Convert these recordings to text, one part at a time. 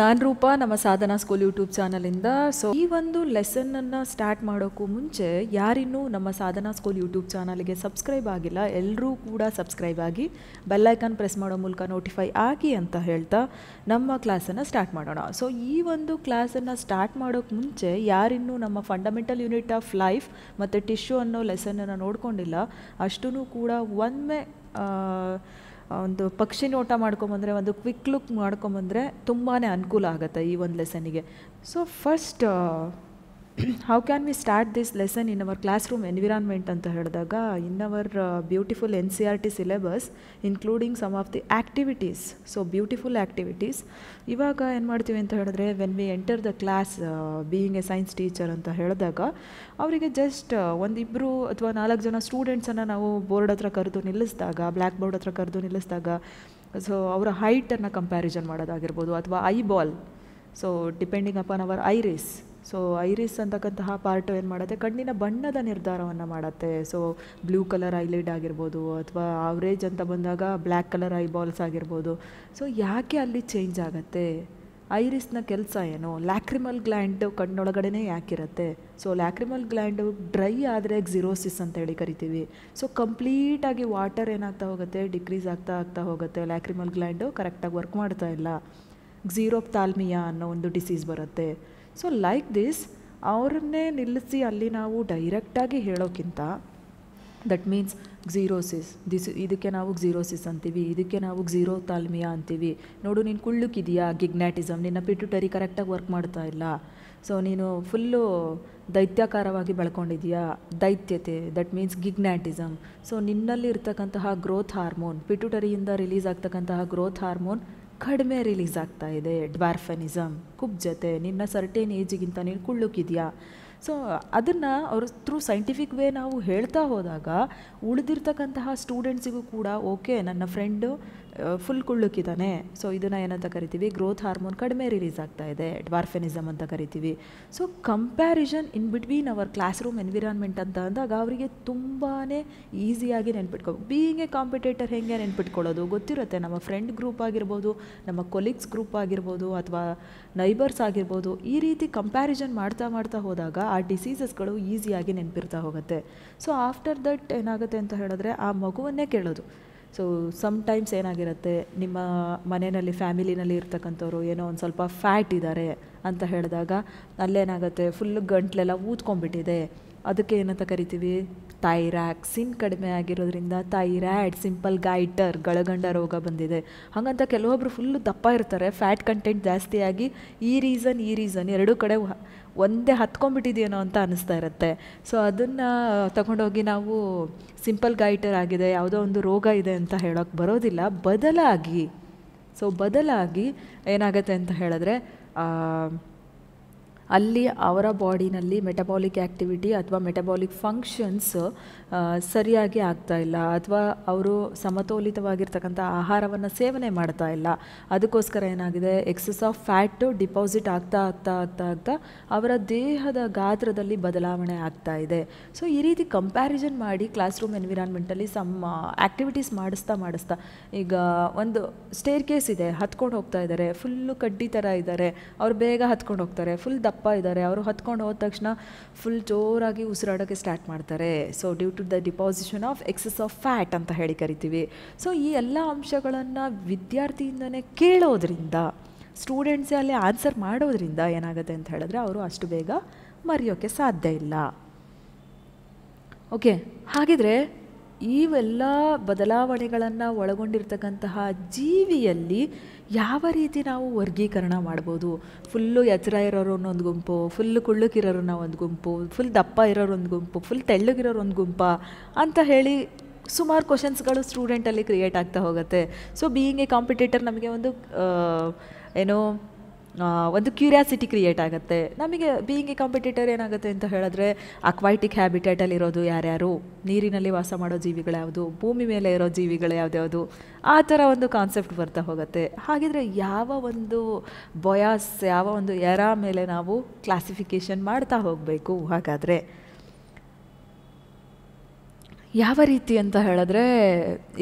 ನಾನು ರೂಪ ನಮ್ಮ Sadhana school YouTube ಚಾನಲಿಂದ ಸೊ ಈ ಒಂದು ಲೆಸನನ್ನು ಸ್ಟಾರ್ಟ್ ಮಾಡೋಕ್ಕೂ ಮುಂಚೆ ಯಾರಿನ್ನೂ ನಮ್ಮ ಸಾಧನಾ ಸ್ಕೂಲ್ ಯೂಟ್ಯೂಬ್ ಚಾನಲ್ಗೆ ಸಬ್ಸ್ಕ್ರೈಬ್ ಆಗಿಲ್ಲ ಎಲ್ಲರೂ ಕೂಡ ಸಬ್ಸ್ಕ್ರೈಬ್ ಆಗಿ ಬೆಲ್ಲೈಕನ್ ಪ್ರೆಸ್ ಮಾಡೋ ಮೂಲಕ ನೋಟಿಫೈ ಆಗಿ ಅಂತ ಹೇಳ್ತಾ ನಮ್ಮ ಕ್ಲಾಸನ್ನು ಸ್ಟಾರ್ಟ್ ಮಾಡೋಣ ಸೊ ಈ ಒಂದು ಕ್ಲಾಸನ್ನು ಸ್ಟಾರ್ಟ್ ಮಾಡೋಕ್ಕೆ ಮುಂಚೆ ಯಾರಿನ್ನೂ ನಮ್ಮ ಫಂಡಮೆಂಟಲ್ ಯೂನಿಟ್ ಆಫ್ ಲೈಫ್ ಮತ್ತು ಟಿಶ್ಯೂ ಅನ್ನೋ ಲೆಸನನ್ನು ನೋಡ್ಕೊಂಡಿಲ್ಲ ಅಷ್ಟು ಕೂಡ ಒಮ್ಮೆ ಒಂದು ಪಕ್ಷಿ ನೋಟ ಮಾಡ್ಕೊಂಬಂದರೆ ಒಂದು ಕ್ವಿಕ್ ಲುಕ್ ಮಾಡ್ಕೊಂಬಂದರೆ ತುಂಬಾ ಅನುಕೂಲ ಆಗುತ್ತೆ ಈ ಒಂದು ಲೆಸನಿಗೆ so first how can we start this lesson in our classroom environment ಅಂತ ಹೇಳಿದಾಗ in our beautiful N C R T syllabus including some of the activities so beautiful activities ಇವಾಗ ಏನು ಮಾಡ್ತೀವಿ ಅಂತ ಹೇಳಿದ್ರೆ when we enter the class being a science teacher ಅಂತ ಹೇಳಿದಾಗ ಅವರಿಗೆ ಜಸ್ಟ್ uh, ಒಂದಿಬ್ಬರು ಅಥವಾ ನಾಲ್ಕು ಜನ ಸ್ಟೂಡೆಂಟ್ಸನ್ನು ನಾವು ಬೋರ್ಡ್ ಹತ್ರ ಕರೆದು ನಿಲ್ಲಿಸಿದಾಗ ಬ್ಲ್ಯಾಕ್ ಬೋರ್ಡ್ ಹತ್ರ ಕರೆದು ನಿಲ್ಲಿಸಿದಾಗ ಸೊ ಅವರ ಹೈಟನ್ನು ಕಂಪ್ಯಾರಿಸನ್ ಮಾಡೋದಾಗಿರ್ಬೋದು ಅಥವಾ eyeball so depending upon our iris so iris ಅಂತಕ್ಕಂತಹ ಪಾರ್ಟು ಏನು ಮಾಡುತ್ತೆ ಕಣ್ಣಿನ ಬಣ್ಣದ ನಿರ್ಧಾರವನ್ನು ಮಾಡುತ್ತೆ ಸೊ ಬ್ಲೂ ಕಲರ್ ಐಲಿಡ್ ಆಗಿರ್ಬೋದು ಅಥವಾ ಆವ್ರೇಜ್ ಅಂತ ಬಂದಾಗ ಬ್ಲ್ಯಾಕ್ ಕಲರ್ ಐಬಾಲ್ಸ್ ಆಗಿರ್ಬೋದು ಸೊ ಯಾಕೆ ಅಲ್ಲಿ ಚೇಂಜ್ ಆಗುತ್ತೆ ಐರಿಸ್ನ ಕೆಲಸ ಏನು ಲ್ಯಾಕ್ರಿಮಲ್ ಗ್ಲ್ಯಾಂಡ್ ಯಾಕೆ ಯಾಕಿರುತ್ತೆ ಸೊ ಲ್ಯಾಕ್ರಿಮಲ್ ಗ್ಲ್ಯಾಂಡು ಡ್ರೈ ಆದರೆ ಜಿರೋಸಿಸ್ ಹೇಳಿ ಕರಿತೀವಿ ಸೊ ಕಂಪ್ಲೀಟಾಗಿ ವಾಟರ್ ಏನಾಗ್ತಾ ಹೋಗುತ್ತೆ ಡಿಕ್ರೀಸ್ ಆಗ್ತಾ ಆಗ್ತಾ ಹೋಗುತ್ತೆ ಲ್ಯಾಕ್ರಿಮಲ್ ಗ್ಲ್ಯಾಂಡು ಕರೆಕ್ಟಾಗಿ ವರ್ಕ್ ಮಾಡ್ತಾ ಇಲ್ಲ ಝೀರೋಪ್ ತಾಲ್ಮಿಯಾ ಅನ್ನೋ ಒಂದು ಡಿಸೀಸ್ ಬರುತ್ತೆ ಸೊ ಲೈಕ್ ದಿಸ್ ಅವ್ರನ್ನೇ ನಿಲ್ಲಿಸಿ ಅಲ್ಲಿ ನಾವು ಡೈರೆಕ್ಟಾಗಿ ಹೇಳೋಕ್ಕಿಂತ ದಟ್ ಮೀನ್ಸ್ ಝೀರೋಸಿಸ್ ದಿಸ್ ಇದಕ್ಕೆ ನಾವು ಝೀರೋಸಿಸ್ ಅಂತೀವಿ ಇದಕ್ಕೆ ನಾವು ಝೀರೋ ತಾಲ್ಮಿಯಾ ಅಂತೀವಿ ನೋಡು ನೀನು ಕುಳ್ಳುಕ್ಕಿದೆಯಾ ಗಿಗ್ನ್ಯಾಟಿಸಮ್ ನಿನ್ನ ಪಿಟ್ಯುಟರಿ ಕರೆಕ್ಟಾಗಿ ವರ್ಕ್ ಮಾಡ್ತಾ ಇಲ್ಲ ಸೊ ನೀನು ಫುಲ್ಲು ದೈತ್ಯಾಕಾರವಾಗಿ ಬೆಳ್ಕೊಂಡಿದೆಯಾ ದೈತ್ಯತೆ ದಟ್ ಮೀನ್ಸ್ ಗಿಗ್ನ್ಯಾಟಿಸಮ್ ಸೊ ನಿನ್ನಲ್ಲಿ ಇರ್ತಕ್ಕಂತಹ ಗ್ರೋತ್ ಹಾರ್ಮೋನ್ ಪಿಟ್ಯುಟರಿಯಿಂದ ರಿಲೀಸ್ ಆಗ್ತಕ್ಕಂತಹ ಗ್ರೋತ್ ಹಾರ್ಮೋನ್ ಕಡಿಮೆ ರಿಲೀಸ್ ಆಗ್ತಾ ಇದೆ ಡ್ವಾರ್ಫನಿಸಮ್ ಕುಬ್ಜತೆ ಜೊತೆ ನಿನ್ನ ಸರ್ಟೇನ್ ಏಜಿಗಿಂತ ನೀನು ಕುಳ್ಳುಕಿದೆಯಾ ಸೊ ಅದನ್ನು ಅವರು ಥ್ರೂ ಸೈಂಟಿಫಿಕ್ ವೇ ನಾವು ಹೇಳ್ತಾ ಹೋದಾಗ ಉಳಿದಿರ್ತಕ್ಕಂತಹ ಸ್ಟೂಡೆಂಟ್ಸಿಗೂ ಕೂಡ ಓಕೆ ನನ್ನ ಫ್ರೆಂಡು ಫುಲ್ ಕುಳ್ಳುಕ್ಕಿದ್ದಾನೆ ಸೊ ಇದನ್ನು ಏನಂತ ಕರಿತೀವಿ ಗ್ರೋತ್ ಹಾರ್ಮೋನ್ ಕಡಿಮೆ ರಿಲೀಸ್ ಆಗ್ತಾ ಇದೆ ಡ್ವಾರ್ಫೆನಿಸಮ್ ಅಂತ ಕರಿತೀವಿ so comparison in between our classroom environment ಅಂತ ಅಂದಾಗ ಅವರಿಗೆ ತುಂಬಾ ಈಸಿಯಾಗಿ ನೆನ್ಪಿಟ್ಕೊ ಬೀಯಿಂಗ್ ಎ ಕಾಂಪಿಟೇಟರ್ ಹೇಗೆ ನೆನ್ಪಿಟ್ಕೊಳ್ಳೋದು ಗೊತ್ತಿರುತ್ತೆ ನಮ್ಮ ಫ್ರೆಂಡ್ ಗ್ರೂಪ್ ಆಗಿರ್ಬೋದು ನಮ್ಮ ಕೊಲೀಗ್ಸ್ ಗ್ರೂಪ್ ಆಗಿರ್ಬೋದು ಅಥವಾ ನೈಬರ್ಸ್ ಆಗಿರ್ಬೋದು ಈ ರೀತಿ ಕಂಪ್ಯಾರಿಸನ್ ಮಾಡ್ತಾ ಮಾಡ್ತಾ ಹೋದಾಗ ಆ ಡಿಸೀಸಸ್ಗಳು ಈಸಿಯಾಗಿ ನೆನಪಿರ್ತಾ ಹೋಗುತ್ತೆ ಸೊ ಆಫ್ಟರ್ ದಟ್ ಏನಾಗುತ್ತೆ ಅಂತ ಹೇಳಿದ್ರೆ ಆ ಮಗುವನ್ನೇ ಕೇಳೋದು ಸೊ ಟೈಮ್ಸ್ ಏನಾಗಿರುತ್ತೆ ನಿಮ್ಮ ಮನೆಯಲ್ಲಿ ಫ್ಯಾಮಿಲಿನಲ್ಲಿ ಇರ್ತಕ್ಕಂಥವ್ರು ಏನೋ ಒಂದು ಸ್ವಲ್ಪ ಫ್ಯಾಟ್ ಇದ್ದಾರೆ ಅಂತ ಹೇಳಿದಾಗ ಅಲ್ಲೇನಾಗುತ್ತೆ ಫುಲ್ ಗಂಟ್ಲೆಲ್ಲ ಊದ್ಕೊಂಡ್ಬಿಟ್ಟಿದೆ ಅದಕ್ಕೆ ಏನಂತ ಕರಿತೀವಿ ಥೈರಾಕ್ಸಿನ್ ಕಡಿಮೆ ಆಗಿರೋದ್ರಿಂದ ಥೈರಾಯ್ಡ್ ಸಿಂಪಲ್ ಗೈಟರ್ ಗಳಗಂಡ ರೋಗ ಬಂದಿದೆ ಹಾಗಂತ ಕೆಲವೊಬ್ಬರು ಫುಲ್ಲು ದಪ್ಪ ಇರ್ತಾರೆ ಫ್ಯಾಟ್ ಕಂಟೆಂಟ್ ಜಾಸ್ತಿಯಾಗಿ ಈ ರೀಸನ್ ಈ ರೀಸನ್ ಎರಡೂ ಕಡೆ ಒಂದೇ ಹತ್ಕೊಂಡ್ಬಿಟ್ಟಿದೆಯೇನೋ ಅಂತ ಅನಿಸ್ತಾ ಇರುತ್ತೆ ಸೊ ಅದನ್ನು ತಗೊಂಡೋಗಿ ನಾವು ಸಿಂಪಲ್ ಗೈಟರ್ ಆಗಿದೆ ಯಾವುದೋ ಒಂದು ರೋಗ ಇದೆ ಅಂತ ಹೇಳೋಕ್ಕೆ ಬರೋದಿಲ್ಲ ಬದಲಾಗಿ ಸೊ ಬದಲಾಗಿ ಏನಾಗುತ್ತೆ ಅಂತ ಹೇಳಿದ್ರೆ ಅಲ್ಲಿ ಅವರ ಬಾಡಿನಲ್ಲಿ ಮೆಟಬಾಲಿಕ್ ಆ್ಯಕ್ಟಿವಿಟಿ ಅಥವಾ ಮೆಟಬಾಲಿಕ್ ಫಂಕ್ಷನ್ಸ್ ಸರಿಯಾಗಿ ಆಗ್ತಾ ಇಲ್ಲ ಅಥವಾ ಅವರು ಸಮತೋಲಿತವಾಗಿರ್ತಕ್ಕಂಥ ಆಹಾರವನ್ನು ಸೇವನೆ ಮಾಡ್ತಾ ಇಲ್ಲ ಅದಕ್ಕೋಸ್ಕರ ಏನಾಗಿದೆ ಎಕ್ಸಸ್ ಆಫ್ ಫ್ಯಾಟು ಡಿಪಾಸಿಟ್ ಆಗ್ತಾ ಆಗ್ತಾ ಆಗ್ತಾ ಆಗ್ತಾ ಅವರ ದೇಹದ ಗಾತ್ರದಲ್ಲಿ ಬದಲಾವಣೆ ಆಗ್ತಾ ಇದೆ ಸೊ ಈ ರೀತಿ ಕಂಪ್ಯಾರಿಸನ್ ಮಾಡಿ ಕ್ಲಾಸ್ ರೂಮ್ ಎನ್ವಿರಾನ್ಮೆಂಟಲ್ಲಿ ಸಮ್ ಆ್ಯಕ್ಟಿವಿಟೀಸ್ ಮಾಡಿಸ್ತಾ ಮಾಡಿಸ್ತಾ ಈಗ ಒಂದು ಸ್ಟೇರ್ ಕೇಸ್ ಇದೆ ಹತ್ಕೊಂಡು ಹೋಗ್ತಾ ಇದ್ದಾರೆ ಫುಲ್ಲು ಕಡ್ಡಿ ಥರ ಇದ್ದಾರೆ ಅವ್ರು ಬೇಗ ಹತ್ಕೊಂಡು ಹೋಗ್ತಾರೆ ಫುಲ್ ದಪ್ಪ ಇದ್ದಾರೆ ಅವರು ಹತ್ಕೊಂಡು ಹೋದ ತಕ್ಷಣ ಫುಲ್ ಜೋರಾಗಿ ಉಸಿರಾಡೋಕ್ಕೆ ಸ್ಟಾರ್ಟ್ ಮಾಡ್ತಾರೆ so due to the deposition of excess of fat ಅಂತ ಹೇಳಿ ಕರಿತೀವಿ ಸೊ ಈ ಎಲ್ಲ ಅಂಶಗಳನ್ನು ವಿದ್ಯಾರ್ಥಿಯಿಂದನೇ ಕೇಳೋದ್ರಿಂದ ಸ್ಟೂಡೆಂಟ್ಸೇ ಅಲ್ಲಿ ಆನ್ಸರ್ ಮಾಡೋದ್ರಿಂದ ಏನಾಗುತ್ತೆ ಅಂತ ಹೇಳಿದ್ರೆ ಅವರು ಅಷ್ಟು ಬೇಗ ಮರೆಯೋಕ್ಕೆ ಸಾಧ್ಯ ಇಲ್ಲ ಓಕೆ ಹಾಗಿದ್ರೆ ಇವೆಲ್ಲ ಬದಲಾವಣೆಗಳನ್ನು ಒಳಗೊಂಡಿರ್ತಕ್ಕಂತಹ ಜೀವಿಯಲ್ಲಿ ಯಾವ ರೀತಿ ನಾವು ವರ್ಗೀಕರಣ ಮಾಡ್ಬೋದು ಫುಲ್ಲು ಎಚ್ಚರ ಒಂದು ಗುಂಪು ಫುಲ್ಲು ನಾವು ಒಂದು ಗುಂಪು ಫುಲ್ ದಪ್ಪ ಇರೋರೊಂದು ಗುಂಪು ಫುಲ್ ಒಂದು ಗುಂಪ ಅಂತ ಹೇಳಿ ಸುಮಾರು ಕ್ವಶನ್ಸ್ಗಳು ಸ್ಟೂಡೆಂಟಲ್ಲಿ ಕ್ರಿಯೇಟ್ ಆಗ್ತಾ ಹೋಗುತ್ತೆ ಸೊ ಬೀಯಿಂಗ್ ಎ ಕಾಂಪಿಟೇಟರ್ ನಮಗೆ ಒಂದು ಏನೋ ಒಂದು ಕ್ಯೂರಿಯಾಸಿಟಿ ಕ್ರಿಯೇಟ್ ಆಗುತ್ತೆ ನಮಗೆ ಬೀಯಿಂಗ್ ಎ ಕಾಂಪಿಟೇಟರ್ ಏನಾಗುತ್ತೆ ಅಂತ ಹೇಳಿದ್ರೆ ಅಕ್ವೈಟಿಕ್ ಹ್ಯಾಬಿಟೇಟಲ್ಲಿ ಇರೋದು ಯಾರ್ಯಾರು ನೀರಿನಲ್ಲಿ ವಾಸ ಮಾಡೋ ಯಾವುದು ಭೂಮಿ ಮೇಲೆ ಇರೋ ಜೀವಿಗಳು ಯಾವುದ್ಯಾವುದು ಆ ಥರ ಒಂದು ಕಾನ್ಸೆಪ್ಟ್ ಬರ್ತಾ ಹೋಗುತ್ತೆ ಹಾಗಿದ್ರೆ ಯಾವ ಒಂದು ಬಯಾಸ್ ಯಾವ ಒಂದು ಎರ ಮೇಲೆ ನಾವು ಕ್ಲಾಸಿಫಿಕೇಷನ್ ಮಾಡ್ತಾ ಹೋಗಬೇಕು ಹಾಗಾದರೆ ಯಾವ ರೀತಿ ಅಂತ ಹೇಳಿದ್ರೆ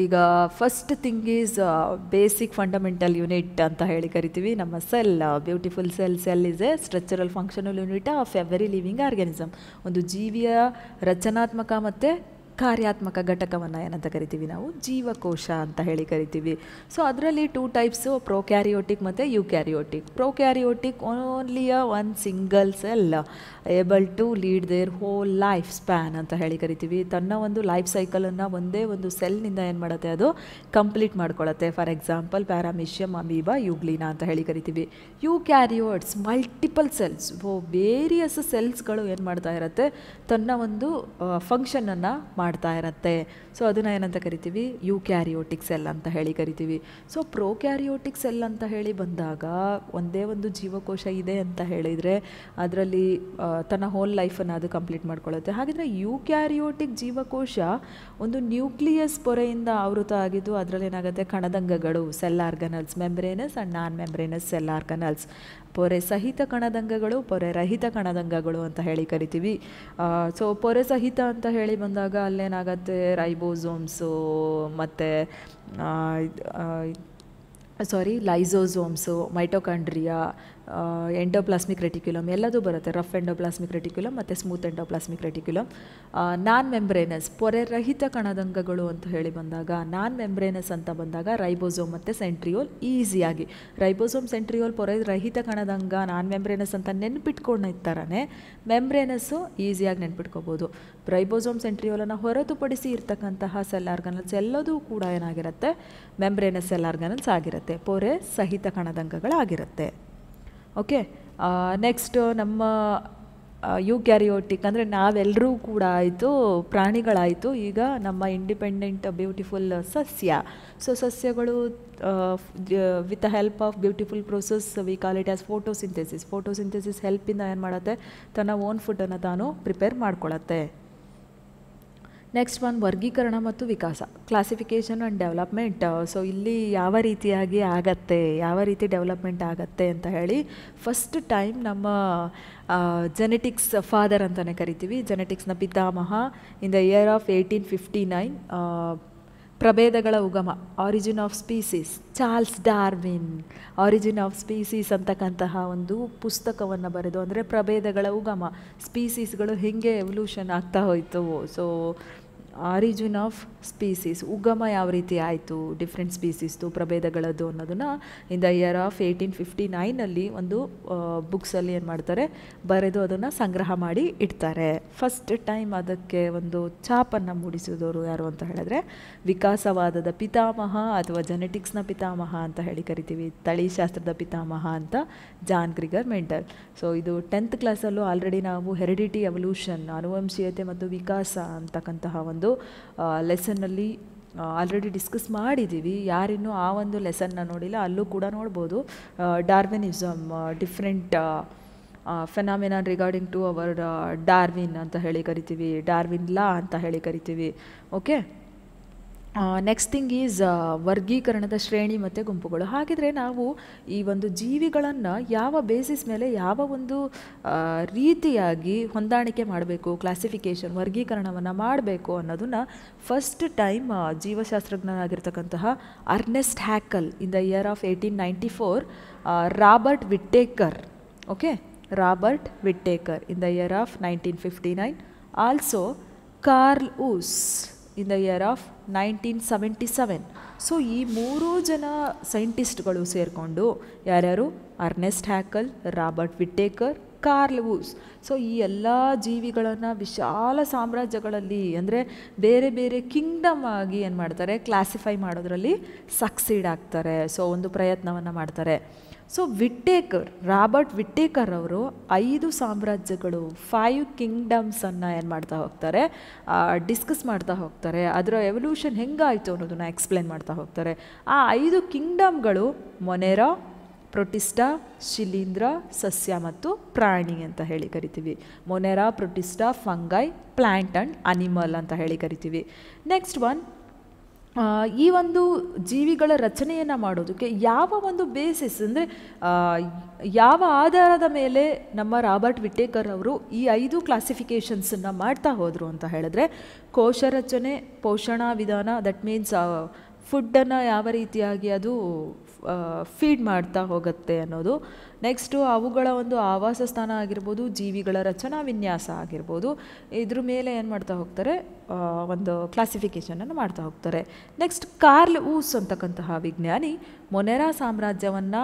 ಈಗ first thing is basic fundamental unit ಅಂತ ಹೇಳಿ ಕರಿತೀವಿ ನಮ್ಮ cell beautiful cell cell is a structural functional unit of every living organism ಒಂದು ಜೀವಿಯ ರಚನಾತ್ಮಕ ಮತ್ತು ಕಾರ್ಯಾತ್ಮಕ ಘಟಕವನ್ನು ಏನಂತ ಕರಿತೀವಿ ನಾವು ಜೀವಕೋಶ ಅಂತ ಹೇಳಿ ಕರಿತೀವಿ ಸೊ ಅದರಲ್ಲಿ ಟೂ ಟೈಪ್ಸು ಕ್ಯಾರಿಯೋಟಿಕ್ ಮತ್ತು eukaryotic prokaryotic only a one single cell able to lead their whole life span ಅಂತ ಹೇಳಿ ಕರಿತೀವಿ ತನ್ನ ಒಂದು ಲೈಫ್ ಸೈಕಲನ್ನು ಒಂದೇ ಒಂದು ಸೆಲ್ನಿಂದ ಏನು ಮಾಡುತ್ತೆ ಅದು ಕಂಪ್ಲೀಟ್ ಮಾಡ್ಕೊಳ್ಳುತ್ತೆ for example paramecium amoeba euglena ಅಂತ ಹೇಳಿ ಕರಿತೀವಿ eukaryotes multiple cells various ಸೆಲ್ಸ್ಗಳು ಏನು ಮಾಡ್ತಾ ಇರುತ್ತೆ ತನ್ನ ಒಂದು ಫಂಕ್ಷನನ್ನು ಮಾಡ್ತಾ ಇರತ್ತೆ ಸೊ ಅದನ್ನು ಏನಂತ ಕರಿತೀವಿ ಯು ಕ್ಯಾರಿಯೋಟಿಕ್ ಸೆಲ್ ಅಂತ ಹೇಳಿ ಕರಿತೀವಿ ಸೊ ಪ್ರೋ ಕ್ಯಾರಿಯೋಟಿಕ್ ಸೆಲ್ ಅಂತ ಹೇಳಿ ಬಂದಾಗ ಒಂದೇ ಒಂದು ಜೀವಕೋಶ ಇದೆ ಅಂತ ಹೇಳಿದರೆ ಅದರಲ್ಲಿ ತನ್ನ ಹೋಲ್ ಲೈಫನ್ನು ಅದು ಕಂಪ್ಲೀಟ್ ಮಾಡ್ಕೊಳ್ಳುತ್ತೆ ಹಾಗಿದ್ರೆ ಯು ಕ್ಯಾರಿಯೋಟಿಕ್ ಜೀವಕೋಶ ಒಂದು ನ್ಯೂಕ್ಲಿಯಸ್ ಪೊರೆಯಿಂದ ಆವೃತ ಆಗಿದ್ದು ಅದರಲ್ಲಿ ಏನಾಗುತ್ತೆ ಕಣದಂಗಗಳು cell organelles membranous and non membranous cell organelles ಪೊರೆ ಸಹಿತ ಕಣದಂಗಗಳು ಪೊರೆ ರಹಿತ ಕಣದಂಗಗಳು ಅಂತ ಹೇಳಿ ಕರಿತೀವಿ ಸೊ ಪೊರೆ ಸಹಿತ ಅಂತ ಹೇಳಿ ಬಂದಾಗ ಅಲ್ಲೇನಾಗತ್ತೆ ರೈಬೋಸೋಮ್ಸು ಮತ್ತು sorry lysosomes mitochondria endoplasmic reticulum ಎಲ್ಲದೂ ಬರುತ್ತೆ ರಫ್ ಎಂಡೋಪ್ಲಾಸ್ಮಿಕ್ ರೆಟಿಕ್ಯುಲಮ್ ಮತ್ತು smooth endoplasmic reticulum non membranous ಪೊರೆ ರಹಿತ ಕಣದಂಗಗಳು ಅಂತ ಹೇಳಿ ಬಂದಾಗ ನಾನ್ ಮೆಂಬ್ರೇನಸ್ ಅಂತ ಬಂದಾಗ ರೈಬೋಸೋಮ್ ಮತ್ತು ಸೆಂಟ್ರಿಯೋಲ್ ಈಸಿಯಾಗಿ ರೈಬೋಸೋಮ್ ಸೆಂಟ್ರಿಯೋಲ್ ಪೊರೆ ರಹಿತ ಕಣದಂಗ ನಾನ್ ಮೆಂಬ್ರೇನಸ್ ಅಂತ ಇರ್ತಾರೆ ಮೆಂಬ್ರೇನಸ್ಸು ಈಸಿಯಾಗಿ ನೆನ್ಪಿಟ್ಕೋಬೋದು ರೈಬೋಸೋಮ್ ಸೆಂಟ್ರಿಯೋಲನ್ನು ಹೊರತುಪಡಿಸಿ ಇರ್ತಕ್ಕಂತಹ ಸೆಲ್ ಆರ್ಗನಲ್ಸ್ ಎಲ್ಲದೂ ಕೂಡ ಏನಾಗಿರುತ್ತೆ ಮೆಂಬ್ರೇನಸ್ ಸೆಲ್ ಆರ್ಗನಲ್ಸ್ ಆಗಿರುತ್ತೆ ಪೊರೆ ಸಹಿತ ಕಣದಂಗಗಳಾಗಿರುತ್ತೆ ಓಕೆ ನೆಕ್ಸ್ಟ್ ನಮ್ಮ ಯು ಕ್ಯಾರಿಯೋಟಿಕ್ ಅಂದರೆ ನಾವೆಲ್ಲರೂ ಕೂಡ ಆಯಿತು ಪ್ರಾಣಿಗಳಾಯಿತು ಈಗ ನಮ್ಮ ಇಂಡಿಪೆಂಡೆಂಟ್ ಬ್ಯೂಟಿಫುಲ್ ಸಸ್ಯ ಸೊ ಸಸ್ಯಗಳು with the help of beautiful process we call it as photosynthesis photosynthesis ಹೆಲ್ಪಿಂದ ಏನು ಮಾಡುತ್ತೆ ತನ್ನ ಓನ್ ಫುಡ್ಡನ್ನು ತಾನು ಪ್ರಿಪೇರ್ ಮಾಡ್ಕೊಳತ್ತೆ ನೆಕ್ಸ್ಟ್ ಒನ್ ವರ್ಗೀಕರಣ ಮತ್ತು ವಿಕಾಸ ಕ್ಲಾಸಿಫಿಕೇಷನ್ ಆ್ಯಂಡ್ ಡೆವಲಪ್ಮೆಂಟ್ ಸೊ ಇಲ್ಲಿ ಯಾವ ರೀತಿಯಾಗಿ ಆಗತ್ತೆ ಯಾವ ರೀತಿ ಡೆವಲಪ್ಮೆಂಟ್ ಆಗತ್ತೆ ಅಂತ ಹೇಳಿ ಫಸ್ಟ್ ಟೈಮ್ ನಮ್ಮ ಜೆನೆಟಿಕ್ಸ್ ಫಾದರ್ ಅಂತಲೇ ಕರಿತೀವಿ ಜೆನೆಟಿಕ್ಸ್ನ ಪಿತಾಮಹ in the year of eighteen fifty nine ಪ್ರಭೇದಗಳ ಉಗಮ origin of species Charles Darwin origin of species ಅಂತಕ್ಕಂತಹ ಒಂದು ಪುಸ್ತಕವನ್ನು ಬರೆದು ಅಂದರೆ ಪ್ರಭೇದಗಳ ಉಗಮ ಸ್ಪೀಸೀಸ್ಗಳು ಹೇಗೆ ಎವಲ್ಯೂಷನ್ ಆಗ್ತಾ ಹೋಯಿತು ಸೊ ಆರಿಜಿನ್ ಆಫ್ ಸ್ಪೀಸೀಸ್ ಉಗಮ ಯಾವ ರೀತಿ ಆಯಿತು ಡಿಫ್ರೆಂಟ್ ಸ್ಪೀಸೀಸ್ದು ಪ್ರಭೇದಗಳದ್ದು ಅನ್ನೋದನ್ನು in the year of eighteen fifty ನೈನಲ್ಲಿ ಒಂದು ಬುಕ್ಸಲ್ಲಿ ಏನು ಮಾಡ್ತಾರೆ ಬರೆದು ಅದನ್ನು ಸಂಗ್ರಹ ಮಾಡಿ ಇಡ್ತಾರೆ ಫಸ್ಟ್ ಟೈಮ್ ಅದಕ್ಕೆ ಒಂದು ಛಾಪನ್ನು ಮೂಡಿಸಿದವರು ಯಾರು ಅಂತ ಹೇಳಿದ್ರೆ ವಿಕಾಸವಾದದ ಪಿತಾಮಹ ಅಥವಾ ಜೆನೆಟಿಕ್ಸ್ನ ಪಿತಾಮಹ ಅಂತ ಹೇಳಿ ಕರಿತೀವಿ ತಳಿಶಾಸ್ತ್ರದ ಪಿತಾಮಹ ಅಂತ ಜಾನ್ ಗ್ರಿಗರ್ ಮೆಂಟಲ್ ಸೊ ಇದು ಟೆಂತ್ ಕ್ಲಾಸಲ್ಲೂ ಆಲ್ರೆಡಿ ನಾವು ಹೆರಿಡಿಟಿ ಎವಲ್ಯೂಷನ್ ಅನುವಂಶೀಯತೆ ಮತ್ತು ವಿಕಾಸ ಅಂತಕ್ಕಂತಹ ಒಂದು ಒಂದು ಲೆಸನ್ನಲ್ಲಿ ಆಲ್ರೆಡಿ ಡಿಸ್ಕಸ್ ಮಾಡಿದ್ದೀವಿ ಯಾರಿನ್ನೂ ಆ ಒಂದು ಲೆಸನ್ನ ನೋಡಿಲ್ಲ ಅಲ್ಲೂ ಕೂಡ ನೋಡ್ಬೋದು Darwinism different phenomenon regarding to our Darwin ಅಂತ ಹೇಳಿ ಕರಿತೀವಿ ಡಾರ್ವಿನ್ ಲಾ ಅಂತ ಹೇಳಿ ಕರಿತೀವಿ ಓಕೆ ನೆಕ್ಸ್ಟ್ ಥಿಂಗ್ ಈಸ್ ವರ್ಗೀಕರಣದ ಶ್ರೇಣಿ ಮತ್ತು ಗುಂಪುಗಳು ಹಾಗಿದ್ರೆ ನಾವು ಈ ಒಂದು ಜೀವಿಗಳನ್ನು ಯಾವ ಬೇಸಿಸ್ ಮೇಲೆ ಯಾವ ಒಂದು ರೀತಿಯಾಗಿ ಹೊಂದಾಣಿಕೆ ಮಾಡಬೇಕು ಕ್ಲಾಸಿಫಿಕೇಷನ್ ವರ್ಗೀಕರಣವನ್ನು ಮಾಡಬೇಕು ಅನ್ನೋದನ್ನು ಫಸ್ಟ್ ಟೈಮ್ ಜೀವಶಾಸ್ತ್ರಜ್ಞನಾಗಿರ್ತಕ್ಕಂತಹ Ernst Haeckel in the year of eighteen ninety four Robert Whittaker okay Robert Whittaker in the year of nineteen fifty nine also Carl Woese in the year of nineteen seventy seven so ಈ ಮೂರೂ ಜನ ಸೈಂಟಿಸ್ಟ್ಗಳು ಸೇರಿಕೊಂಡು ಯಾರ್ಯಾರು Ernst Haeckel Robert Whittaker Carl Woese so ಈ ಎಲ್ಲ ಜೀವಿಗಳನ್ನು ವಿಶಾಲ ಸಾಮ್ರಾಜ್ಯಗಳಲ್ಲಿ ಅಂದರೆ ಬೇರೆ ಬೇರೆ ಕಿಂಗ್ಡಮ್ ಆಗಿ ಏನು ಮಾಡ್ತಾರೆ ಕ್ಲಾಸಿಫೈ ಮಾಡೋದ್ರಲ್ಲಿ ಸಕ್ಸೀಡ್ ಆಗ್ತಾರೆ ಸೊ ಒಂದು ಪ್ರಯತ್ನವನ್ನು ಮಾಡ್ತಾರೆ ಸೊ ವಿಟ್ಟೇಕರ್ ರಾಬರ್ಟ್ ವಿಟ್ಟೇಕರ್ ಅವರು ಐದು ಸಾಮ್ರಾಜ್ಯಗಳು ಫೈವ್ ಕಿಂಗ್ಡಮ್ಸನ್ನು ಏನು ಮಾಡ್ತಾ ಹೋಗ್ತಾರೆ ಡಿಸ್ಕಸ್ ಮಾಡ್ತಾ ಹೋಗ್ತಾರೆ ಅದರ ಎವಲ್ಯೂಷನ್ ಹೆಂಗಾಯಿತು ಅನ್ನೋದನ್ನು ಎಕ್ಸ್ಪ್ಲೇನ್ ಮಾಡ್ತಾ ಹೋಗ್ತಾರೆ ಆ ಐದು ಕಿಂಗ್ಡಮ್ಗಳು ಮೊನೆರಾ ಪ್ರೊಟಿಸ್ಟಾ ಶಿಲೀಂಧ್ರ ಸಸ್ಯ ಮತ್ತು ಪ್ರಾಣಿ ಅಂತ ಹೇಳಿ ಕರಿತೀವಿ Monera Protista fungi plant and animal ಅಂತ ಹೇಳಿ ಕರಿತೀವಿ ನೆಕ್ಸ್ಟ್ ಒನ್ ಈ ಒಂದು ಜೀವಿಗಳ ರಚನೆಯನ್ನು ಮಾಡೋದಕ್ಕೆ ಯಾವ ಒಂದು ಬೇಸಿಸ್ ಅಂದರೆ ಯಾವ ಆಧಾರದ ಮೇಲೆ ನಮ್ಮ ರಾಬರ್ಟ್ ವಿಟೇಕರ್ ಅವರು ಈ ಐದು ಕ್ಲಾಸಿಫಿಕೇಷನ್ಸನ್ನು ಮಾಡ್ತಾ ಹೋದರು ಅಂತ ಹೇಳಿದ್ರೆ ಕೋಶ ರಚನೆ ಪೋಷಣಾ ವಿಧಾನ ದಟ್ ಮೀನ್ಸ್ ಫುಡ್ಡನ್ನು ಯಾವ ರೀತಿಯಾಗಿ ಅದು ಫೀಡ್ ಮಾಡ್ತಾ ಹೋಗುತ್ತೆ ಅನ್ನೋದು ನೆಕ್ಸ್ಟು ಅವುಗಳ ಒಂದು ಆವಾಸ ಸ್ಥಾನ ಆಗಿರ್ಬೋದು ಜೀವಿಗಳ ರಚನಾ ವಿನ್ಯಾಸ ಆಗಿರ್ಬೋದು ಇದ್ರ ಮೇಲೆ ಏನು ಮಾಡ್ತಾ ಹೋಗ್ತಾರೆ ಒಂದು ಕ್ಲಾಸಿಫಿಕೇಷನನ್ನು ಮಾಡ್ತಾ ಹೋಗ್ತಾರೆ ನೆಕ್ಸ್ಟ್ ಕಾರ್ಲ್ ಊಸ್ ಅಂತಕ್ಕಂತಹ ವಿಜ್ಞಾನಿ ಮೊನೆರಾ ಸಾಮ್ರಾಜ್ಯವನ್ನು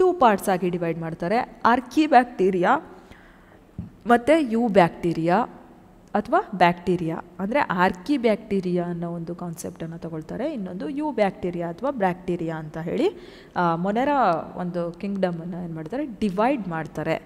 ಟೂ ಪಾರ್ಟ್ಸ್ ಆಗಿ ಡಿವೈಡ್ ಮಾಡ್ತಾರೆ ಆರ್ಕಿ ಬ್ಯಾಕ್ಟೀರಿಯಾ ಮತ್ತು ಯು ಬ್ಯಾಕ್ಟೀರಿಯಾ ಅಥವಾ ಬ್ಯಾಕ್ಟೀರಿಯಾ ಅಂದರೆ ಆರ್ಕಿ ಬ್ಯಾಕ್ಟೀರಿಯಾ ಅನ್ನೋ ಒಂದು ಕಾನ್ಸೆಪ್ಟನ್ನು ತಗೊಳ್ತಾರೆ ಇನ್ನೊಂದು ಯು ಬ್ಯಾಕ್ಟೀರಿಯಾ ಅಥವಾ ಬ್ಯಾಕ್ಟೀರಿಯಾ ಅಂತ ಹೇಳಿ ಮೊನೆರ ಒಂದು ಕಿಂಗ್ಡಮನ್ನು ಏನು ಮಾಡ್ತಾರೆ ಡಿವೈಡ್ ಮಾಡ್ತಾರೆ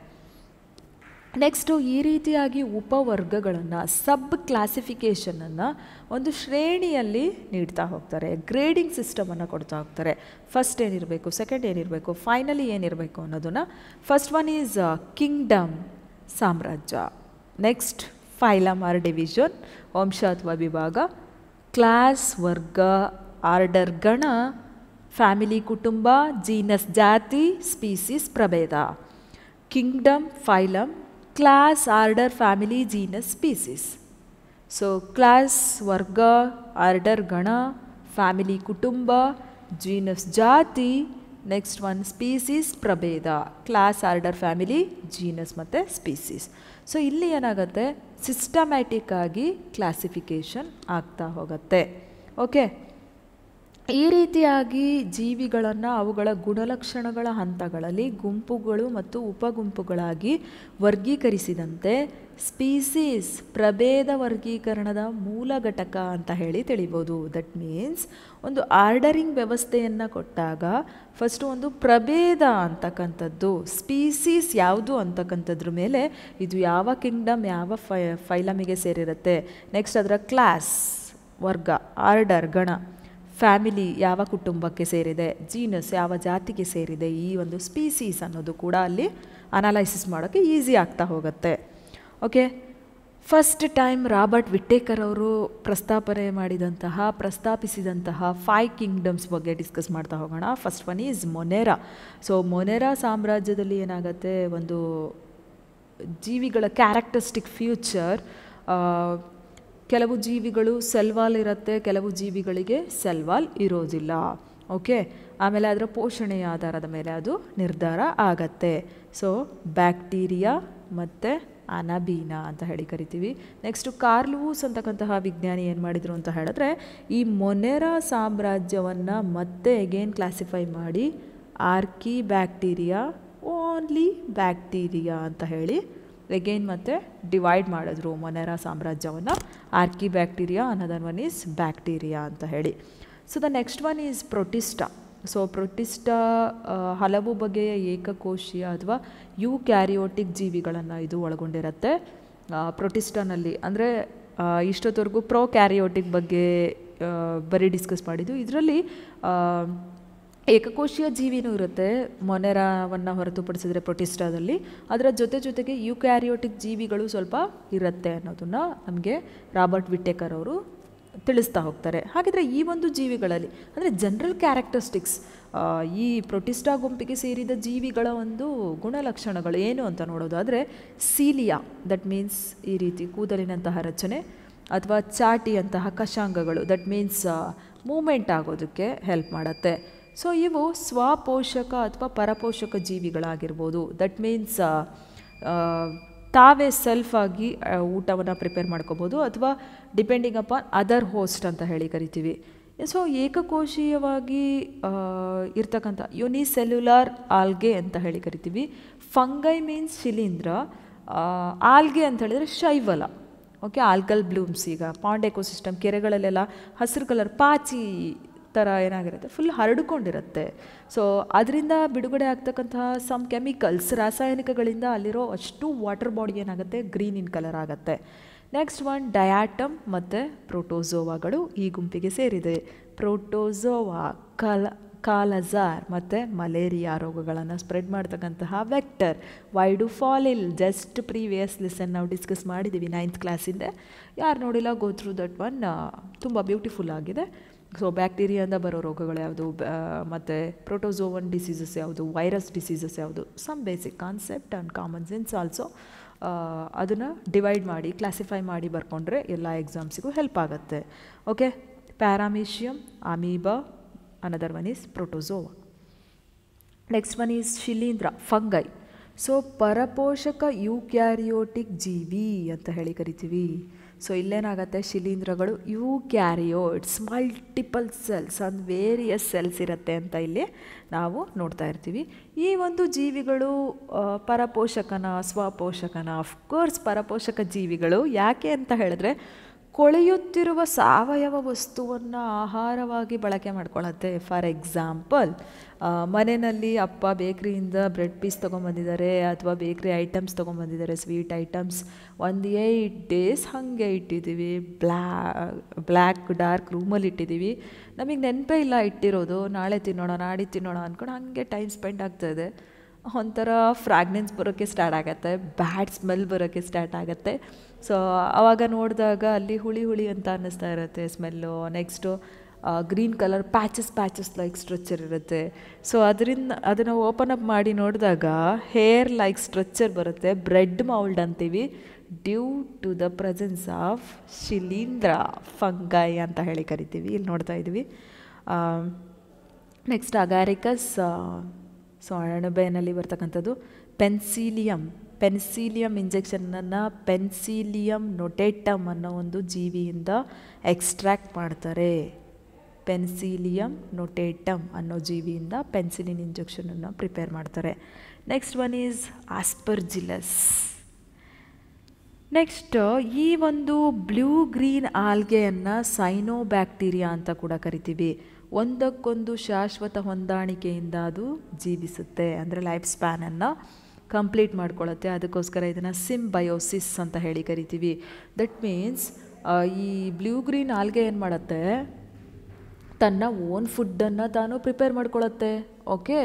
ನೆಕ್ಸ್ಟು ಈ ರೀತಿಯಾಗಿ ಉಪವರ್ಗಗಳನ್ನು ಸಬ್ ಕ್ಲಾಸಿಫಿಕೇಷನನ್ನು ಒಂದು ಶ್ರೇಣಿಯಲ್ಲಿ ನೀಡ್ತಾ ಹೋಗ್ತಾರೆ ಗ್ರೇಡಿಂಗ್ ಸಿಸ್ಟಮನ್ನು ಕೊಡ್ತಾ ಹೋಗ್ತಾರೆ ಫಸ್ಟ್ ಏನಿರಬೇಕು ಸೆಕೆಂಡ್ ಏನಿರಬೇಕು ಫೈನಲಿ ಏನಿರಬೇಕು ಅನ್ನೋದನ್ನು ಫಸ್ಟ್ ಒನ್ ಈಸ್ ಕಿಂಗ್ಡಮ್ ಸಾಮ್ರಾಜ್ಯ ನೆಕ್ಸ್ಟ್ ಫೈಲಮ್ ಆರ್ ಡಿವಿಷನ್ ವಂಶ ಅಥವಾ ವಿಭಾಗ ಕ್ಲಾಸ್ ವರ್ಗ ಆರ್ಡರ್ ಗಣ ಫ್ಯಾಮಿಲಿ ಕುಟುಂಬ ಜೀನಸ್ ಜಾತಿ ಸ್ಪೀಸೀಸ್ ಪ್ರಭೇದ kingdom phylum class order family genus species so class ವರ್ಗ ಆರ್ಡರ್ ಗಣ ಫ್ಯಾಮಿಲಿ ಕುಟುಂಬ ಜೀನಸ್ ಜಾತಿ ನೆಕ್ಸ್ಟ್ ಒನ್ ಸ್ಪೀಸೀಸ್ ಪ್ರಭೇದ ಕ್ಲಾಸ್ ಆರ್ಡರ್ ಫ್ಯಾಮಿಲಿ ಜೀನಸ್ ಮತ್ತು ಸ್ಪೀಸೀಸ್ ಸೊ ಇಲ್ಲಿ ಏನಾಗುತ್ತೆ ಸಿಸ್ಟಮ್ಯಾಟಿಕ್ ಆಗಿ ಕ್ಲಾಸಿಫಿಕೇಷನ್ ಆಗ್ತಾ ಹೋಗುತ್ತೆ ಓಕೆ ಈ ರೀತಿಯಾಗಿ ಜೀವಿಗಳನ್ನು ಅವುಗಳ ಗುಣಲಕ್ಷಣಗಳ ಹಂತಗಳಲ್ಲಿ ಗುಂಪುಗಳು ಮತ್ತು ಉಪಗುಂಪುಗಳಾಗಿ ವರ್ಗೀಕರಿಸಿದಂತೆ ಸ್ಪೀಸೀಸ್ ಪ್ರಭೇದ ವರ್ಗೀಕರಣದ ಮೂಲ ಘಟಕ ಅಂತ ಹೇಳಿ ತಿಳಿಬೋದು ದಟ್ ಮೀನ್ಸ್ ಒಂದು ಆರ್ಡರಿಂಗ್ ವ್ಯವಸ್ಥೆಯನ್ನು ಕೊಟ್ಟಾಗ ಫಸ್ಟು ಒಂದು ಪ್ರಭೇದ ಅಂತಕ್ಕಂಥದ್ದು ಸ್ಪೀಸೀಸ್ ಯಾವುದು ಅಂತಕ್ಕಂಥದ್ರ ಮೇಲೆ ಇದು ಯಾವ ಕಿಂಗ್ಡಮ್ ಯಾವ ಫೈ ಫೈಲಮಿಗೆ ಸೇರಿರುತ್ತೆ ನೆಕ್ಸ್ಟ್ ಅದರ ಕ್ಲಾಸ್ ವರ್ಗ ಆರ್ಡರ್ ಗಣ ಫ್ಯಾಮಿಲಿ ಯಾವ ಕುಟುಂಬಕ್ಕೆ ಸೇರಿದೆ ಜೀನಸ್ ಯಾವ ಜಾತಿಗೆ ಸೇರಿದೆ ಈ ಒಂದು ಸ್ಪೀಸೀಸ್ ಅನ್ನೋದು ಕೂಡ ಅಲ್ಲಿ ಅನಾಲೈಸಿಸ್ ಮಾಡೋಕ್ಕೆ ಈಸಿ ಆಗ್ತಾ ಹೋಗುತ್ತೆ okay first time Robert Whittaker ಅವರು ಪ್ರಸ್ತಾಪನೆ ಮಾಡಿದಂತಹ ಪ್ರಸ್ತಾಪಿಸಿದಂತಹ ಫೈವ್ ಕಿಂಗ್ಡಮ್ಸ್ ಬಗ್ಗೆ ಡಿಸ್ಕಸ್ ಮಾಡ್ತಾ ಹೋಗೋಣ first one is Monera so Monera ಸಾಮ್ರಾಜ್ಯದಲ್ಲಿ ಏನಾಗುತ್ತೆ ಒಂದು ಜೀವಿಗಳ ಕ್ಯಾರೆಕ್ಟರಿಸ್ಟಿಕ್ ಫ್ಯೂಚರ್ ಕೆಲವು ಜೀವಿಗಳು ಸೆಲ್ವಾಲ್ ಇರುತ್ತೆ ಕೆಲವು ಜೀವಿಗಳಿಗೆ ಸೆಲ್ವಾಲ್ ಇರೋದಿಲ್ಲ ಓಕೆ ಆಮೇಲೆ ಅದರ ಪೋಷಣೆಯ ಆಧಾರದ ಮೇಲೆ ಅದು ನಿರ್ಧಾರ ಆಗತ್ತೆ ಸೊ ಬ್ಯಾಕ್ಟೀರಿಯಾ ಮತ್ತು ಅನಬೀನಾ ಅಂತ ಹೇಳಿ ಕರಿತೀವಿ ನೆಕ್ಸ್ಟು ಕಾರ್ಲೂಸ್ ಅಂತಕ್ಕಂತಹ ವಿಜ್ಞಾನಿ ಏನು ಮಾಡಿದರು ಅಂತ ಹೇಳಿದ್ರೆ ಈ ಮೊನೆರಾ ಸಾಮ್ರಾಜ್ಯವನ್ನು ಮತ್ತೆ ಎಗೇನ್ ಕ್ಲಾಸಿಫೈ ಮಾಡಿ ಆರ್ಕಿ ಬ್ಯಾಕ್ಟೀರಿಯಾ ಓನ್ಲಿ ಬ್ಯಾಕ್ಟೀರಿಯಾ ಅಂತ ಹೇಳಿ ಎಗೇನ್ ಮತ್ತೆ ಡಿವೈಡ್ ಮಾಡಿದ್ರು ಮೊನೆರಾ ಸಾಮ್ರಾಜ್ಯವನ್ನು archaebacteria another one is bacteria ಅಂತ ಹೇಳಿ so the next one is Protista so Protista uh, ಹಲವು ಬಗೆಯ ಏಕಕೋಶೀಯ ಅಥವಾ ಯು ಕ್ಯಾರಿಯೋಟಿಕ್ ಜೀವಿಗಳನ್ನು ಇದು ಒಳಗೊಂಡಿರುತ್ತೆ ಪ್ರೊಟಿಸ್ಟಾನಲ್ಲಿ ಅಂದರೆ ಇಷ್ಟೊತ್ತವರೆಗೂ ಪ್ರೊ ಕ್ಯಾರಿಯೋಟಿಕ್ ಬಗ್ಗೆ ಬರೀ ಡಿಸ್ಕಸ್ ಮಾಡಿದ್ದು ಇದರಲ್ಲಿ ಏಕಕೋಶೀಯ ಜೀವಿನೂ ಇರುತ್ತೆ ಮೊನೆರಾವನ್ನು ಹೊರತುಪಡಿಸಿದರೆ ಪ್ರೊಟಿಸ್ಟಾದಲ್ಲಿ ಅದರ ಜೊತೆ ಜೊತೆಗೆ ಯು ಕ್ಯಾರಿಯೋಟಿಕ್ ಜೀವಿಗಳು ಸ್ವಲ್ಪ ಇರುತ್ತೆ ಅನ್ನೋದನ್ನು ನಮಗೆ ರಾಬರ್ಟ್ ವಿಟ್ಟೇಕರ್ ಅವರು ತಿಳಿಸ್ತಾ ಹೋಗ್ತಾರೆ ಹಾಗಿದ್ರೆ ಈ ಒಂದು ಜೀವಿಗಳಲ್ಲಿ ಅಂದರೆ ಜನರಲ್ ಕ್ಯಾರೆಕ್ಟರಿಸ್ಟಿಕ್ಸ್ ಈ ಪ್ರೊಟಿಸ್ಟಾ ಗುಂಪಿಗೆ ಸೇರಿದ ಜೀವಿಗಳ ಒಂದು ಗುಣಲಕ್ಷಣಗಳು ಏನು ಅಂತ ನೋಡೋದು ಆದರೆ ಸೀಲಿಯಾ ದಟ್ ಮೀನ್ಸ್ ಈ ರೀತಿ ಕೂದಲಿನಂತಹ ರಚನೆ ಅಥವಾ ಚಾಟಿ ಅಂತಹ ಕಶಾಂಗಗಳು ದಟ್ ಮೀನ್ಸ್ ಮೂಮೆಂಟ್ ಆಗೋದಕ್ಕೆ ಹೆಲ್ಪ್ ಮಾಡುತ್ತೆ ಸೊ ಇವು ಸ್ವಪೋಷಕ ಅಥವಾ ಪರಪೋಷಕ ಜೀವಿಗಳಾಗಿರ್ಬೋದು ದಟ್ ಮೀನ್ಸ್ ತಾವೇ ಸೆಲ್ಫಾಗಿ ಊಟವನ್ನು ಪ್ರಿಪೇರ್ ಮಾಡ್ಕೋಬೋದು ಅಥವಾ ಡಿಪೆಂಡಿಂಗ್ ಅಪಾನ್ ಅದರ್ ಹೋಸ್ಟ್ ಅಂತ ಹೇಳಿ ಕರಿತೀವಿ ಸೊ ಏಕಕೋಶೀಯವಾಗಿ ಇರ್ತಕ್ಕಂಥ ಯುನಿಸೆಲ್ಯುಲಾರ್ ಆಲ್ಗೆ ಅಂತ ಹೇಳಿ ಕರಿತೀವಿ ಫಂಗೈ ಮೀನ್ಸ್ ಶಿಲೀಂಧ್ರ ಆಲ್ಗೆ ಅಂತ ಹೇಳಿದರೆ ಶೈವಲ ಓಕೆ ಆಲ್ಗಲ್ ಬ್ಲೂಮ್ಸ್ ಈಗ ಪಾಂಡ್ ಎಕೋಸಿಸ್ಟಮ್ ಕೆರೆಗಳಲ್ಲೆಲ್ಲ ಹಸಿರು ಕಲರ್ ಪಾಚಿ ಥರ ಏನಾಗಿರುತ್ತೆ ಫುಲ್ ಹರಡಿಕೊಂಡಿರುತ್ತೆ ಸೊ ಅದರಿಂದ ಬಿಡುಗಡೆ ಆಗ್ತಕ್ಕಂತಹ ಸಮ್ ಕೆಮಿಕಲ್ಸ್ ರಾಸಾಯನಿಕಗಳಿಂದ ಅಲ್ಲಿರೋ ಅಷ್ಟು ವಾಟರ್ ಬಾಡಿ ಏನಾಗುತ್ತೆ ಗ್ರೀನ್ ಇನ್ ಕಲರ್ ಆಗುತ್ತೆ ನೆಕ್ಸ್ಟ್ ಒನ್ ಡಯಾಟಮ್ ಮತ್ತು ಪ್ರೋಟೋಝೋವಾಗಳು ಈ ಗುಂಪಿಗೆ ಸೇರಿದೆ ಪ್ರೋಟೋಝೋವಾ ಕಲ ಕಾಲಜಾರ್ ಮತ್ತು ಮಲೇರಿಯಾ ರೋಗಗಳನ್ನು ಸ್ಪ್ರೆಡ್ ಮಾಡ್ತಕ್ಕಂತಹ vector why fall ill just previous lesson ನಾವು ಡಿಸ್ಕಸ್ ಮಾಡಿದ್ದೀವಿ ನೈನ್ತ್ ಕ್ಲಾಸಿಂದ ಯಾರು ನೋಡಿಲ್ಲ ಗೋ ಥ್ರೂ ದಟ್ ಒನ್ ತುಂಬ ಬ್ಯೂಟಿಫುಲ್ ಆಗಿದೆ ಸೊ ಬ್ಯಾಕ್ಟೀರಿಯಾದ ಬರೋ ರೋಗಗಳು ಯಾವುದು ಮತ್ತು ಪ್ರೋಟೋಝೋವನ್ ಡಿಸೀಸಸ್ ಯಾವುದು ವೈರಸ್ ಡಿಸೀಸಸ್ ಯಾವುದು some basic concept and common sense also ಅದನ್ನು ಡಿವೈಡ್ ಮಾಡಿ ಕ್ಲಾಸಿಫೈ ಮಾಡಿ ಬರ್ಕೊಂಡ್ರೆ ಎಲ್ಲ ಎಕ್ಸಾಮ್ಸಿಗೂ ಹೆಲ್ಪ್ ಆಗುತ್ತೆ okay paramecium amoeba another one is protozoa next one is ಶಿಲೀಂಧ್ರ ಫಂಗೈ ಸೊ ಪರಪೋಷಕ ಯುಕ್ಯಾರಿಯೋಟಿಕ್ ಜೀವಿ ಅಂತ ಹೇಳಿ ಕರಿತೀವಿ ಸೊ ಇಲ್ಲೇನಾಗುತ್ತೆ ಶಿಲೀಂಧ್ರಗಳು eukaryote it's multiple cells and various cells ಇರುತ್ತೆ ಅಂತ ಇಲ್ಲಿ ನಾವು ನೋಡ್ತಾ ಇರ್ತೀವಿ ಈ ಒಂದು ಜೀವಿಗಳು ಪರಪೋಷಕನ ಸ್ವಪೋಷಕನ ಅಫ್ಕೋರ್ಸ್ ಪರಪೋಷಕ ಜೀವಿಗಳು ಯಾಕೆ ಅಂತ ಹೇಳಿದ್ರೆ ಕೊಳೆಯುತ್ತಿರುವ ಸಾವಯವ ವಸ್ತುವನ್ನು ಆಹಾರವಾಗಿ ಬಳಕೆ ಮಾಡ್ಕೊಳ್ಳತ್ತೆ ಫಾರ್ ಎಕ್ಸಾಂಪಲ್ ಮನೆಯಲ್ಲಿ ಅಪ್ಪ ಬೇಕ್ರಿಯಿಂದ ಬ್ರೆಡ್ ಪೀಸ್ ತೊಗೊಂಬಂದಿದ್ದಾರೆ ಅಥವಾ ಬೇಕ್ರಿ ಐಟಮ್ಸ್ ತೊಗೊಂಬಂದಿದ್ದಾರೆ ಸ್ವೀಟ್ ಐಟಮ್ಸ್ ಒಂದು ಏಯ್ಟ್ ಡೇಸ್ ಹಾಗೆ ಇಟ್ಟಿದ್ದೀವಿ ಬ್ಲ್ಯಾ ಬ್ಲ್ಯಾಕ್ ಡಾರ್ಕ್ ರೂಮಲ್ಲಿ ಇಟ್ಟಿದ್ದೀವಿ ನಮಗೆ ನೆನಪೇ ಇಲ್ಲ ಇಟ್ಟಿರೋದು ನಾಳೆ ತಿನ್ನೋಣ ನಾಡಿ ತಿನ್ನೋಣ ಅಂದ್ಕೊಂಡು ಹಾಗೆ ಟೈಮ್ ಸ್ಪೆಂಡ್ ಆಗ್ತಾಯಿದೆ ಒಂಥರ ಫ್ರಾಗ್ನೆನ್ಸ್ ಬರೋಕ್ಕೆ ಸ್ಟಾರ್ಟ್ ಆಗುತ್ತೆ ಬ್ಯಾಡ್ ಸ್ಮೆಲ್ ಬರೋಕ್ಕೆ ಸ್ಟಾರ್ಟ್ ಆಗುತ್ತೆ ಸೊ ಆವಾಗ ನೋಡಿದಾಗ ಅಲ್ಲಿ ಹುಳಿ ಹುಳಿ ಅಂತ ಅನ್ನಿಸ್ತಾ ಇರುತ್ತೆ smell next green colour patches patches like structure ಇರುತ್ತೆ ಸೊ ಅದರಿಂದ ಅದನ್ನು ಓಪನ್ ಅಪ್ ಮಾಡಿ ನೋಡಿದಾಗ ಹೇರ್ ಲೈಕ್ ಸ್ಟ್ರಚ್ಚರ್ ಬರುತ್ತೆ ಬ್ರೆಡ್ ಮೌಲ್ಡ್ ಅಂತೀವಿ due to the presence of ಶಿಲೀಂಧ್ರ ಫಂಗೈ ಅಂತ ಹೇಳಿ ಕರಿತೀವಿ ಇಲ್ಲಿ ನೋಡ್ತಾ ಇದ್ದೀವಿ ನೆಕ್ಸ್ಟ್ ಅಗಾರಿಕಸ್ ಸೊ ಅಣಬೆಯಲ್ಲಿ ಬರ್ತಕ್ಕಂಥದ್ದು ಪೆನ್ಸಿಲಿಯಂ ಪೆನ್ಸಿಲಿಯಮ್ ಇಂಜೆಕ್ಷನನ್ನು ಪೆನ್ಸಿಲಿಯಮ್ ನೊಟೇಟಮ್ ಅನ್ನೋ ಒಂದು ಜೀವಿಯಿಂದ ಎಕ್ಸ್ಟ್ರಾಕ್ಟ್ ಮಾಡ್ತಾರೆ ಪೆನ್ಸಿಲಿಯಂ ನೊಟೇಟಮ್ ಅನ್ನೋ ಜೀವಿಯಿಂದ ಪೆನ್ಸಿಲಿನ್ ಇಂಜೆಕ್ಷನನ್ನು ಪ್ರಿಪೇರ್ ಮಾಡ್ತಾರೆ next one is Aspergillus next ಈ ಒಂದು ಬ್ಲೂ ಗ್ರೀನ್ ಆಲ್ಗೆಯನ್ನು ಸೈನೋ ಬ್ಯಾಕ್ಟೀರಿಯಾ ಅಂತ ಕೂಡ ಕರಿತೀವಿ ಒಂದಕ್ಕೊಂದು ಶಾಶ್ವತ ಹೊಂದಾಣಿಕೆಯಿಂದ ಅದು ಜೀವಿಸುತ್ತೆ ಅಂದರೆ ಲೈಫ್ ಸ್ಪ್ಯಾನನ್ನು ಕಂಪ್ಲೀಟ್ ಮಾಡ್ಕೊಳ್ಳುತ್ತೆ ಅದಕ್ಕೋಸ್ಕರ ಇದನ್ನು ಸಿಂಬಯೋಸಿಸ್ ಅಂತ ಹೇಳಿ ಕರಿತೀವಿ ದಟ್ ಮೀನ್ಸ್ ಈ ಬ್ಲೂ ಗ್ರೀನ್ ಆಲ್ಗೆ ಏನು ಮಾಡುತ್ತೆ ತನ್ನ ಓನ್ ಫುಡ್ಡನ್ನು ತಾನು ಪ್ರಿಪೇರ್ ಮಾಡ್ಕೊಳ್ಳುತ್ತೆ ಓಕೆ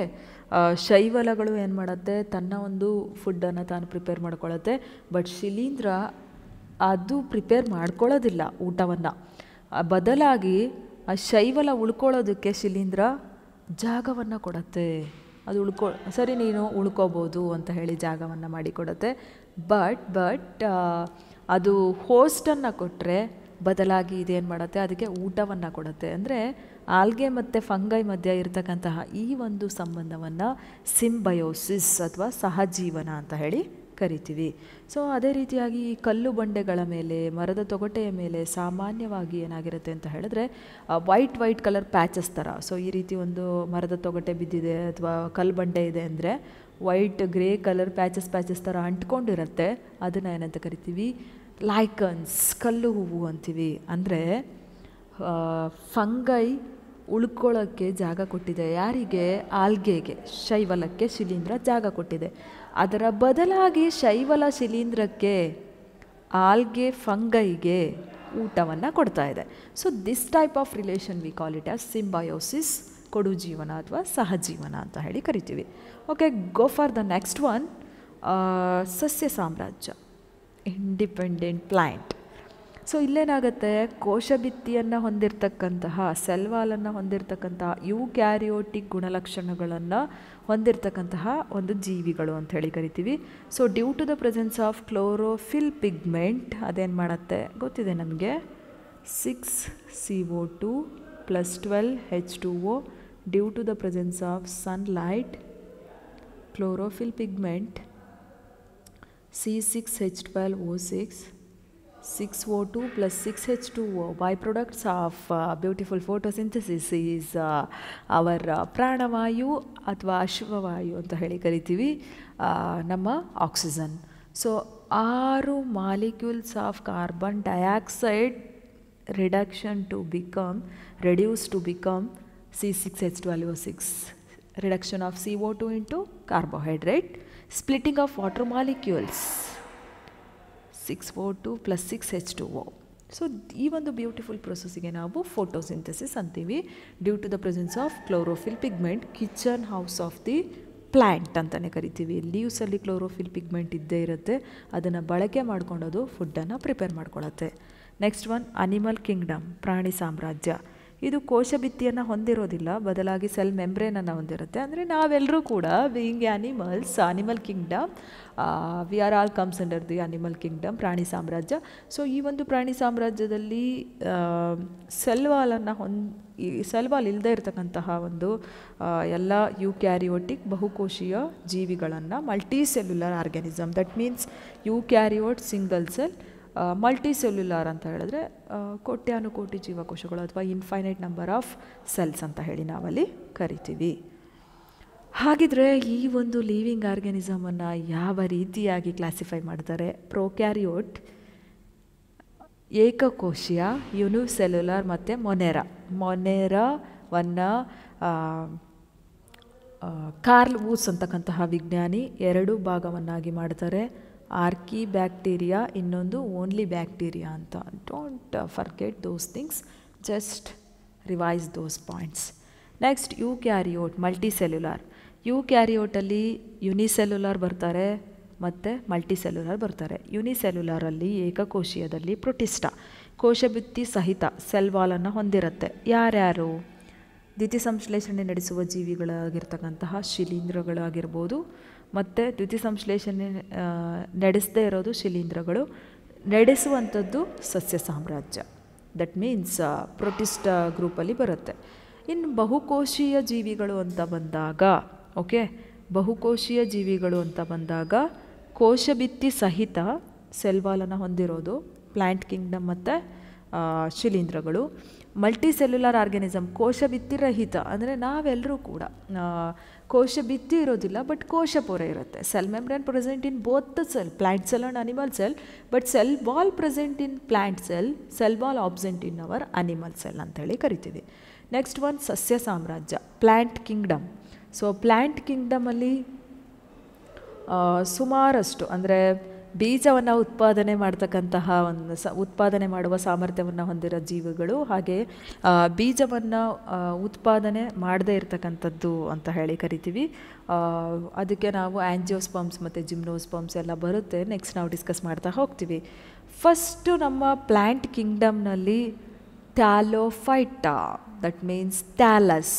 ಶೈವಲಗಳು ಏನು ಮಾಡುತ್ತೆ ತನ್ನ ಒಂದು ಫುಡ್ಡನ್ನು ತಾನು ಪ್ರಿಪೇರ್ ಮಾಡ್ಕೊಳ್ಳುತ್ತೆ ಬಟ್ ಶಿಲೀಂಧ್ರ ಅದು ಪ್ರಿಪೇರ್ ಮಾಡ್ಕೊಳ್ಳೋದಿಲ್ಲ ಊಟವನ್ನು ಬದಲಾಗಿ ಆ ಶೈವಲ ಉಳ್ಕೊಳ್ಳೋದಕ್ಕೆ ಶಿಲೀಂಧ್ರ ಜಾಗವನ್ನು ಕೊಡತ್ತೆ ಅದು ಉಳ್ಕೊ ಸರಿ ನೀನು ಉಳ್ಕೋಬೋದು ಅಂತ ಹೇಳಿ ಜಾಗವನ್ನು ಮಾಡಿಕೊಡತ್ತೆ ಬಟ್ ಬಟ್ ಅದು ಹೋಸ್ಟನ್ನು ಕೊಟ್ಟರೆ ಬದಲಾಗಿ ಇದೇನು ಮಾಡುತ್ತೆ ಅದಕ್ಕೆ ಊಟವನ್ನು ಕೊಡುತ್ತೆ ಅಂದರೆ ಆಲ್ಗೆ ಮತ್ತು ಫಂಗೈ ಮಧ್ಯೆ ಇರತಕ್ಕಂತಹ ಈ ಒಂದು ಸಂಬಂಧವನ್ನು ಸಿಂಬಯೋಸಿಸ್ ಅಥವಾ ಸಹಜೀವನ ಅಂತ ಹೇಳಿ ಕರಿತೀವಿ ಸೊ ಅದೇ ರೀತಿಯಾಗಿ ಈ ಕಲ್ಲು ಬಂಡೆಗಳ ಮೇಲೆ ಮರದ ತೊಗಟೆಯ ಮೇಲೆ ಸಾಮಾನ್ಯವಾಗಿ ಏನಾಗಿರುತ್ತೆ ಅಂತ ಹೇಳಿದ್ರೆ ವೈಟ್ ವೈಟ್ ಕಲರ್ ಪ್ಯಾಚಸ್ ಥರ ಸೊ ಈ ರೀತಿ ಒಂದು ಮರದ ತೊಗಟೆ ಬಿದ್ದಿದೆ ಅಥವಾ ಕಲ್ಲು ಬಂಡೆ ಇದೆ ಅಂದರೆ white grey colour patches patches ಥರ ಅಂಟ್ಕೊಂಡಿರುತ್ತೆ ಅದನ್ನು ಏನಂತ ಕರಿತೀವಿ ಲೈಕನ್ಸ್ ಕಲ್ಲು ಹೂವು ಅಂತೀವಿ ಅಂದರೆ ಫಂಗೈ ಉಳ್ಕೊಳ್ಳೋಕ್ಕೆ ಜಾಗ ಕೊಟ್ಟಿದೆ ಯಾರಿಗೆ ಆಲ್ಗೆಗೆ ಶೈವಲಕ್ಕೆ ಶಿಲೀಂಧ್ರ ಜಾಗ ಕೊಟ್ಟಿದೆ ಅದರ ಬದಲಾಗಿ ಶೈವಲ ಶಿಲೀಂಧ್ರಕ್ಕೆ ಆಲ್ಗೆ ಫಂಗೈಗೆ ಊಟವನ್ನು ಕೊಡ್ತಾ ಇದೆ so this type of relation we call it as symbiosis ಕೊಡು ಜೀವನ ಅಥವಾ ಸಹಜೀವನ ಅಂತ ಹೇಳಿ ಕರಿತೀವಿ okay go for the next one ಸಸ್ಯ ಸಾಮ್ರಾಜ್ಯ ಇಂಡಿಪೆಂಡೆಂಟ್ ಪ್ಲ್ಯಾಂಟ್ ಸೊ ಇಲ್ಲೇನಾಗುತ್ತೆ ಕೋಶಭಿತ್ತಿಯನ್ನು ಹೊಂದಿರತಕ್ಕಂತಹ ಸೆಲ್ವಾಲನ್ನು ಹೊಂದಿರತಕ್ಕಂತಹ ಯು ಕ್ಯಾರಿಯೋಟಿಕ್ ಗುಣಲಕ್ಷಣಗಳನ್ನು ಹೊಂದಿರತಕ್ಕಂತಹ ಒಂದು ಜೀವಿಗಳು ಅಂತ ಹೇಳಿ ಕರಿತೀವಿ so due to the presence of chlorophyll pigment ಅದೇನು ಮಾಡುತ್ತೆ ಗೊತ್ತಿದೆ ನಮಗೆ six C O two plus twelve H two O due to the presence of sunlight chlorophyll pigment C six H twelve O six six O 6O2 plus 6H2O. Byproducts of byproducts of beautiful uh, is our ಪ್ರಾಣವಾಯು ಅಥವಾ ಅಶ್ವವಾಯು ಅಂತ ಹೇಳಿ ಕರಿತೀವಿ ನಮ್ಮ oxygen so ಆರು molecules of carbon dioxide reduction to become reduce to become C six H twelve six reduction of C O two into carbohydrate splitting of water molecules six O two plus six H two O so ಈ ಒಂದು beautiful ಪ್ರೊಸೆಸ್ಸಿಗೆ ನಾವು photosynthesis ಅಂತೀವಿ due to the presence of chlorophyll pigment kitchen house of the plant ಅಂತಲೇ ಕರಿತೀವಿ ಲೀವ್ಸಲ್ಲಿ chlorophyll pigment ಇದ್ದೇ ಇರುತ್ತೆ ಅದನ್ನು ಬಳಕೆ ಮಾಡ್ಕೊಂಡು ಫುಡ್ಡನ್ನು ಪ್ರಿಪೇರ್ ಮಾಡ್ಕೊಳ್ಳುತ್ತೆ ನೆಕ್ಸ್ಟ್ ಒನ್ ಅನಿಮಲ್ ಕಿಂಗ್ಡಮ್ ಪ್ರಾಣಿ ಸಾಮ್ರಾಜ್ಯ ಇದು ಕೋಶ ಭಿತ್ತಿಯನ್ನು ಹೊಂದಿರೋದಿಲ್ಲ ಬದಲಾಗಿ ಸೆಲ್ ಮೆಂಬ್ರೇನನ್ನು ಹೊಂದಿರುತ್ತೆ ಅಂದರೆ ನಾವೆಲ್ಲರೂ ಕೂಡ being animals animal kingdom we are all comes under the animal kingdom ಪ್ರಾಣಿ ಸಾಮ್ರಾಜ್ಯ ಸೊ ಈ ಒಂದು ಪ್ರಾಣಿ ಸಾಮ್ರಾಜ್ಯದಲ್ಲಿ ಸೆಲ್ವಾಲನ್ನು ಹೊಂದ್ ಈ ಸೆಲ್ವಾಲ್ ಇಲ್ಲದೆ ಇರತಕ್ಕಂತಹ ಒಂದು ಎಲ್ಲ ಯು ಕ್ಯಾರಿಯೋಟಿಕ್ ಬಹುಕೋಶೀಯ ಜೀವಿಗಳನ್ನು multicellular organism that means eukaryote single cell multicellular ಅಂತ ಹೇಳಿದ್ರೆ ಕೋಟ್ಯಾನುಕೋಟಿ ಜೀವಕೋಶಗಳು ಅಥವಾ ಇನ್ಫೈನೈಟ್ ನಂಬರ್ ಆಫ್ ಸೆಲ್ಸ್ ಅಂತ ಹೇಳಿ ನಾವಲ್ಲಿ ಕರಿತೀವಿ ಹಾಗಿದ್ರೆ ಈ ಒಂದು ಲಿವಿಂಗ್ ಆರ್ಗ್ಯಾನಿಸಮನ್ನು ಯಾವ ರೀತಿಯಾಗಿ ಕ್ಲಾಸಿಫೈ ಮಾಡ್ತಾರೆ ಪ್ರೋಕ್ಯಾರಿಯೋಟ್ ಏಕಕೋಶೀಯ ಯುನಿಸೆಲ್ಯುಲಾರ್ ಮತ್ತು ಮೊನೆರಾ ಮೊನೆರಾ ಕಾರ್ಲ್ ವೂಸ್ ಅಂತಕ್ಕಂತಹ ವಿಜ್ಞಾನಿ ಎರಡು ಭಾಗವನ್ನಾಗಿ ಮಾಡ್ತಾರೆ ಆರ್ಕಿ ಬ್ಯಾಕ್ಟೀರಿಯಾ ಇನ್ನೊಂದು ಓನ್ಲಿ ಬ್ಯಾಕ್ಟೀರಿಯಾ ಅಂತ don't forget those things just revise those points next eukaryote multicellular ಯು ಕ್ಯಾರಿಯೋಟಲ್ಲಿ ಯುನಿಸೆಲ್ಯುಲಾರ್ ಬರ್ತಾರೆ ಮತ್ತು ಮಲ್ಟಿ ಸೆಲ್ಯುಲಾರ್ ಬರ್ತಾರೆ ಯುನಿಸೆಲ್ಯುಲಾರಲ್ಲಿ ಏಕಕೋಶೀಯದಲ್ಲಿ ಪ್ರೊಟಿಸ್ಟ ಕೋಶಭಿತ್ತಿ ಸಹಿತ ಸೆಲ್ವಾಲನ್ನು ಹೊಂದಿರುತ್ತೆ ಯಾರ್ಯಾರು ದ್ವಿತೀಯ ಸಂಶ್ಲೇಷಣೆ ನಡೆಸುವ ಜೀವಿಗಳಾಗಿರ್ತಕ್ಕಂತಹ ಶಿಲೀಂಧ್ರಗಳಾಗಿರ್ಬೋದು ಮತ್ತು ಸಂಶ್ಲೇಷಣೆ ನಡೆಸದೇ ಇರೋದು ಶಿಲೀಂಧ್ರಗಳು ನಡೆಸುವಂಥದ್ದು ಸಸ್ಯ ಸಾಮ್ರಾಜ್ಯ ದಟ್ ಮೀನ್ಸ್ ಪ್ರೊಟಿಸ್ಟ ಗ್ರೂಪಲ್ಲಿ ಬರುತ್ತೆ ಇನ್ನು ಬಹುಕೋಶೀಯ ಜೀವಿಗಳು ಅಂತ ಬಂದಾಗ ಓಕೆ ಬಹುಕೋಶೀಯ ಜೀವಿಗಳು ಅಂತ ಬಂದಾಗ ಕೋಶ ಸಹಿತ ಸೆಲ್ವಾಲನ್ನು ಹೊಂದಿರೋದು ಪ್ಲ್ಯಾಂಟ್ ಕಿಂಗ್ಡಮ್ ಮತ್ತು ಶಿಲೀಂಧ್ರಗಳು ಮಲ್ಟಿ ಸೆಲ್ಯುಲರ್ ಆರ್ಗ್ಯಾನಿಸಮ್ ಕೋಶ ಅಂದರೆ ನಾವೆಲ್ಲರೂ ಕೂಡ ಕೋಶ ಬಿತ್ತಿ ಇರೋದಿಲ್ಲ ಬಟ್ ಕೋಶ ಪೊರೆ ಇರುತ್ತೆ cell membrane present in both the cell plant cell and animal cell but cell wall present in plant cell cell wall absent in our animal cell ಅಂತೇಳಿ ಕರಿತೀವಿ ನೆಕ್ಸ್ಟ್ ಒಂದು ಸಸ್ಯ ಸಾಮ್ರಾಜ್ಯ ಪ್ಲ್ಯಾಂಟ್ ಕಿಂಗ್ಡಮ್ ಸೊ ಪ್ಲ್ಯಾಂಟ್ ಕಿಂಗ್ಡಮಲ್ಲಿ ಸುಮಾರಷ್ಟು ಅಂದರೆ ಬೀಜವನ್ನು ಉತ್ಪಾದನೆ ಮಾಡ್ತಕ್ಕಂತಹ ಒಂದು ಸ ಉತ್ಪಾದನೆ ಮಾಡುವ ಸಾಮರ್ಥ್ಯವನ್ನು ಹೊಂದಿರೋ ಜೀವಿಗಳು ಹಾಗೆ ಬೀಜವನ್ನು ಉತ್ಪಾದನೆ ಮಾಡದೇ ಇರತಕ್ಕಂಥದ್ದು ಅಂತ ಹೇಳಿ ಕರಿತೀವಿ ಅದಕ್ಕೆ ನಾವು ಆ್ಯಂಜಿಯೋಸ್ಪಂಪ್ಸ್ ಮತ್ತು ಜಿಮ್ನೋಸ್ಪಂಪ್ಸ್ ಎಲ್ಲ ಬರುತ್ತೆ ನೆಕ್ಸ್ಟ್ ನಾವು ಡಿಸ್ಕಸ್ ಮಾಡ್ತಾ ಹೋಗ್ತೀವಿ ಫಸ್ಟು ನಮ್ಮ ಪ್ಲ್ಯಾಂಟ್ ಕಿಂಗ್ಡಮ್ನಲ್ಲಿ ಟ್ಯಾಲೋಫೈಟಾ ದಟ್ ಮೀನ್ಸ್ ಟ್ಯಾಲಸ್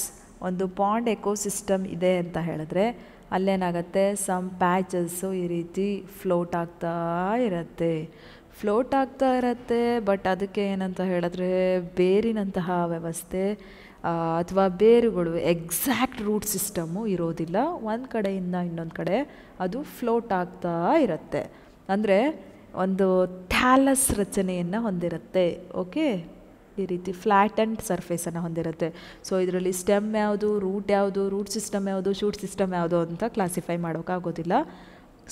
ಒಂದು ಪಾಂಡ್ ಎಕೋಸಿಸ್ಟಮ್ ಇದೆ ಅಂತ ಹೇಳಿದ್ರೆ ಅಲ್ಲೇನಾಗತ್ತೆ ಸಮ್ ಪ್ಯಾಚಸ್ಸು ಈ ರೀತಿ ಫ್ಲೋಟ್ ಆಗ್ತಾ ಇರುತ್ತೆ ಫ್ಲೋಟ್ ಆಗ್ತಾ ಇರುತ್ತೆ ಬಟ್ ಅದಕ್ಕೆ ಏನಂತ ಹೇಳಿದ್ರೆ ಬೇರಿನಂತಹ ವ್ಯವಸ್ಥೆ ಅಥವಾ ಬೇರುಗಳು ಎಕ್ಸಾಕ್ಟ್ ರೂಟ್ ಸಿಸ್ಟಮು ಇರೋದಿಲ್ಲ ಒಂದು ಕಡೆಯಿಂದ ಇನ್ನೊಂದು ಕಡೆ ಅದು ಫ್ಲೋಟ್ ಆಗ್ತಾ ಇರುತ್ತೆ ಅಂದರೆ ಒಂದು ಥ್ಯಾಲಸ್ ರಚನೆಯನ್ನು ಹೊಂದಿರುತ್ತೆ ಓಕೆ ಈ ರೀತಿ ಫ್ಲ್ಯಾಟ್ ಆ್ಯಂಡ್ ಸರ್ಫೇಸನ್ನು ಹೊಂದಿರುತ್ತೆ ಸೊ ಇದರಲ್ಲಿ ಸ್ಟೆಮ್ ಯಾವುದು ರೂಟ್ ಯಾವುದು ರೂಟ್ ಸಿಸ್ಟಮ್ ಯಾವುದು ಶೂಟ್ ಸಿಸ್ಟಮ್ ಯಾವುದು ಅಂತ ಕ್ಲಾಸಿಫೈ ಮಾಡೋಕ್ಕಾಗೋದಿಲ್ಲ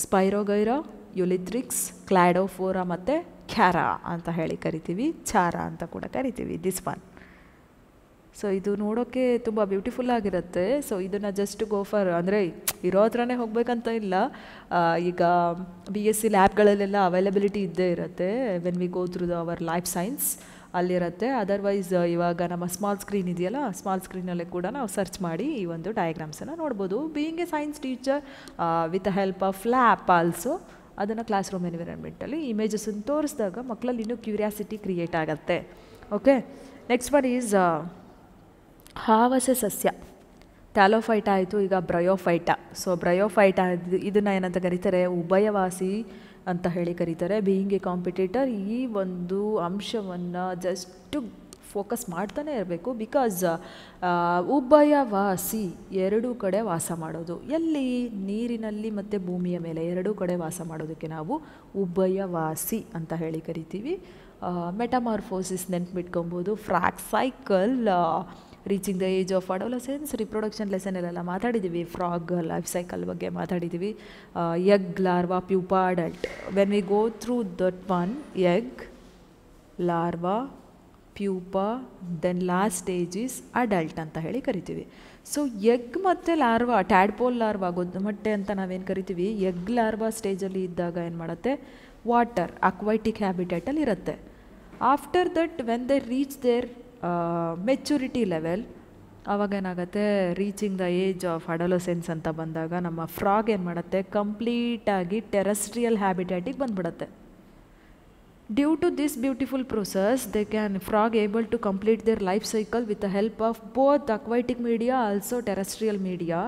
ಸ್ಪೈರೋಗೈರೋ ಯುಲಿದ್ರಿಕ್ಸ್ ಕ್ಲಾಡೋಫೋರಾ ಮತ್ತು ಖ್ಯಾರ ಅಂತ ಹೇಳಿ ಕರಿತೀವಿ ಚಾರ ಅಂತ ಕೂಡ ಕರಿತೀವಿ ದಿಸ್ ಒನ್ ಸೊ ಇದು ನೋಡೋಕ್ಕೆ ತುಂಬ ಬ್ಯೂಟಿಫುಲ್ ಆಗಿರುತ್ತೆ ಸೊ ಇದನ್ನು ಜಸ್ಟ್ ಗೋಫರ್ ಅಂದರೆ ಇರೋ ಹತ್ರನೇ ಹೋಗಬೇಕಂತ ಇಲ್ಲ ಈಗ ಬಿ ಎಸ್ ಸಿ ಲ್ಯಾಬ್ಗಳಲ್ಲೆಲ್ಲ ಅವೈಲಬಿಲಿಟಿ ಇದ್ದೇ ಇರುತ್ತೆ when we go through the our life science ಅಲ್ಲಿರುತ್ತೆ ಅದರ್ವೈಸ್ ಇವಾಗ ನಮ್ಮ ಸ್ಮಾಲ್ ಸ್ಕ್ರೀನ್ ಇದೆಯಲ್ಲ ಸ್ಮಾಲ್ ಸ್ಕ್ರೀನಲ್ಲೇ ಕೂಡ ನಾವು ಸರ್ಚ್ ಮಾಡಿ ಈ ಒಂದು ಡಯಾಗ್ರಾಮ್ಸನ್ನು ನೋಡ್ಬೋದು being a science teacher with help of lap also ಅದನ್ನು ಕ್ಲಾಸ್ ರೂಮ್ ಎನ್ವಿರಾನ್ಮೆಂಟಲ್ಲಿ ಇಮೇಜಸನ್ನು ತೋರಿಸಿದಾಗ ಮಕ್ಕಳಲ್ಲಿ ಇನ್ನೂ ಕ್ಯೂರಿಯಾಸಿಟಿ ಕ್ರಿಯೇಟ್ ಆಗುತ್ತೆ ಓಕೆ ನೆಕ್ಸ್ಟ್ ಒನ್ ಈಸ್ ಹಾವಸೆ ಸಸ್ಯ ಟ್ಯಾಲೋಫೈಟ ಆಯಿತು ಈಗ ಬ್ರಯೋಫೈಟಾ ಸೊ ಬ್ರಯೋಫೈಟ ಇದನ್ನು ಏನಂತ ಕರೀತಾರೆ ಉಭಯವಾಸಿ ಅಂತ ಹೇಳಿ ಕರೀತಾರೆ ಬೀಯಿಂಗ್ ಎ ಕಾಂಪಿಟೇಟರ್ ಈ ಒಂದು ಅಂಶವನ್ನು ಜಸ್ಟು ಫೋಕಸ್ ಮಾಡ್ತಾನೆ ಇರಬೇಕು ಬಿಕಾಸ್ ಉಭಯ ವಾಸಿ ಎರಡೂ ಕಡೆ ವಾಸ ಮಾಡೋದು ಎಲ್ಲಿ ನೀರಿನಲ್ಲಿ ಮತ್ತು ಭೂಮಿಯ ಮೇಲೆ ಎರಡೂ ಕಡೆ ವಾಸ ಮಾಡೋದಕ್ಕೆ ನಾವು ಉಭಯ ವಾಸಿ ಅಂತ ಹೇಳಿ ಕರಿತೀವಿ ಮೆಟಮಾರ್ಫೋಸಿಸ್ ನೆನ್ಪಿಟ್ಕೊಬೋದು frog cycle reaching the age of adolescence reproduction ಲೆಸನಲ್ಲೆಲ್ಲ ಮಾತಾಡಿದ್ದೀವಿ ಫ್ರಾಗ್ ಲೈಫ್ ಸೈಕಲ್ ಬಗ್ಗೆ ಮಾತಾಡಿದ್ದೀವಿ egg larva pupa adult when we go through that one egg larva pupa then last stage is adult ಅಂತ ಹೇಳಿ ಕರಿತೀವಿ ಸೊ ಎಗ್ ಮತ್ತು larva tadpole larva ಗೊದ್ದುಮಟ್ಟೆ ಮೊಟ್ಟೆ ಅಂತ ನಾವೇನು ಕರಿತೀವಿ ಎಗ್ ಲಾರ್ವಾ ಸ್ಟೇಜಲ್ಲಿ ಇದ್ದಾಗ ಏನು ಮಾಡುತ್ತೆ ವಾಟರ್ ಅಕ್ವೈಟಿಕ್ ಹ್ಯಾಬಿಟೇಟಲ್ಲಿ ಇರುತ್ತೆ after that when they reach their maturity level ಏನಾಗುತ್ತೆ reaching the age of adolescence ಅಂತ ಬಂದಾಗ ನಮ್ಮ ಫ್ರಾಗ್ ಏನು ಮಾಡುತ್ತೆ ಕಂಪ್ಲೀಟಾಗಿ ಟೆರೆಸ್ಟ್ರಿಯಲ್ ಹ್ಯಾಬಿಟ್ಯಾಟಿಗೆ ಬಂದ್ಬಿಡುತ್ತೆ due to this beautiful process they can frog able to complete their life cycle with the help of both aquatic media also terrestrial media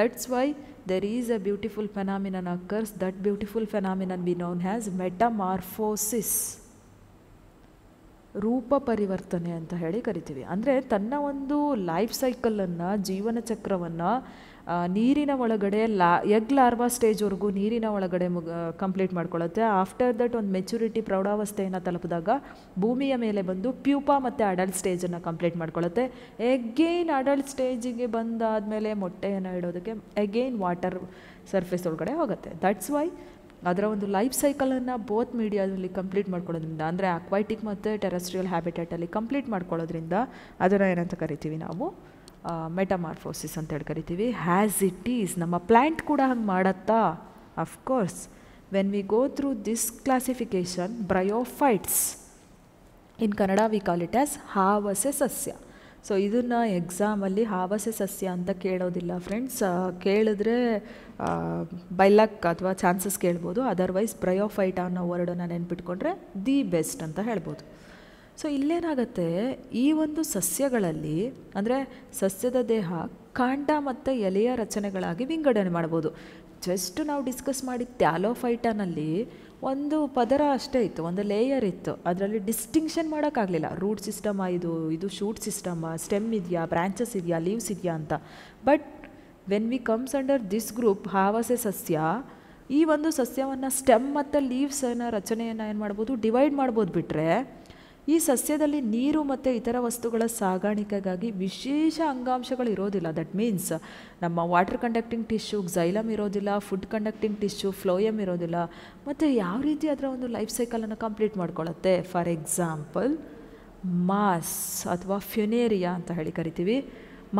that's why there is a beautiful phenomenon occurs that beautiful phenomenon be known has metamorphosis ರೂಪ ಪರಿವರ್ತನೆ ಅಂತ ಹೇಳಿ ಕರಿತೀವಿ ಅಂದರೆ ತನ್ನ ಒಂದು life ಸೈಕಲನ್ನು ಜೀವನ ಚಕ್ರವನ್ನು ನೀರಿನ ಒಳಗಡೆ ಲಾ ಎಗ್ ಲಾರ್ವಾ ಸ್ಟೇಜ್ವರೆಗೂ ನೀರಿನ ಒಳಗಡೆ ಮುಗ ಕಂಪ್ಲೀಟ್ ಮಾಡ್ಕೊಳ್ಳುತ್ತೆ ಆಫ್ಟರ್ ದಟ್ ಒಂದು ಮೆಚುರಿಟಿ ಪ್ರೌಢಾವಸ್ಥೆಯನ್ನು ತಲುಪಿದಾಗ ಭೂಮಿಯ ಮೇಲೆ ಬಂದು ಪ್ಯೂಪಾ ಮತ್ತು ಅಡಲ್ಟ್ ಸ್ಟೇಜನ್ನು ಕಂಪ್ಲೀಟ್ ಮಾಡ್ಕೊಳ್ಳುತ್ತೆ ಎಗೇನ್ ಅಡಲ್ಟ್ ಸ್ಟೇಜಿಗೆ ಮೇಲೆ ಮೊಟ್ಟೆಯನ್ನು ಇಡೋದಕ್ಕೆ ಎಗೇನ್ ವಾಟರ್ ಸರ್ಫೇಸ್ ಒಳಗಡೆ ಹೋಗುತ್ತೆ ದಟ್ಸ್ ವೈ ಅದರ ಒಂದು ಲೈಫ್ ಸೈಕಲನ್ನು ಬೋತ್ ಮೀಡಿಯಾದಲ್ಲಿ ಕಂಪ್ಲೀಟ್ ಮಾಡ್ಕೊಳ್ಳೋದ್ರಿಂದ ಅಂದರೆ ಅಕ್ವೈಟಿಕ್ ಮತ್ತು ಟೆರೆಸ್ಟ್ರಿಯಲ್ ಹ್ಯಾಬಿಟೇಟಲ್ಲಿ ಕಂಪ್ಲೀಟ್ ಮಾಡ್ಕೊಳ್ಳೋದ್ರಿಂದ ಅದನ್ನು ಏನಂತ ಕರಿತೀವಿ ನಾವು ಮೆಟಮಾರ್ಫೋಸಿಸ್ ಅಂತೇಳಿ ಕರಿತೀವಿ ಹ್ಯಾಸ್ ಇಟ್ ಈಸ್ ನಮ್ಮ ಪ್ಲ್ಯಾಂಟ್ ಕೂಡ ಹಂಗೆ ಮಾಡತ್ತಾ of course when we go through this classification bryophytes in Kannada we call it as ಹಾವಸೆ ಸಸ್ಯ ಸೊ ಇದನ್ನು ಎಕ್ಸಾಮಲ್ಲಿ ಹಾವಸೆ ಸಸ್ಯ ಅಂತ ಕೇಳೋದಿಲ್ಲ ಫ್ರೆಂಡ್ಸ್ ಕೇಳಿದ್ರೆ ಬೈ ಲಕ್ ಅಥವಾ ಚಾನ್ಸಸ್ ಕೇಳ್ಬೋದು ಅದರ್ವೈಸ್ ಬ್ರಯೋಫೈಟ್ ಅನ್ನೋ ವರ್ಡನ್ನು ನೆನ್ಪಿಟ್ಕೊಂಡ್ರೆ ದಿ ಬೆಸ್ಟ್ ಅಂತ ಹೇಳ್ಬೋದು ಸೊ ಇಲ್ಲೇನಾಗತ್ತೆ ಈ ಒಂದು ಸಸ್ಯಗಳಲ್ಲಿ ಅಂದರೆ ಸಸ್ಯದ ದೇಹ ಕಾಂಡ ಮತ್ತು ಎಲೆಯ ರಚನೆಗಳಾಗಿ ವಿಂಗಡಣೆ ಮಾಡ್ಬೋದು ಜಸ್ಟ್ ನಾವು ಡಿಸ್ಕಸ್ ಮಾಡಿದ ಟ್ಯಾಲೋಫೈಟನಲ್ಲಿ ಒಂದು ಪದರ ಅಷ್ಟೇ ಇತ್ತು ಒಂದು ಲೇಯರ್ ಇತ್ತು ಅದರಲ್ಲಿ ಡಿಸ್ಟಿಂಕ್ಷನ್ ಮಾಡೋಕ್ಕಾಗಲಿಲ್ಲ ರೂಟ್ ಸಿಸ್ಟಮ್ ಇದು ಇದು ಶೂಟ್ ಸಿಸ್ಟಮ್ ಸ್ಟೆಮ್ ಇದೆಯಾ ಬ್ರ್ಯಾಂಚಸ್ ಇದೆಯಾ ಲೀವ್ಸ್ ಇದೆಯಾ ಅಂತ but when we comes under this group ಹಾವಸೆ ಸಸ್ಯ ಈ ಒಂದು ಸಸ್ಯವನ್ನು ಸ್ಟೆಮ್ ಮತ್ತು ಲೀವ್ಸನ್ನು ರಚನೆಯನ್ನು ಏನು ಮಾಡ್ಬೋದು ಡಿವೈಡ್ ಮಾಡ್ಬೋದು ಬಿಟ್ಟರೆ ಈ ಸಸ್ಯದಲ್ಲಿ ನೀರು ಮತ್ತು ಇತರ ವಸ್ತುಗಳ ಸಾಗಾಣಿಕೆಗಾಗಿ ವಿಶೇಷ ಅಂಗಾಂಶಗಳು ಇರೋದಿಲ್ಲ ದಟ್ ಮೀನ್ಸ್ ನಮ್ಮ ವಾಟರ್ ಕಂಡಕ್ಟಿಂಗ್ ಟಿಶ್ಯೂ ಝೈಲಮ್ ಇರೋದಿಲ್ಲ ಫುಡ್ ಕಂಡಕ್ಟಿಂಗ್ ಟಿಶ್ಯೂ ಫ್ಲೋಯಮ್ ಇರೋದಿಲ್ಲ ಮತ್ತು ಯಾವ ರೀತಿ ಅದರ ಒಂದು ಲೈಫ್ ಸೈಕಲನ್ನು ಕಂಪ್ಲೀಟ್ ಮಾಡ್ಕೊಳ್ಳುತ್ತೆ ಫಾರ್ ಎಕ್ಸಾಂಪಲ್ ಮಾಸ್ ಅಥವಾ ಫ್ಯುನೇರಿಯಾ ಅಂತ ಹೇಳಿ ಕರಿತೀವಿ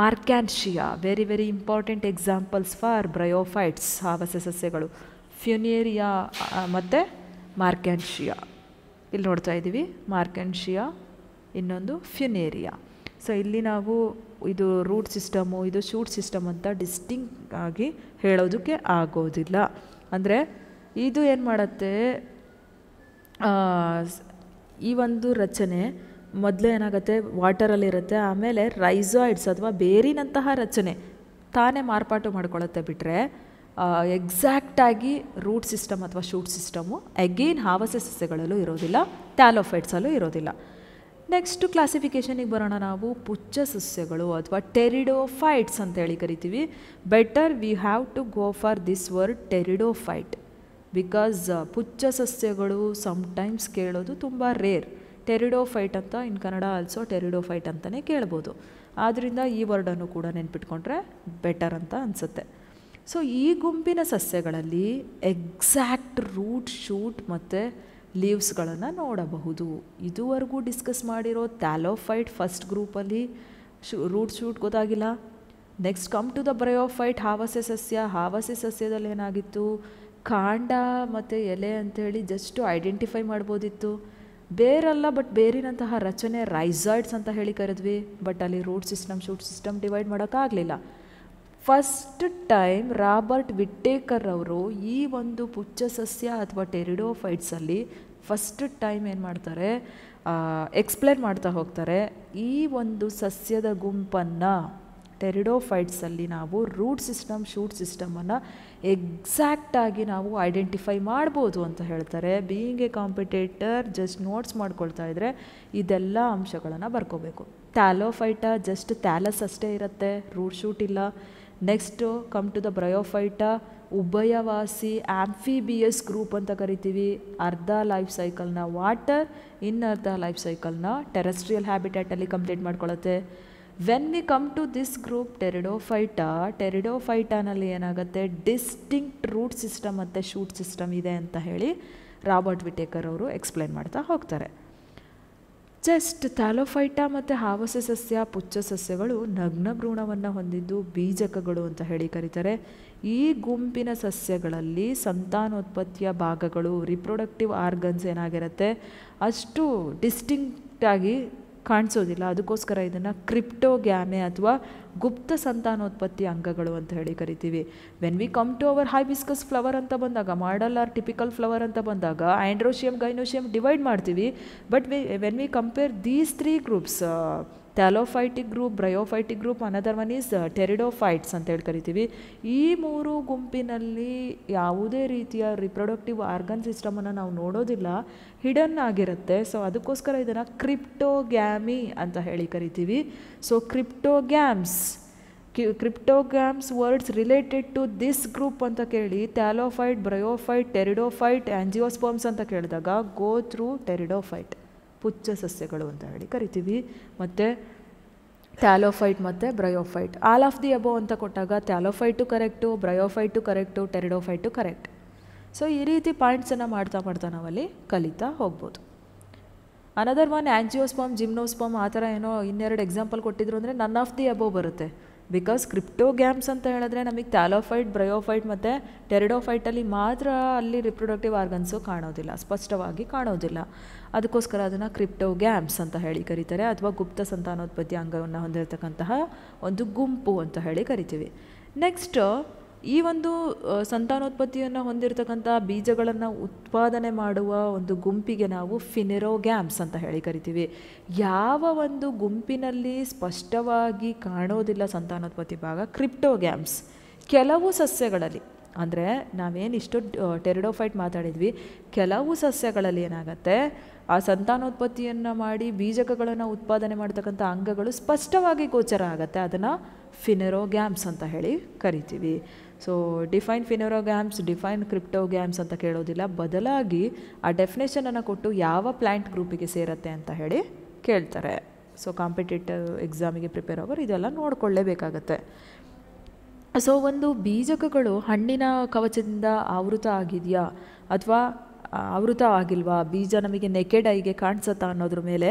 Marchantia very very important examples for bryophytes ಆವಾಸ ಸಸ್ಯಗಳು ಫ್ಯುನೇರಿಯಾ ಮತ್ತು ಮಾರ್ಕ್ಯಾನ್ಶಿಯಾ ಇಲ್ಲಿ ನೋಡ್ತಾ ಇದ್ದೀವಿ ಮಾರ್ಕ್ಯಾನ್ಶಿಯಾ ಇನ್ನೊಂದು ಫ್ಯುನೇರಿಯಾ ಸೊ ಇಲ್ಲಿ ನಾವು ಇದು ರೂಟ್ ಸಿಸ್ಟಮು ಇದು ಶೂಟ್ ಸಿಸ್ಟಮ್ ಅಂತ ಡಿಸ್ಟಿಂಕ್ ಆಗಿ ಹೇಳೋದಕ್ಕೆ ಆಗೋದಿಲ್ಲ ಅಂದರೆ ಇದು ಏನು ಮಾಡುತ್ತೆ ಈ ಒಂದು ರಚನೆ ಮೊದಲು ಏನಾಗುತ್ತೆ ವಾಟರಲ್ಲಿರುತ್ತೆ ಆಮೇಲೆ ರೈಸಾಯ್ಡ್ಸ್ ಅಥವಾ ಬೇರಿನಂತಹ ರಚನೆ ತಾನೇ ಮಾರ್ಪಾಟು ಮಾಡ್ಕೊಳ್ಳುತ್ತೆ ಬಿಟ್ಟರೆ ಎಕ್ಸಾಕ್ಟಾಗಿ ರೂಟ್ ಸಿಸ್ಟಮ್ ಅಥವಾ ಶೂಟ್ ಸಿಸ್ಟಮು ಅಗೇನ್ ಹಾವಸ ಸಸ್ಯಗಳಲ್ಲೂ ಇರೋದಿಲ್ಲ ಟ್ಯಾಲೋಫೈಟ್ಸಲ್ಲೂ ಇರೋದಿಲ್ಲ ನೆಕ್ಸ್ಟ್ ಕ್ಲಾಸಿಫಿಕೇಷನಿಗೆ ಬರೋಣ ನಾವು ಪುಚ್ಚ ಸಸ್ಯಗಳು ಅಥವಾ ಟೆರಿಡೋಫೈಟ್ಸ್ ಅಂತೇಳಿ ಕರಿತೀವಿ better we have to go for this word pteridophyte because ಪುಚ್ಚ ಸಸ್ಯಗಳು ಸಮ್ಟೈಮ್ಸ್ ಕೇಳೋದು ತುಂಬ ರೇರ್ ಟೆರಿಡೋಫೈಟ್ ಅಂತ ಇನ್ ಕನ್ನಡ ಆಲ್ಸೋ ಟೆರಿಡೋಫೈಟ್ ಅಂತಲೇ ಕೇಳ್ಬೋದು ಆದ್ದರಿಂದ ಈ ವರ್ಡನ್ನು ಕೂಡ ನೆನ್ಪಿಟ್ಕೊಂಡ್ರೆ ಬೆಟರ್ ಅಂತ ಅನಿಸುತ್ತೆ ಸೊ ಈ ಗುಂಪಿನ ಸಸ್ಯಗಳಲ್ಲಿ ಎಕ್ಸಾಕ್ಟ್ ರೂಟ್ ಶೂಟ್ ಮತ್ತು ಲೀವ್ಸ್ಗಳನ್ನು ನೋಡಬಹುದು ಇದುವರೆಗೂ ಡಿಸ್ಕಸ್ ಮಾಡಿರೋ ಥ್ಯಾಲೋಫೈಟ್ ಫಸ್ಟ್ ಗ್ರೂಪಲ್ಲಿ ಶೂ ರೂಟ್ ಶೂಟ್ ಗೊತ್ತಾಗಿಲ್ಲ next come to the bryophyte ಹಾವಸೆ ಸಸ್ಯ ಹಾವಸೆ ಸಸ್ಯದಲ್ಲಿ ಏನಾಗಿತ್ತು ಕಾಂಡ ಮತ್ತು ಎಲೆ ಅಂಥೇಳಿ ಜಸ್ಟು ಐಡೆಂಟಿಫೈ ಮಾಡ್ಬೋದಿತ್ತು ಬೇರಲ್ಲ ಬಟ್ ಬೇರಿನಂತಹ ರಚನೆ ರೈಸಾಯ್ಡ್ಸ್ ಅಂತ ಹೇಳಿ ಕರೆದ್ವಿ ಬಟ್ ಅಲ್ಲಿ root system shoot system divide ಮಾಡೋಕ್ಕಾಗಲಿಲ್ಲ ಫಸ್ಟ್ ಟೈಮ್ ರಾಬರ್ಟ್ ವಿಟ್ಟೇಕರ್ ಅವರು ಈ ಒಂದು ಪುಚ್ಚ ಸಸ್ಯ ಅಥವಾ ಫೈಟ್ಸಲ್ಲಿ ಫಸ್ಟ್ ಟೈಮ್ ಏನು ಮಾಡ್ತಾರೆ ಎಕ್ಸ್ಪ್ಲೇನ್ ಮಾಡ್ತಾ ಹೋಗ್ತಾರೆ ಈ ಒಂದು ಸಸ್ಯದ ಗುಂಪನ್ನು ಫೈಟ್ಸಲ್ಲಿ ನಾವು ರೂಟ್ ಸಿಸ್ಟಮ್ ಶೂಟ್ ಸಿಸ್ಟಮನ್ನು ಎಕ್ಸಾಕ್ಟಾಗಿ ನಾವು ಐಡೆಂಟಿಫೈ ಮಾಡ್ಬೋದು ಅಂತ ಹೇಳ್ತಾರೆ being a competitor just notes ಮಾಡ್ಕೊಳ್ತಾ ಇದ್ದರೆ ಇದೆಲ್ಲ ಅಂಶಗಳನ್ನು ಬರ್ಕೋಬೇಕು ಟ್ಯಾಲೋಫೈಟ ಜಸ್ಟ್ ಥ್ಯಾಲಸ್ ಅಷ್ಟೇ ಇರುತ್ತೆ ರೂಟ್ ಶೂಟ್ ಇಲ್ಲ next come to the bryophyta ಉಭಯವಾಸಿ ಆ್ಯಂಫಿಬಿಯಸ್ ಗ್ರೂಪ್ ಅಂತ ಕರಿತೀವಿ ಅರ್ಧ ಲೈಫ್ ಸೈಕಲ್ನ ವಾಟರ್ ಇನ್ ಅರ್ಧ ಲೈಫ್ ಸೈಕಲ್ನ ಟೆರೆಸ್ಟ್ರಿಯಲ್ ಹ್ಯಾಬಿಟೇಟಲ್ಲಿ ಕಂಪ್ಲೀಟ್ ಮಾಡ್ಕೊಳ್ಳುತ್ತೆ when we come to this group pteridophyta ಟೆರಿಡೋಫೈಟಾನಲ್ಲಿ ಏನಾಗುತ್ತೆ ಡಿಸ್ಟಿಂಕ್ಟ್ ರೂಟ್ ಸಿಸ್ಟಮ್ ಮತ್ತು ಶೂಟ್ ಸಿಸ್ಟಮ್ ಇದೆ ಅಂತ ಹೇಳಿ ರಾಬರ್ಟ್ ವಿಟೇಕರ್ ಅವರು ಎಕ್ಸ್ಪ್ಲೈನ್ ಮಾಡ್ತಾ ಹೋಗ್ತಾರೆ ಜಸ್ಟ್ ಥ್ಯಾಲೋಫೈಟಾ ಮತ್ತು ಹಾವಸ ಸಸ್ಯ ಪುಚ್ಚ ಸಸ್ಯಗಳು ನಗ್ನ ಭ್ರೂಣವನ್ನು ಹೊಂದಿದ್ದು ಬೀಜಕಗಳು ಅಂತ ಹೇಳಿ ಕರೀತಾರೆ ಈ ಗುಂಪಿನ ಸಸ್ಯಗಳಲ್ಲಿ ಸಂತಾನೋತ್ಪತ್ತಿಯ ಭಾಗಗಳು ರಿಪ್ರೊಡಕ್ಟಿವ್ ಆರ್ಗನ್ಸ್ ಏನಾಗಿರುತ್ತೆ ಅಷ್ಟು ಡಿಸ್ಟಿಂಕ್ಟಾಗಿ ಕಾಣಿಸೋದಿಲ್ಲ ಅದಕ್ಕೋಸ್ಕರ ಇದನ್ನು ಕ್ರಿಪ್ಟೋಗ್ಯಾಮೆ ಅಥವಾ ಗುಪ್ತ ಸಂತಾನೋತ್ಪತ್ತಿ ಅಂಗಗಳು ಅಂತ ಹೇಳಿ ಕರಿತೀವಿ when we come to our hibiscus flower ಅಂತ ಬಂದಾಗ ಮಾಡಲ್ ಆರ್ ಟಿಪಿಕಲ್ ಫ್ಲವರ್ ಅಂತ ಬಂದಾಗ ಆ್ಯಂಡ್ರೋಷಿಯಮ್ ಗೈನೋಷಿಯಮ್ ಡಿವೈಡ್ ಮಾಡ್ತೀವಿ but we when we compare these three groups thallophytic group bryophytic group another one is pteridophytes ಅಂತ ಹೇಳಿ ಕರಿತೀವಿ ಈ ಮೂರು ಗುಂಪಿನಲ್ಲಿ ಯಾವುದೇ ರೀತಿಯ ರಿಪ್ರೊಡಕ್ಟಿವ್ ಆರ್ಗನ್ ಸಿಸ್ಟಮನ್ನು ನಾವು ನೋಡೋದಿಲ್ಲ ಹಿಡನ್ ಆಗಿರುತ್ತೆ ಸೊ ಅದಕ್ಕೋಸ್ಕರ ಇದನ್ನು ಕ್ರಿಪ್ಟೋಗ್ಯಾಮಿ ಅಂತ ಹೇಳಿ ಕರಿತೀವಿ so cryptogams cryptogams words related to this group ಅಂತ ಕೇಳಿ ಥ್ಯಾಲೋಫೈಟ್ ಬ್ರಯೋಫೈಟ್ ಟೆರಿಡೋಫೈಟ್ ಆ್ಯಂಜಿಯೋಸ್ಪರ್ಮ್ಸ್ ಅಂತ ಕೇಳಿದಾಗ ಗೋ ಥ್ರೂ ಟೆರಿಡೋಫೈಟ್ ಪುಚ್ಚ ಸಸ್ಯಗಳು ಅಂತ ಹೇಳಿ ಕರಿತೀವಿ ಮತ್ತು ಥ್ಯಾಲೋಫೈಟ್ ಮತ್ತು bryophyte all of the above ಅಂತ ಕೊಟ್ಟಾಗ thallophyte correct bryophyte correct pteridophyte correct so ಈ ರೀತಿ ಪಾಯಿಂಟ್ಸನ್ನು ಮಾಡ್ತಾ ಮಾಡ್ತಾ ನಾವಲ್ಲಿ ಕಲಿತಾ ಹೋಗ್ಬೋದು ಅನದರ್ ಒನ್ ಆ್ಯಂಜಿಯೋಸ್ಪಮ್ ಜಿಮ್ನೋಸ್ಪಮ್ ಆ ಥರ ಏನೋ ಇನ್ನೆರಡು ಎಕ್ಸಾಂಪಲ್ ಕೊಟ್ಟಿದ್ರು ಅಂದರೆ ನನ್ ಆಫ್ ದಿ ಅಬೋ ಬರುತ್ತೆ ಬಿಕಾಸ್ ಕ್ರಿಪ್ಟೋಗ್ಯಾಮ್ಸ್ ಅಂತ ಹೇಳಿದ್ರೆ ನಮಗೆ ಥ್ಯಾಲೋಫೈಟ್ ಬ್ರಯೋಫೈಟ್ ಮತ್ತು ಟೆರಿಡೋಫೈಟಲ್ಲಿ ಮಾತ್ರ ಅಲ್ಲಿ ರಿಪ್ರೊಡಕ್ಟಿವ್ ಆರ್ಗನ್ಸು ಕಾಣೋದಿಲ್ಲ ಸ್ಪಷ್ಟವಾಗಿ ಕಾಣೋದಿಲ್ಲ ಅದಕ್ಕೋಸ್ಕರ ಅದನ್ನು ಕ್ರಿಪ್ಟೋಗ್ಯಾಮ್ಸ್ ಅಂತ ಹೇಳಿ ಕರೀತಾರೆ ಅಥವಾ ಗುಪ್ತ ಸಂತಾನೋತ್ಪತ್ತಿ ಅಂಗವನ್ನು ಹೊಂದಿರತಕ್ಕಂತಹ ಒಂದು ಗುಂಪು ಅಂತ ಹೇಳಿ ಕರಿತೀವಿ ನೆಕ್ಸ್ಟು ಈ ಒಂದು ಸಂತಾನೋತ್ಪತ್ತಿಯನ್ನು ಹೊಂದಿರತಕ್ಕಂಥ ಬೀಜಗಳನ್ನು ಉತ್ಪಾದನೆ ಮಾಡುವ ಒಂದು ಗುಂಪಿಗೆ ನಾವು ಫಿನೆರೋಗ್ಯಾಮ್ಸ್ ಅಂತ ಹೇಳಿ ಕರಿತೀವಿ ಯಾವ ಒಂದು ಗುಂಪಿನಲ್ಲಿ ಸ್ಪಷ್ಟವಾಗಿ ಕಾಣೋದಿಲ್ಲ ಸಂತಾನೋತ್ಪತ್ತಿ ಭಾಗ ಕ್ರಿಪ್ಟೋಗ್ಯಾಮ್ಸ್ ಕೆಲವು ಸಸ್ಯಗಳಲ್ಲಿ ಅಂದರೆ ನಾವೇನು ಇಷ್ಟು ಟೆರಿಡೋಫೈಟ್ ಮಾತಾಡಿದ್ವಿ ಕೆಲವು ಸಸ್ಯಗಳಲ್ಲಿ ಏನಾಗುತ್ತೆ ಆ ಸಂತಾನೋತ್ಪತ್ತಿಯನ್ನು ಮಾಡಿ ಬೀಜಕಗಳನ್ನು ಉತ್ಪಾದನೆ ಮಾಡ್ತಕ್ಕಂಥ ಅಂಗಗಳು ಸ್ಪಷ್ಟವಾಗಿ ಗೋಚರ ಆಗುತ್ತೆ ಅದನ್ನು ಫಿನೆರೋಗ್ಯಾಮ್ಸ್ ಅಂತ ಹೇಳಿ ಕರಿತೀವಿ so define phanerogams define cryptogams ಅಂತ ಕೇಳೋದಿಲ್ಲ ಬದಲಾಗಿ ಆ ಡೆಫಿನೇಷನನ್ನು ಕೊಟ್ಟು ಯಾವ ಪ್ಲ್ಯಾಂಟ್ ಗ್ರೂಪಿಗೆ ಸೇರತ್ತೆ ಅಂತ ಹೇಳಿ ಕೇಳ್ತಾರೆ ಸೊ ಕಾಂಪಿಟೇಟಿವ್ ಎಕ್ಸಾಮಿಗೆ ಪ್ರಿಪೇರ್ ಆಗೋರು ಇದೆಲ್ಲ ನೋಡಿಕೊಳ್ಳೇಬೇಕಾಗತ್ತೆ ಸೊ ಒಂದು ಬೀಜಕಗಳು ಹಣ್ಣಿನ ಕವಚದಿಂದ ಆವೃತ ಆಗಿದೆಯಾ ಅಥವಾ ಆವೃತ ಆಗಿಲ್ವಾ ಬೀಜ ನಮಗೆ ನೆಕೆಡ್ ಐಗೆ ಕಾಣಿಸುತ್ತಾ ಅನ್ನೋದ್ರ ಮೇಲೆ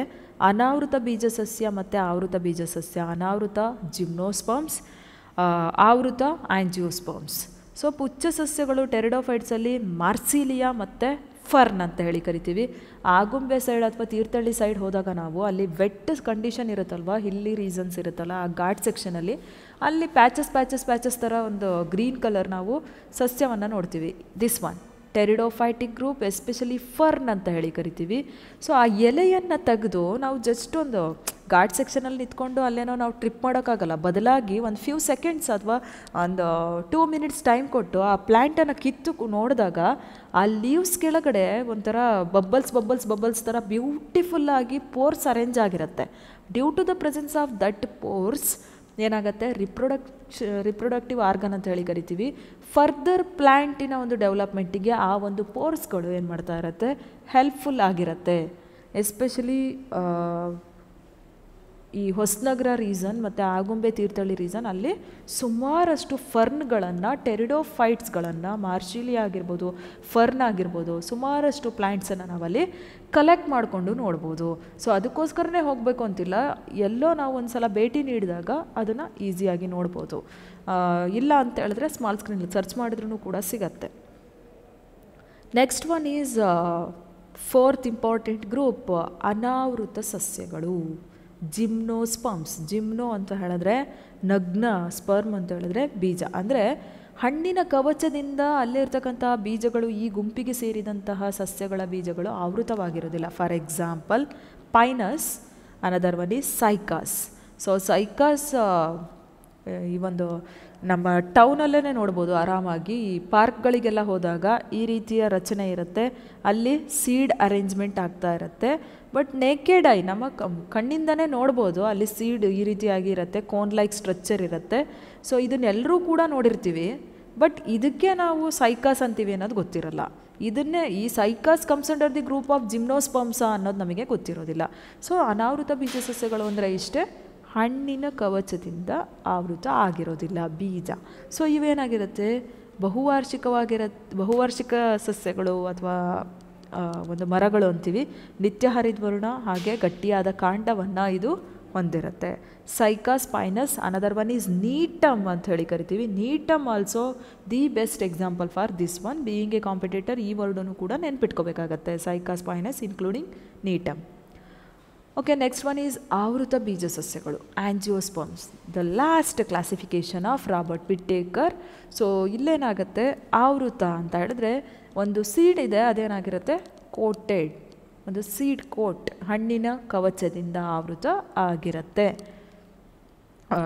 ಅನಾವೃತ ಬೀಜ ಸಸ್ಯ ಮತ್ತು ಆವೃತ ಬೀಜ ಸಸ್ಯ ಅನಾವೃತ ಜಿಮ್ನೋಸ್ಪಮ್ಸ್ ಆವೃತ ಆ್ಯಂಜಿಯೋಸ್ಪರ್ಮ್ಸ್ ಸೊ ಪುಚ್ಚ ಸಸ್ಯಗಳು ಟೆರಿಡೋಫೈಟ್ಸಲ್ಲಿ ಮಾರ್ಸಿಲಿಯಾ ಮತ್ತು ಫರ್ನ್ ಅಂತ ಹೇಳಿ ಕರಿತೀವಿ ಆಗುಂಬೆ ಸೈಡ್ ಅಥವಾ ತೀರ್ಥಹಳ್ಳಿ ಸೈಡ್ ಹೋದಾಗ ನಾವು ಅಲ್ಲಿ ವೆಟ್ ಕಂಡೀಷನ್ ಇರುತ್ತಲ್ವ ಹಿಲ್ಲಿ ರೀಸನ್ಸ್ ಇರುತ್ತಲ್ಲ ಆ ಘಾಟ್ ಸೆಕ್ಷನಲ್ಲಿ ಅಲ್ಲಿ ಪ್ಯಾಚಸ್ ಪ್ಯಾಚಸ್ ಪ್ಯಾಚಸ್ ಥರ ಒಂದು ಗ್ರೀನ್ ಕಲರ್ ನಾವು ಸಸ್ಯವನ್ನು ನೋಡ್ತೀವಿ this one pteridophytic group especially fern ಅಂತ ಹೇಳಿ ಕರಿತೀವಿ ಸೊ ಆ ಎಲೆಯನ್ನು ತೆಗೆದು ನಾವು ಜಸ್ಟ್ ಒಂದು ಗಾರ್ಡ್ ಸೆಕ್ಷನಲ್ಲಿ ನಿಂತ್ಕೊಂಡು ಅಲ್ಲೇನೋ ನಾವು ಟ್ರಿಪ್ ಮಾಡೋಕ್ಕಾಗಲ್ಲ ಬದಲಾಗಿ ಒಂದು ಫ್ಯೂ ಸೆಕೆಂಡ್ಸ್ ಅಥವಾ ಒಂದು ಟೂ ಮಿನಿಟ್ಸ್ ಟೈಮ್ ಕೊಟ್ಟು ಆ ಪ್ಲ್ಯಾಂಟನ್ನು ಕಿತ್ತು ನೋಡಿದಾಗ ಆ ಲೀವ್ಸ್ ಕೆಳಗಡೆ ಒಂಥರ ಬಬ್ಬಲ್ಸ್ ಬಬ್ಬಲ್ಸ್ ಬಬ್ಬಲ್ಸ್ ಥರ ಬ್ಯೂಟಿಫುಲ್ಲಾಗಿ ಪೋರ್ಸ್ ಅರೇಂಜ್ ಆಗಿರುತ್ತೆ due to the presence of that pores ಏನಾಗುತ್ತೆ ರಿಪ್ರೊಡಕ್ಟ್ ರಿಪ್ರೊಡಕ್ಟಿವ್ ಆರ್ಗನ್ ಅಂತ ಹೇಳಿ ಕರಿತೀವಿ ಫರ್ದರ್ ಪ್ಲ್ಯಾಂಟಿನ ಒಂದು ಡೆವಲಪ್ಮೆಂಟಿಗೆ ಆ ಒಂದು ಪೋರ್ಸ್ಗಳು ಏನು ಮಾಡ್ತಾ ಇರತ್ತೆ ಹೆಲ್ಪ್ಫುಲ್ ಆಗಿರುತ್ತೆ ಎಸ್ಪೆಷಲಿ ಈ ಹೊಸನಗರ ರೀಸನ್ ಮತ್ತು ಆಗುಂಬೆ ತೀರ್ಥಹಳ್ಳಿ ರೀಸನ್ ಅಲ್ಲಿ ಸುಮಾರಷ್ಟು ಫರ್ನ್ಗಳನ್ನು ಟೆರಿಡೋ ಫೈಟ್ಸ್ಗಳನ್ನು ಮಾರ್ಜಿಲಿ ಆಗಿರ್ಬೋದು ಫರ್ನ್ ಆಗಿರ್ಬೋದು ಸುಮಾರಷ್ಟು ಪ್ಲ್ಯಾಂಟ್ಸನ್ನು ನಾವಲ್ಲಿ ಕಲೆಕ್ಟ್ ಮಾಡಿಕೊಂಡು ನೋಡ್ಬೋದು ಸೊ ಅದಕ್ಕೋಸ್ಕರನೇ ಹೋಗಬೇಕು ಅಂತಿಲ್ಲ ಎಲ್ಲೋ ನಾವು ಒಂದು ಸಲ ಭೇಟಿ ನೀಡಿದಾಗ ಅದನ್ನು ಈಸಿಯಾಗಿ ನೋಡ್ಬೋದು ಇಲ್ಲ ಅಂತ ಹೇಳಿದ್ರೆ ಸ್ಮಾಲ್ ಸ್ಕ್ರೀನಲ್ಲಿ ಸರ್ಚ್ ಮಾಡಿದ್ರೂ ಕೂಡ ಸಿಗತ್ತೆ next one is fourth important group ಅನಾವೃತ ಸಸ್ಯಗಳು ಜಿಮ್ನೋ ಸ್ಪಮ್ಸ್ ಜಿಮ್ನೋ ಅಂತ ಹೇಳಿದ್ರೆ ನಗ್ನ ಸ್ಪರ್ಮ್ ಅಂತ ಹೇಳಿದ್ರೆ ಬೀಜ ಅಂದರೆ ಹಣ್ಣಿನ ಕವಚದಿಂದ ಅಲ್ಲಿರ್ತಕ್ಕಂತಹ ಬೀಜಗಳು ಈ ಗುಂಪಿಗೆ ಸೇರಿದಂತಹ ಸಸ್ಯಗಳ ಬೀಜಗಳು ಆವೃತವಾಗಿರೋದಿಲ್ಲ for example pinus another one is cycas so cycas ಈ ಒಂದು ನಮ್ಮ ಟೌನಲ್ಲೇ ನೋಡ್ಬೋದು ಆರಾಮಾಗಿ ಈ ಪಾರ್ಕ್ಗಳಿಗೆಲ್ಲ ಹೋದಾಗ ಈ ರೀತಿಯ ರಚನೆ ಇರುತ್ತೆ ಅಲ್ಲಿ ಸೀಡ್ ಅರೇಂಜ್ಮೆಂಟ್ ಆಗ್ತಾ ಇರುತ್ತೆ ಬಟ್ ನೇಕೆಡ್ ಐ ನಮ್ಮ ಕಣ್ಣಿಂದನೇ ನೋಡ್ಬೋದು ಅಲ್ಲಿ ಸೀಡ್ ಈ ರೀತಿಯಾಗಿ ಇರುತ್ತೆ ಕೋನ್ ಲೈಕ್ ಸ್ಟ್ರಕ್ಚರ್ ಇರುತ್ತೆ ಸೊ ಇದನ್ನೆಲ್ಲರೂ ಕೂಡ ನೋಡಿರ್ತೀವಿ ಬಟ್ ಇದಕ್ಕೆ ನಾವು ಸೈಕಾಸ್ ಅಂತೀವಿ ಅನ್ನೋದು ಗೊತ್ತಿರಲ್ಲ ಇದನ್ನೇ ಈ cycas comes under the group of gymnosperms ಅನ್ನೋದು ನಮಗೆ ಗೊತ್ತಿರೋದಿಲ್ಲ ಸೊ ಅನಾವೃತ ಬೀಜ ಸಸ್ಯಗಳು ಅಂದರೆ ಇಷ್ಟೇ ಹಣ್ಣಿನ ಕವಚದಿಂದ ಆವೃತ ಆಗಿರೋದಿಲ್ಲ ಬೀಜ ಸೊ ಇವೇನಾಗಿರುತ್ತೆ ಬಹುವಾರ್ಷಿಕವಾಗಿರ ಬಹುವಾರ್ಷಿಕ ಸಸ್ಯಗಳು ಅಥವಾ ಒಂದು ಮರಗಳು ಅಂತೀವಿ ನಿತ್ಯ ಹರಿದ್ವರ್ಣ ಹಾಗೆ ಗಟ್ಟಿಯಾದ ಕಾಂಡವನ್ನು ಇದು ಹೊಂದಿರುತ್ತೆ cycas pinus another one is gnetum ಅಂತ ಹೇಳಿ ಕರಿತೀವಿ gnetum also the best example for this one being a competitor ಈ ವರ್ಡನ್ನು ಕೂಡ ನೆನ್ಪಿಟ್ಕೋಬೇಕಾಗತ್ತೆ cycas pinus including gnetum okay next one is ಆವೃತ ಬೀಜ ಸಸ್ಯಗಳು angiosperms the last classification of Robert Whittaker so ಇಲ್ಲೇನಾಗುತ್ತೆ ಆವೃತ ಅಂತ ಹೇಳಿದ್ರೆ ಒಂದು ಸೀಡ್ ಇದೆ ಅದೇನಾಗಿರುತ್ತೆ ಕೋಟೆಡ್ ಒಂದು ಸೀಡ್ ಕೋಟ್ ಹಣ್ಣಿನ ಕವಚದಿಂದ ಆವೃತ ಆಗಿರುತ್ತೆ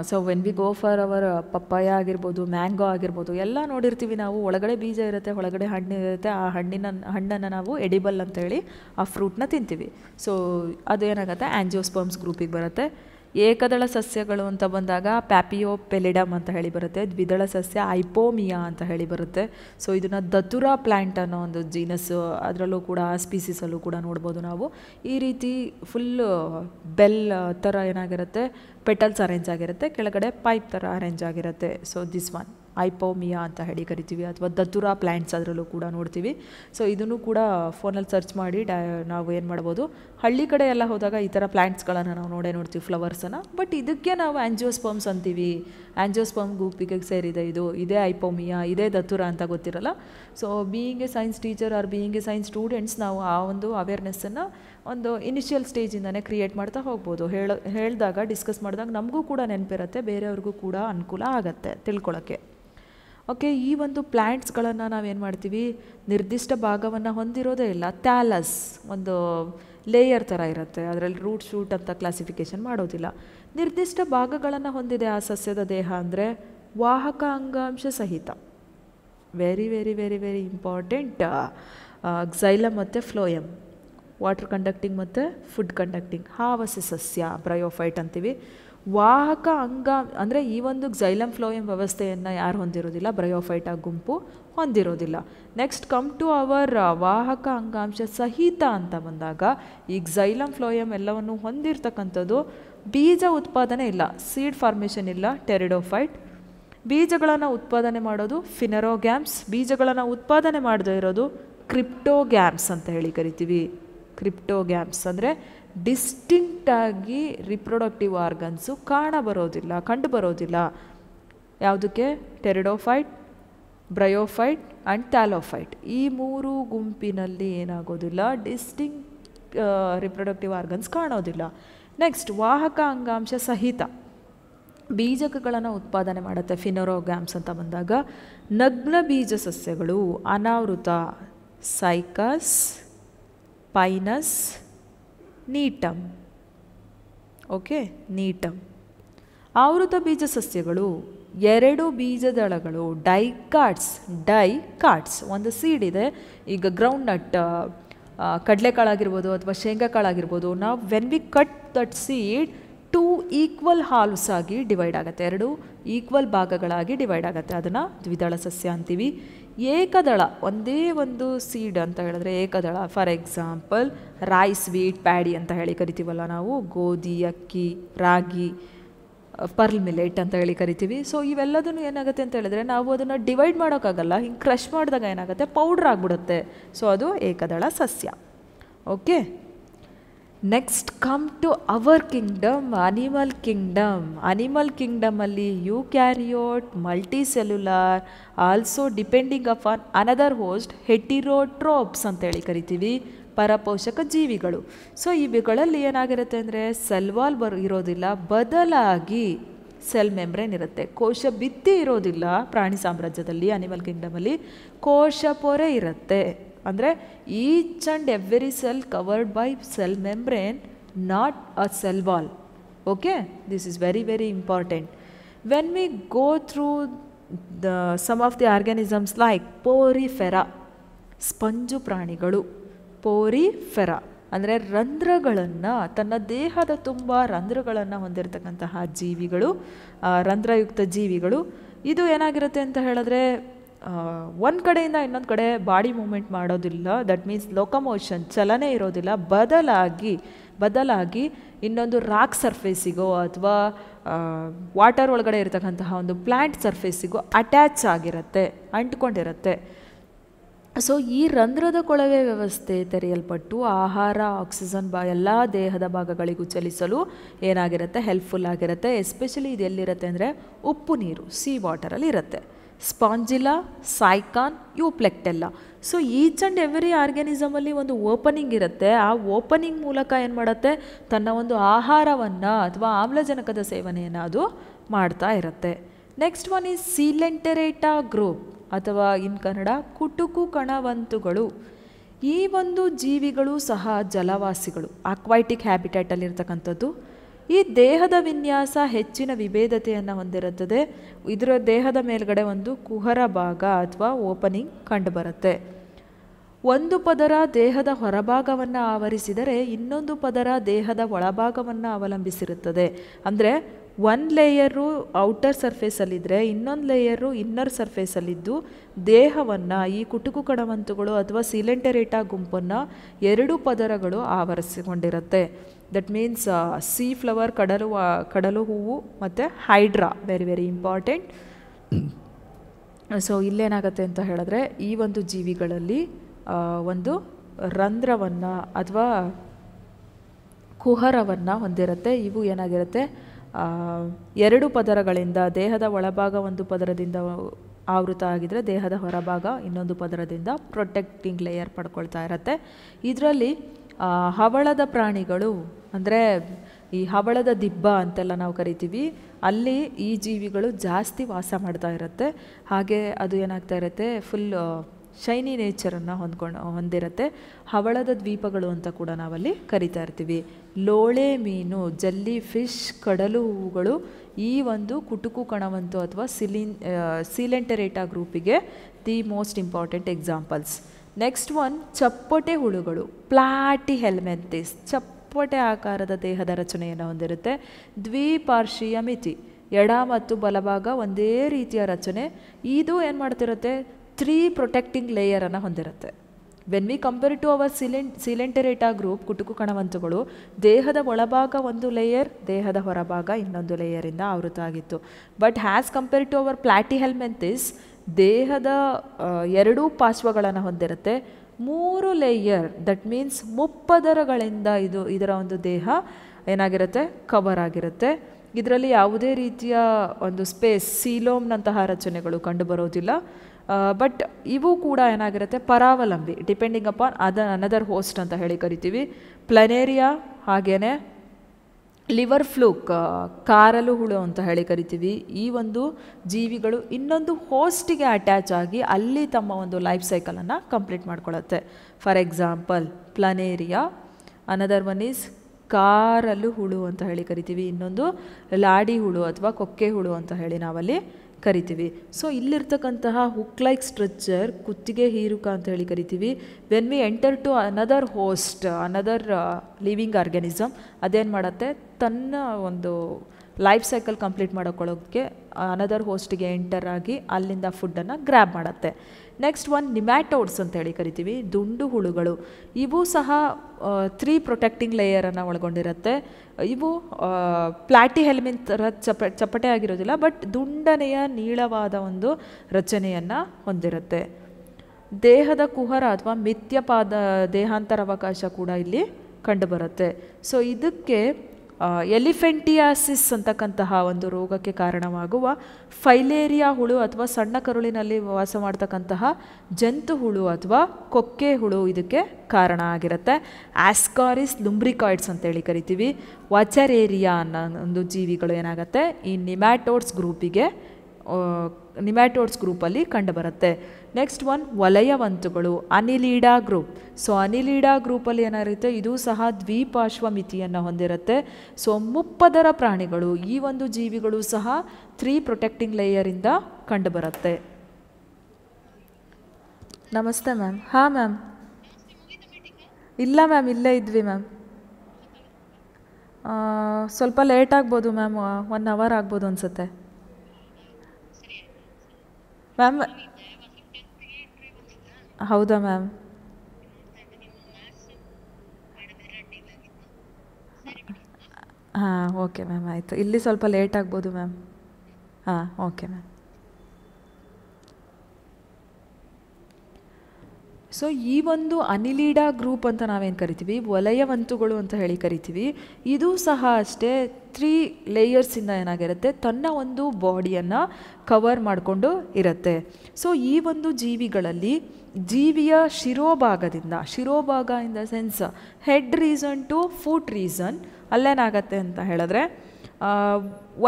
so when we go for our papaya ಆಗಿರ್ಬೋದು ಮ್ಯಾಂಗೋ ಆಗಿರ್ಬೋದು ಎಲ್ಲ ನೋಡಿರ್ತೀವಿ ನಾವು ಒಳಗಡೆ ಬೀಜ ಇರುತ್ತೆ ಒಳಗಡೆ ಹಣ್ಣು ಇರುತ್ತೆ ಆ ಹಣ್ಣಿನ ಹಣ್ಣನ್ನು ನಾವು ಎಡಿಬಲ್ ಅಂತೇಳಿ ಆ ಫ್ರೂಟ್ನ ತಿಂತೀವಿ ಸೊ ಅದು ಏನಾಗುತ್ತೆ ಆ್ಯಂಜಿಯೋಸ್ಪರ್ಮ್ಸ್ ಗ್ರೂಪಿಗೆ ಬರುತ್ತೆ ಏಕದಳ ಸಸ್ಯಗಳು ಅಂತ ಬಂದಾಗ ಪ್ಯಾಪಿಯೋ ಪೆಲಿಡಮ್ ಅಂತ ಹೇಳಿ ಬರುತ್ತೆ ದ್ವಿದಳ ಸಸ್ಯ ಐಪೋಮಿಯಾ ಅಂತ ಹೇಳಿ ಬರುತ್ತೆ ಸೊ ಇದನ್ನು ದತುರಾ ಪ್ಲ್ಯಾಂಟ್ ಅನ್ನೋ ಒಂದು ಜೀನಸ್ಸು ಅದರಲ್ಲೂ ಕೂಡ ಸ್ಪೀಸಿಸಲ್ಲೂ ಕೂಡ ನೋಡ್ಬೋದು ನಾವು ಈ ರೀತಿ ಫುಲ್ ಬೆಲ್ ಥರ ಏನಾಗಿರುತ್ತೆ ಪೆಟಲ್ಸ್ ಅರೇಂಜ್ ಆಗಿರುತ್ತೆ ಕೆಳಗಡೆ ಪೈಪ್ ಥರ ಅರೇಂಜ್ ಆಗಿರುತ್ತೆ ಸೊ ದಿಸ್ ಒನ್ ಐಪೋಮಿಯಾ ಅಂತ ಹೇಳಿ ಕರಿತೀವಿ ಅಥವಾ ದತ್ತುರಾ ಪ್ಲ್ಯಾಂಟ್ಸ್ ಅದರಲ್ಲೂ ಕೂಡ ನೋಡ್ತೀವಿ ಸೊ ಇದನ್ನು ಕೂಡ ಫೋನಲ್ಲಿ ಸರ್ಚ್ ಮಾಡಿ ಡಾ ನಾವು ಏನು ಮಾಡ್ಬೋದು ಹಳ್ಳಿ ಕಡೆ ಎಲ್ಲ ಹೋದಾಗ ಈ ಥರ ಪ್ಲ್ಯಾಂಟ್ಸ್ಗಳನ್ನು ನಾವು ನೋಡೇ ನೋಡ್ತೀವಿ ಫ್ಲವರ್ಸನ್ನು ಬಟ್ ಇದಕ್ಕೆ ನಾವು ಆ್ಯಂಜಿಯೋಸ್ಪಮ್ಸ್ ಅಂತೀವಿ ಆ್ಯಂಜಿಯೋಸ್ಪಮ್ ಗುಂಪಿಗೆ ಸೇರಿದೆ ಇದು ಇದೇ ಐಪೋಮಿಯಾ ಇದೇ ದತ್ತುರಾ ಅಂತ ಗೊತ್ತಿರಲ್ಲ so being a science teacher or being a science students ನಾವು ಆ ಒಂದು ಅವೇರ್ನೆಸ್ಸನ್ನು ಒಂದು ಇನಿಷಿಯಲ್ ಸ್ಟೇಜಿಂದನೇ ಕ್ರಿಯೇಟ್ ಮಾಡ್ತಾ ಹೋಗ್ಬೋದು ಹೇಳ ಹೇಳಿದಾಗ ಡಿಸ್ಕಸ್ ಮಾಡಿದಾಗ ನಮಗೂ ಕೂಡ ನೆನಪಿರುತ್ತೆ ಬೇರೆಯವ್ರಿಗೂ ಕೂಡ ಅನುಕೂಲ ಆಗುತ್ತೆ ತಿಳ್ಕೊಳ್ಳೋಕ್ಕೆ ಓಕೆ ಈ ಒಂದು ಪ್ಲ್ಯಾಂಟ್ಸ್ಗಳನ್ನು ನಾವೇನು ಮಾಡ್ತೀವಿ ನಿರ್ದಿಷ್ಟ ಭಾಗವನ್ನು ಹೊಂದಿರೋದೇ ಇಲ್ಲ ತ್ಯಾಲಸ್ ಒಂದು ಲೇಯರ್ ಥರ ಇರುತ್ತೆ ಅದರಲ್ಲಿ ರೂಟ್ ಶೂಟ್ ಅಂತ ಕ್ಲಾಸಿಫಿಕೇಷನ್ ಮಾಡೋದಿಲ್ಲ ನಿರ್ದಿಷ್ಟ ಭಾಗಗಳನ್ನು ಹೊಂದಿದೆ ಆ ಸಸ್ಯದ ದೇಹ ಅಂದರೆ ವಾಹಕ ಅಂಗಾಂಶ ಸಹಿತ very very very very important xylem ಮತ್ತು ಫ್ಲೋಯಮ್ ವಾಟರ್ ಕಂಡಕ್ಟಿಂಗ್ ಮತ್ತು ಫುಡ್ ಕಂಡಕ್ಟಿಂಗ್ ಹಾವಸಿ ಸಸ್ಯ ಬ್ರಯೋಫೈಟ್ ಅಂತೀವಿ ವಾಹಕ ಅಂಗ ಅಂದರೆ ಈ ಒಂದು ಕ್ಸೈಲಮ್ ಫ್ಲೋಯಂ ವ್ಯವಸ್ಥೆಯನ್ನು ಯಾರು ಹೊಂದಿರೋದಿಲ್ಲ ಬ್ರಯೋಫೈಟಾ ಗುಂಪು ಹೊಂದಿರೋದಿಲ್ಲ ನೆಕ್ಸ್ಟ್ ಕಮ್ ಟು ಅವರ್ ವಾಹಕ ಅಂಗಾಂಶ ಸಹಿತ ಅಂತ ಬಂದಾಗ ಈ ಕ್ಸೈಲಮ್ ಫ್ಲೋಯಂ ಎಲ್ಲವನ್ನು ಹೊಂದಿರತಕ್ಕಂಥದ್ದು ಬೀಜ ಉತ್ಪಾದನೆ ಇಲ್ಲ ಸೀಡ್ ಫಾರ್ಮೇಷನ್ ಇಲ್ಲ ಟೆರಿಡೋಫೈಟ್ ಬೀಜಗಳನ್ನು ಉತ್ಪಾದನೆ ಮಾಡೋದು ಫಿನೆರೋಗ್ಯಾಮ್ಸ್ ಬೀಜಗಳನ್ನು ಉತ್ಪಾದನೆ ಮಾಡದೇ ಇರೋದು ಕ್ರಿಪ್ಟೋಗ್ಯಾಮ್ಸ್ ಅಂತ ಹೇಳಿ ಕರಿತೀವಿ ಕ್ರಿಪ್ಟೋಗ್ಯಾಮ್ಸ್ ಅಂದರೆ ಡಿಸ್ಟಿಂಕ್ಟಾಗಿ ರಿಪ್ರೊಡಕ್ಟಿವ್ ಆರ್ಗನ್ಸು ಕಾಣಬರೋದಿಲ್ಲ ಕಂಡು ಬರೋದಿಲ್ಲ ಯಾವುದಕ್ಕೆ ಟೆರಿಡೋಫೈಟ್ ಬ್ರಯೋಫೈಟ್ ಆ್ಯಂಡ್ ಥ್ಯಾಲೋಫೈಟ್ ಈ ಮೂರು ಗುಂಪಿನಲ್ಲಿ ಏನಾಗೋದಿಲ್ಲ ಡಿಸ್ಟಿಂಕ್ ರಿಪ್ರೊಡಕ್ಟಿವ್ ಆರ್ಗನ್ಸ್ ಕಾಣೋದಿಲ್ಲ ನೆಕ್ಸ್ಟ್ ವಾಹಕ ಅಂಗಾಂಶ ಸಹಿತ ಬೀಜಕಗಳನ್ನು ಉತ್ಪಾದನೆ ಮಾಡುತ್ತೆ ಫಿನೊರೋಗ್ಯಾಮ್ಸ್ ಅಂತ ಬಂದಾಗ ನಗ್ನ ಬೀಜ ಸಸ್ಯಗಳು ಅನಾವೃತ cycas pinus gnetum okay gnetum ಆವೃತ ಬೀಜ ಸಸ್ಯಗಳು ಎರಡು ಬೀಜದಳಗಳು ಡೈ ಕಾಟ್ಸ್ ಡೈ ಕಾಟ್ಸ್ ಒಂದು ಸೀಡ್ ಇದೆ ಈಗ ಗ್ರೌಂಡ್ ನಟ್ ಕಡಲೆಕಾಳಾಗಿರ್ಬೋದು ಅಥವಾ ಶೇಂಗಾಕಾಳಾಗಿರ್ಬೋದು ನಾವು when we cut that seed two equal halves ಆಗಿ ಡಿವೈಡ್ ಆಗುತ್ತೆ ಎರಡು ಈಕ್ವಲ್ ಭಾಗಗಳಾಗಿ ಡಿವೈಡ್ ಆಗುತ್ತೆ ಅದನ್ನು ದ್ವಿದಳ ಸಸ್ಯ ಅಂತೀವಿ ಏಕದಳ ಒಂದೇ ಒಂದು ಸೀಡ್ ಅಂತ ಹೇಳಿದ್ರೆ ಏಕದಳ for example rice wheat paddy ಅಂತ ಹೇಳಿ ಕರಿತೀವಲ್ಲ ನಾವು ಗೋಧಿ ಅಕ್ಕಿ ರಾಗಿ ಪರ್ಲ್ ಮಿಲೆಟ್ ಅಂತ ಹೇಳಿ ಕರಿತೀವಿ ಸೊ ಇವೆಲ್ಲದನ್ನು ಏನಾಗುತ್ತೆ ಅಂತ ಹೇಳಿದ್ರೆ ನಾವು ಅದನ್ನು ಡಿವೈಡ್ ಮಾಡೋಕ್ಕಾಗಲ್ಲ ಹಿಂಗೆ ಕ್ರಶ್ ಮಾಡಿದಾಗ ಏನಾಗುತ್ತೆ ಪೌಡ್ರ್ ಆಗಿಬಿಡುತ್ತೆ ಸೊ ಅದು ಏಕದಳ ಸಸ್ಯ okay next come to our kingdom animal kingdom animal ಕಿಂಗ್ಡಮಲ್ಲಿ eukaryote multicellular also depending upon another host heterotrophs ಅಂತೇಳಿ ಕರಿತೀವಿ ಪರಪೋಷಕ ಜೀವಿಗಳು ಸೊ ಇವುಗಳಲ್ಲಿ ಏನಾಗಿರುತ್ತೆ ಅಂದರೆ ಸೆಲ್ವಾಲ್ ಬರ್ ಇರೋದಿಲ್ಲ ಬದಲಾಗಿ ಸೆಲ್ ಮೆಂಬ್ರೇನ್ ಇರುತ್ತೆ ಕೋಶ ಬಿತ್ತಿ ಇರೋದಿಲ್ಲ ಪ್ರಾಣಿ ಸಾಮ್ರಾಜ್ಯದಲ್ಲಿ ಅನಿಮಲ್ ಕಿಂಗ್ಡಮಲ್ಲಿ ಕೋಶ ಪೊರೆ ಇರುತ್ತೆ ಅಂದರೆ each and every cell covered by cell membrane not a cell wall okay this is very very important when we go through the some of the organisms like pori porifera sponge ಪ್ರಾಣಿಗಳು porifera ಅಂದರೆ ರಂಧ್ರಗಳನ್ನು ತನ್ನ ದೇಹದ ತುಂಬ ರಂಧ್ರಗಳನ್ನು ಹೊಂದಿರತಕ್ಕಂತಹ ಜೀವಿಗಳು ರಂಧ್ರಯುಕ್ತ ಜೀವಿಗಳು ಇದು ಏನಾಗಿರುತ್ತೆ ಅಂತ ಹೇಳಿದ್ರೆ ಒಂದು ಕಡೆಯಿಂದ ಇನ್ನೊಂದು ಕಡೆ ಬಾಡಿ ಮೂಮೆಂಟ್ ಮಾಡೋದಿಲ್ಲ ದಟ್ ಮೀನ್ಸ್ ಲೋಕಮೋಷನ್ ಚಲನೆ ಇರೋದಿಲ್ಲ ಬದಲಾಗಿ ಬದಲಾಗಿ ಇನ್ನೊಂದು ರಾಕ್ ಸರ್ಫೇಸಿಗೋ ಅಥವಾ ವಾಟರ್ ಒಳಗಡೆ ಇರತಕ್ಕಂತಹ ಒಂದು ಪ್ಲ್ಯಾಂಟ್ ಸರ್ಫೇಸಿಗೋ ಅಟ್ಯಾಚ್ ಆಗಿರುತ್ತೆ ಅಂಟ್ಕೊಂಡಿರುತ್ತೆ ಸೊ ಈ ರಂಧ್ರದ ಕೊಳವೆ ವ್ಯವಸ್ಥೆ ತೆರೆಯಲ್ಪಟ್ಟು ಆಹಾರ ಆಕ್ಸಿಜನ್ ಬಾ ಎಲ್ಲ ದೇಹದ ಭಾಗಗಳಿಗೂ ಚಲಿಸಲು ಏನಾಗಿರುತ್ತೆ ಹೆಲ್ಪ್ಫುಲ್ ಆಗಿರುತ್ತೆ ಎಸ್ಪೆಷಲಿ ಇದು ಎಲ್ಲಿರುತ್ತೆ ಅಂದರೆ ಉಪ್ಪು ನೀರು ಸೀ ವಾಟರಲ್ಲಿ ಇರುತ್ತೆ spongilla sycon euplectella so each and every ಆರ್ಗ್ಯಾನಿಸಮಲ್ಲಿ ಒಂದು ಓಪನಿಂಗ್ ಇರುತ್ತೆ ಆ ಓಪನಿಂಗ್ ಮೂಲಕ ಏನು ಮಾಡುತ್ತೆ ತನ್ನ ಒಂದು ಆಹಾರವನ್ನು ಅಥವಾ ಆಮ್ಲಜನಕದ ಸೇವನೆಯನ್ನು ಅದು ಮಾಡ್ತಾ ಇರುತ್ತೆ next one is coelenterata group ಅಥವಾ ಇನ್ ಕನ್ನಡ ಕುಟುಕು ಕಣವಂತುಗಳು ಈ ಒಂದು ಜೀವಿಗಳು ಸಹ ಜಲವಾಸಿಗಳು ಅಕ್ವೈಟಿಕ್ ಹ್ಯಾಬಿಟ್ಯಾಟಲ್ಲಿರ್ತಕ್ಕಂಥದ್ದು ಈ ದೇಹದ ವಿನ್ಯಾಸ ಹೆಚ್ಚಿನ ವಿಭೇದತೆಯನ್ನು ಹೊಂದಿರುತ್ತದೆ ಇದರ ದೇಹದ ಮೇಲ್ಗಡೆ ಒಂದು ಕುಹರ ಭಾಗ ಅಥವಾ ಓಪನಿಂಗ್ ಕಂಡುಬರುತ್ತೆ ಒಂದು ಪದರ ದೇಹದ ಹೊರಭಾಗವನ್ನು ಆವರಿಸಿದರೆ ಇನ್ನೊಂದು ಪದರ ದೇಹದ ಒಳಭಾಗವನ್ನು ಅವಲಂಬಿಸಿರುತ್ತದೆ ಅಂದರೆ ಒಂದು ಲೇಯರು ಔಟರ್ ಸರ್ಫೇಸಲ್ಲಿದ್ದರೆ ಇನ್ನೊಂದು ಲೇಯರು ಇನ್ನರ್ ಸರ್ಫೇಸಲ್ಲಿದ್ದು ದೇಹವನ್ನು ಈ ಕುಟುಕು ಕಣವಂತುಗಳು ಅಥವಾ ಸಿಲೆಂಟೆರೇಟಾ ಗುಂಪನ್ನು ಎರಡು ಪದರಗಳು ಆವರಿಸಿಕೊಂಡಿರುತ್ತೆ ದಟ್ ಮೀನ್ಸ್ ಸೀ ಫ್ಲವರ್ ಕಡಲು ಕಡಲು ಹೂವು ಮತ್ತು hydra very very important so ಇಲ್ಲೇನಾಗತ್ತೆ ಅಂತ ಹೇಳಿದ್ರೆ ಈ ಒಂದು ಜೀವಿಗಳಲ್ಲಿ ಒಂದು ರಂಧ್ರವನ್ನು ಅಥವಾ ಕುಹರವನ್ನು ಹೊಂದಿರುತ್ತೆ ಇವು ಏನಾಗಿರುತ್ತೆ ಎರಡು ಪದರಗಳಿಂದ ದೇಹದ ಒಳಭಾಗ ಒಂದು ಪದರದಿಂದ ಆವೃತ ಆಗಿದರೆ ದೇಹದ ಹೊರಭಾಗ ಇನ್ನೊಂದು ಪದರದಿಂದ ಪ್ರೊಟೆಕ್ಟಿಂಗ್ ಲೇಯರ್ ಪಡ್ಕೊಳ್ತಾ ಇರುತ್ತೆ ಇದರಲ್ಲಿ ಹವಳದ ಪ್ರಾಣಿಗಳು ಅಂದರೆ ಈ ಹವಳದ ದಿಬ್ಬ ಅಂತೆಲ್ಲ ನಾವು ಕರಿತೀವಿ ಅಲ್ಲಿ ಈ ಜೀವಿಗಳು ಜಾಸ್ತಿ ವಾಸ ಮಾಡ್ತಾ ಇರುತ್ತೆ ಹಾಗೆ ಅದು ಏನಾಗ್ತಾ ಇರುತ್ತೆ ಫುಲ್ ಶೈನಿ ನೇಚರನ್ನು ಹೊಂದ್ಕೊಂಡು ಹೊಂದಿರುತ್ತೆ ಹವಳದ ದ್ವೀಪಗಳು ಅಂತ ಕೂಡ ನಾವಲ್ಲಿ ಕರಿತಾ ಇರ್ತೀವಿ ಲೋಳೆ ಮೀನು ಜಲ್ಲಿ ಫಿಶ್ ಕಡಲು ಹೂವುಗಳು ಈ ಒಂದು ಕುಟುಕು ಕಣವಂತು ಅಥವಾ ಸಿಲಿನ್ ಸಿಲೆಂಟರೇಟಾ ಗ್ರೂಪಿಗೆ the most important examples next one ಚಪ್ಪಟೆ ಹುಳುಗಳು ಪ್ಲಾಟಿ ಹೆಲ್ಮೆಂತಿಸ್ ಚಪ್ಪಟೆ ಆಕಾರದ ದೇಹದ ರಚನೆಯನ್ನು ಹೊಂದಿರುತ್ತೆ ದ್ವಿಪಾರ್ಶೀಯ ಮಿತಿ ಎಡ ಮತ್ತು ಬಲಭಾಗ ಒಂದೇ ರೀತಿಯ ರಚನೆ ಇದು ಏನು ಮಾಡ್ತಿರುತ್ತೆ ತ್ರೀ ಪ್ರೊಟೆಕ್ಟಿಂಗ್ ಲೇಯರನ್ನು ಹೊಂದಿರುತ್ತೆ when we compare to our coelent coelenterata group ಕುಟುಕು ಕಣವಂತುಗಳು ದೇಹದ ಒಳಭಾಗ ಒಂದು ಲೇಯರ್ ದೇಹದ ಹೊರಭಾಗ ಇನ್ನೊಂದು ಲೇಯರಿಂದ ಆವೃತ ಆಗಿತ್ತು but as compare to our platyhelminthes ದೇಹದ ಎರಡೂ ಪಾರ್ಶ್ವಗಳನ್ನು ಹೊಂದಿರುತ್ತೆ ಮೂರು ಲೇಯರ್ ದಟ್ ಮೀನ್ಸ್ ಮುಪ್ಪದರಗಳಿಂದ ಇದು ಇದರ ಒಂದು ದೇಹ ಏನಾಗಿರುತ್ತೆ ಕವರ್ ಆಗಿರುತ್ತೆ ಇದರಲ್ಲಿ ಯಾವುದೇ ರೀತಿಯ ಒಂದು ಸ್ಪೇಸ್ ಸೀಲೋಮ್ನಂತಹ ರಚನೆಗಳು ಕಂಡುಬರೋದಿಲ್ಲ ಬಟ್ ಇವು ಕೂಡ ಏನಾಗಿರುತ್ತೆ ಪರಾವಲಂಬಿ ಡಿಪೆಂಡಿಂಗ್ ಅಪಾನ್ ಅದ ಅನದರ್ ಹೋಸ್ಟ್ ಅಂತ ಹೇಳಿ ಕರಿತೀವಿ ಪ್ಲನೇರಿಯಾ ಹಾಗೆಯೇ ಲಿವರ್ ಫ್ಲೂಕ್ ಕಾರಲು ಹುಳು ಅಂತ ಹೇಳಿ ಕರಿತೀವಿ ಈ ಒಂದು ಜೀವಿಗಳು ಇನ್ನೊಂದು ಹೋಸ್ಟಿಗೆ ಅಟ್ಯಾಚ್ ಆಗಿ ಅಲ್ಲಿ ತಮ್ಮ ಒಂದು ಲೈಫ್ ಸೈಕಲನ್ನು ಕಂಪ್ಲೀಟ್ ಮಾಡ್ಕೊಳ್ಳುತ್ತೆ for example planaria another one is ಕಾರಲು ಹುಳು ಅಂತ ಹೇಳಿ ಕರಿತೀವಿ ಇನ್ನೊಂದು ಲಾಡಿ ಹುಳು ಅಥವಾ ಕೊಕ್ಕೆ ಹುಳು ಅಂತ ಹೇಳಿ ನಾವಲ್ಲಿ ಕರಿತೀವಿ ಸೊ ಇಲ್ಲಿರ್ತಕ್ಕಂತಹ ಹುಕ್ ಲೈಕ್ ಸ್ಟ್ರಕ್ಚರ್ ಕುತ್ತಿಗೆ ಹೀರುಕ ಅಂತ ಹೇಳಿ ಕರಿತೀವಿ when we enter to another host another living organism ಅದೇನು ಮಾಡುತ್ತೆ ತನ್ನ ಒಂದು ಲೈಫ್ ಸೈಕಲ್ ಕಂಪ್ಲೀಟ್ ಮಾಡ್ಕೊಳ್ಳೋಕ್ಕೆ ಅನದರ್ ಹೋಸ್ಟಿಗೆ ಎಂಟರ್ ಆಗಿ ಅಲ್ಲಿಂದ ಫುಡ್ಡನ್ನು ಗ್ರ್ಯಾಬ್ ಮಾಡುತ್ತೆ ನೆಕ್ಸ್ಟ್ ಒನ್ ನಿಮ್ಯಾಟೋಡ್ಸ್ ಅಂತೇಳಿ ಕರಿತೀವಿ ದುಂಡು ಹುಳುಗಳು ಇವು ಸಹ ತ್ರೀ ಪ್ರೊಟೆಕ್ಟಿಂಗ್ ಲೇಯರನ್ನು ಒಳಗೊಂಡಿರುತ್ತೆ ಇವು ಪ್ಲಾಟಿ ಹೆಲ್ಮಿನ್ ಥರ ಚಪ ಚಪ್ಪಟೆ ಆಗಿರೋದಿಲ್ಲ ಬಟ್ ದುಂಡನೆಯ ನೀಳವಾದ ಒಂದು ರಚನೆಯನ್ನು ಹೊಂದಿರುತ್ತೆ ದೇಹದ ಕುಹರ ಅಥವಾ ಮಿಥ್ಯಪಾದ ಅವಕಾಶ ಕೂಡ ಇಲ್ಲಿ ಕಂಡುಬರುತ್ತೆ ಸೊ ಇದಕ್ಕೆ ಎಲಿಫೆಂಟಿಯಾಸಿಸ್ ಅಂತಕ್ಕಂತಹ ಒಂದು ರೋಗಕ್ಕೆ ಕಾರಣವಾಗುವ ಫೈಲೇರಿಯಾ ಹುಳು ಅಥವಾ ಸಣ್ಣ ಕರುಳಿನಲ್ಲಿ ವಾಸ ಮಾಡ್ತಕ್ಕಂತಹ ಜಂತು ಹುಳು ಅಥವಾ ಕೊಕ್ಕೆ ಹುಳು ಇದಕ್ಕೆ ಕಾರಣ ಆಗಿರುತ್ತೆ ಆಸ್ಕಾರಿಸ್ ಲುಂಬ್ರಿಕಾಯ್ಡ್ಸ್ ಅಂತೇಳಿ ಕರಿತೀವಿ ವಾಚರೇರಿಯಾ ಅನ್ನೋ ಒಂದು ಜೀವಿಗಳು ಏನಾಗುತ್ತೆ ಈ ನಿಮ್ಯಾಟೋಡ್ಸ್ ಗ್ರೂಪಿಗೆ ನಿಮ್ಯಾಟೋಡ್ಸ್ ಗ್ರೂಪಲ್ಲಿ ಕಂಡುಬರುತ್ತೆ ನೆಕ್ಸ್ಟ್ ಒನ್ ವಲಯವಂತುಗಳು ಅನಿಲೀಡಾ ಗ್ರೂಪ್ ಸೊ ಅನಿಲೀಡಾ ಗ್ರೂಪಲ್ಲಿ ಏನಾಗುತ್ತೆ ಇದು ಸಹ ದ್ವೀಪಾಶ್ವ ಮಿತಿಯನ್ನು ಹೊಂದಿರುತ್ತೆ ಸೊ ಮುಪ್ಪದರ ಪ್ರಾಣಿಗಳು ಈ ಒಂದು ಜೀವಿಗಳು ಸಹ ತ್ರೀ ಪ್ರೊಟೆಕ್ಟಿಂಗ್ ಲೇಯರಿಂದ ಕಂಡುಬರುತ್ತೆ ನಮಸ್ತೆ ಮ್ಯಾಮ್ ಹಾಂ ಮ್ಯಾಮ್ ಇಲ್ಲ ಮ್ಯಾಮ್ ಇಲ್ಲೇ ಇದ್ವಿ ಮ್ಯಾಮ್ ಸ್ವಲ್ಪ ಲೇಟ್ ಆಗ್ಬೋದು ಮ್ಯಾಮ್ ಒನ್ ಅವರ್ ಆಗ್ಬೋದು ಅನಿಸುತ್ತೆ ಮ್ಯಾಮ್ ಹೌದಾ ಮ್ಯಾಮ್ ಹಾಂ ಓಕೆ ಮ್ಯಾಮ್ ಆಯಿತು ಇಲ್ಲಿ ಸ್ವಲ್ಪ ಲೇಟ್ ಆಗ್ಬೋದು ಮ್ಯಾಮ್ ಹಾಂ ಓಕೆ ಮ್ಯಾಮ್ ಸೊ ಈ ಒಂದು ಅನಿಲೀಡಾ ಗ್ರೂಪ್ ಅಂತ ನಾವೇನು ಕರಿತೀವಿ ವಲಯವಂತುಗಳು ಅಂತ ಹೇಳಿ ಕರಿತೀವಿ ಇದು ಸಹ ಅಷ್ಟೇ ತ್ರೀ ಲೇಯರ್ಸಿಂದ ಏನಾಗಿರುತ್ತೆ ತನ್ನ ಒಂದು ಬಾಡಿಯನ್ನು ಕವರ್ ಮಾಡಿಕೊಂಡು ಇರುತ್ತೆ ಸೊ ಈ ಒಂದು ಜೀವಿಗಳಲ್ಲಿ ಜೀವಿಯ ಶಿರೋಭಾಗದಿಂದ ಶಿರೋಭಾಗ in the sense head region to foot region ಅಲ್ಲೇನಾಗತ್ತೆ ಅಂತ ಹೇಳಿದ್ರೆ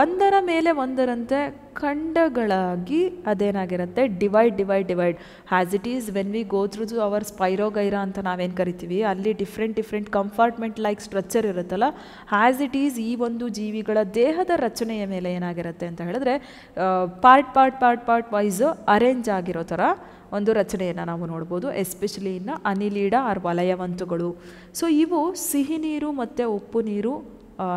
ಒಂದರ ಮೇಲೆ ಒಂದರಂತೆ ಖಂಡಗಳಾಗಿ ಅದೇನಾಗಿರುತ್ತೆ divide divide divide as it is when we go through to our spirogyra ಅಂತ ನಾವೇನು ಕರಿತೀವಿ ಅಲ್ಲಿ different different compartment like structure ಇರುತ್ತಲ್ಲ ಹ್ಯಾಸ್ ಇಟ್ ಈಸ್ ಈ ಒಂದು ಜೀವಿಗಳ ದೇಹದ ರಚನೆಯ ಮೇಲೆ ಏನಾಗಿರುತ್ತೆ ಅಂತ ಹೇಳಿದ್ರೆ part part part part wise arrange ಆಗಿರೋ ಥರ ಒಂದು ರಚನೆಯನ್ನು ನಾವು ನೋಡ್ಬೋದು ಎಸ್ಪೆಷಲಿ ಇನ್ನು ಅನಿಲೀಡ ಆರ್ ವಲಯವಂತುಗಳು ಸೊ ಇವು ಸಿಹಿ ನೀರು ಮತ್ತು ಉಪ್ಪು ನೀರು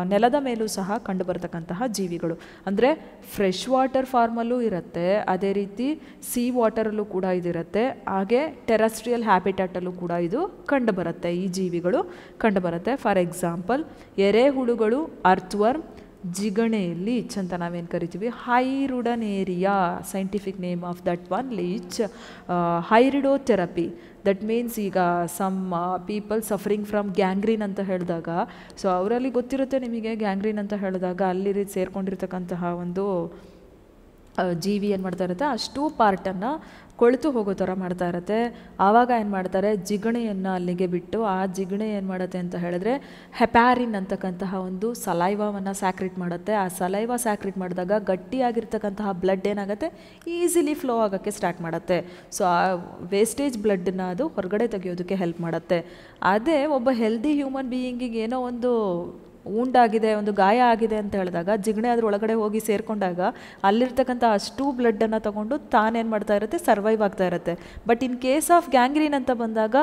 ನೆಲದ ಮೇಲೂ ಸಹ ಕಂಡುಬರ್ತಕ್ಕಂತಹ ಜೀವಿಗಳು ಅಂದರೆ ಫ್ರೆಶ್ ವಾಟರ್ ಫಾರ್ಮಲ್ಲೂ ಇರುತ್ತೆ ಅದೇ ರೀತಿ ಸೀ ವಾಟರಲ್ಲೂ ಕೂಡ ಇದಿರುತ್ತೆ ಹಾಗೆ ಟೆರಸ್ಟ್ರಿಯಲ್ ಹ್ಯಾಬಿಟ್ಯಾಟಲ್ಲೂ ಕೂಡ ಇದು ಕಂಡುಬರುತ್ತೆ ಈ ಜೀವಿಗಳು ಕಂಡುಬರುತ್ತೆ ಫಾರ್ ಎಕ್ಸಾಂಪಲ್ ಎರೆಹುಳುಗಳು ಅರ್ಥ್ವರ್ಮ್ ಜಿಗಣೆಯಲ್ಲಿ ಈಚ್ ಅಂತ ನಾವೇನು ಕರಿತೀವಿ hirudinaria scientific name of that one leech therapy that means ಈಗ some people suffering from gangrene ಅಂತ ಹೇಳಿದಾಗ ಸೊ ಅವರಲ್ಲಿ ಗೊತ್ತಿರುತ್ತೆ ನಿಮಗೆ ಗ್ಯಾಂಗ್ರೀನ್ ಅಂತ ಹೇಳಿದಾಗ ಅಲ್ಲಿ ಸೇರ್ಕೊಂಡಿರ್ತಕ್ಕಂತಹ ಒಂದು ಜೀವಿ ಏನು ಮಾಡ್ತಾ ಇರುತ್ತೆ ಅಷ್ಟು ಪಾರ್ಟನ್ನು ಕೊಳೆತು ಹೋಗೋ ಥರ ಮಾಡ್ತಾ ಇರುತ್ತೆ ಆವಾಗ ಏನು ಮಾಡ್ತಾರೆ ಜಿಗಣೆಯನ್ನು ಅಲ್ಲಿಗೆ ಬಿಟ್ಟು ಆ ಜಿಗಣೆ ಏನು ಮಾಡುತ್ತೆ ಅಂತ ಹೇಳಿದ್ರೆ ಹೆಪ್ಯಾರಿನ್ ಅಂತಕ್ಕಂತಹ ಒಂದು ಸಲೈವವನ್ನು ಸ್ಯಾಕ್ರಿಟ್ ಮಾಡುತ್ತೆ ಆ ಸಲೈವ ಸ್ಯಾಕ್ರಿಟ್ ಮಾಡಿದಾಗ ಗಟ್ಟಿಯಾಗಿರ್ತಕ್ಕಂತಹ ಬ್ಲಡ್ ಏನಾಗುತ್ತೆ ಈಸಿಲಿ ಫ್ಲೋ ಆಗೋಕ್ಕೆ ಸ್ಟಾರ್ಟ್ ಮಾಡುತ್ತೆ ಸೊ ಆ ವೇಸ್ಟೇಜ್ ಬ್ಲಡ್ನ ಅದು ಹೊರಗಡೆ ತೆಗೆಯೋದಕ್ಕೆ ಹೆಲ್ಪ್ ಮಾಡುತ್ತೆ ಅದೇ ಒಬ್ಬ ಹೆಲ್ದಿ ಹ್ಯೂಮನ್ ಬೀಯಿಂಗಿಗೆ ಏನೋ ಒಂದು ಉಂಡಾಗಿದೆ ಒಂದು ಗಾಯ ಆಗಿದೆ ಅಂತ ಹೇಳಿದಾಗ ಜಿಗಣೆ ಅದ್ರ ಒಳಗಡೆ ಹೋಗಿ ಸೇರಿಕೊಂಡಾಗ ಅಲ್ಲಿರ್ತಕ್ಕಂಥ ಅಷ್ಟು ಬ್ಲಡ್ಡನ್ನು ತೊಗೊಂಡು ತಾನೇನು ಮಾಡ್ತಾ ಇರುತ್ತೆ ಸರ್ವೈವ್ ಆಗ್ತಾ ಇರುತ್ತೆ but in case of gangrene ಅಂತ ಬಂದಾಗ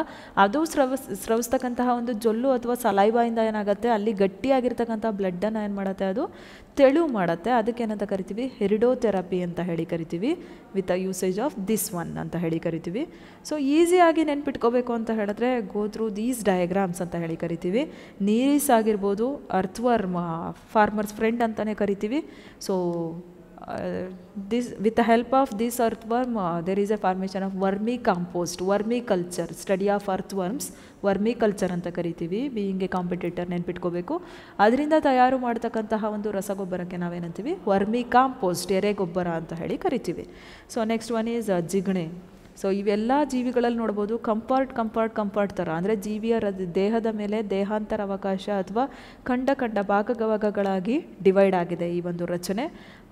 ಅದು ಸ್ರವ ಸ್ರವಿಸ್ತಕ್ಕಂತಹ ಒಂದು ಜೊಲ್ಲು ಅಥವಾ ಸಲೈವಾಯಿಂದ ಏನಾಗುತ್ತೆ ಅಲ್ಲಿ ಗಟ್ಟಿಯಾಗಿರ್ತಕ್ಕಂಥ ಬ್ಲಡ್ಡನ್ನು ಏನು ಮಾಡುತ್ತೆ ಅದು ತೆಳು ಮಾಡುತ್ತೆ ಅದಕ್ಕೆ ಏನಂತ ಕರಿತೀವಿ ಹೆರಿಡೋ ಥೆರಪಿ ಅಂತ ಹೇಳಿ ಕರಿತೀವಿ with a usage of this one ಅಂತ ಹೇಳಿ ಕರಿತೀವಿ ಸೊ ಈಸಿಯಾಗಿ ನೆನ್ಪಿಟ್ಕೋಬೇಕು ಅಂತ ಹೇಳಿದ್ರೆ ಗೋ ಥ್ರೂ ದೀಸ್ ಡಯಾಗ್ರಾಮ್ಸ್ ಅಂತ ಹೇಳಿ ಕರಿತೀವಿ ನೀರೀಸ್ ಆಗಿರ್ಬೋದು ಅರ್ಥ್ವರ್ಮ್ ಫಾರ್ಮರ್ಸ್ ಫ್ರೆಂಡ್ ಅಂತಲೇ ಕರಿತೀವಿ so this with the help of this earthworm there is a formation of vermicompost vermiculture study of earthworms vermiculture ಅಂತ ಕರಿತೀವಿ ಬೀಯಿಂಗ್ ಎ ಕಾಂಪಿಟೇಟರ್ ನೆನ್ಪಿಟ್ಕೋಬೇಕು ಅದರಿಂದ ತಯಾರು ಮಾಡ್ತಕ್ಕಂತಹ ಒಂದು ರಸಗೊಬ್ಬರಕ್ಕೆ ನಾವೇನಂತೀವಿ ವರ್ಮಿ ಕಾಂಪೋಸ್ಟ್ ಎರೆ ಗೊಬ್ಬರ ಅಂತ ಹೇಳಿ ಕರಿತೀವಿ ಸೊ ನೆಕ್ಸ್ಟ್ ಒನ್ ಈಸ್ ಜಿಗಣೆ ಸೊ ಇವೆಲ್ಲ ಜೀವಿಗಳಲ್ಲಿ ನೋಡ್ಬೋದು ಕಂಫರ್ಟ್ ಕಂಫರ್ಟ್ ಕಂಫರ್ಟ್ ಥರ ಅಂದರೆ ಜೀವಿಯ ದೇಹದ ಮೇಲೆ ದೇಹಾಂತರ ಅವಕಾಶ ಅಥವಾ ಖಂಡ ಖಂಡ ಭಾಗಗಳಾಗಿ ಡಿವೈಡ್ ಆಗಿದೆ ಈ ಒಂದು ರಚನೆ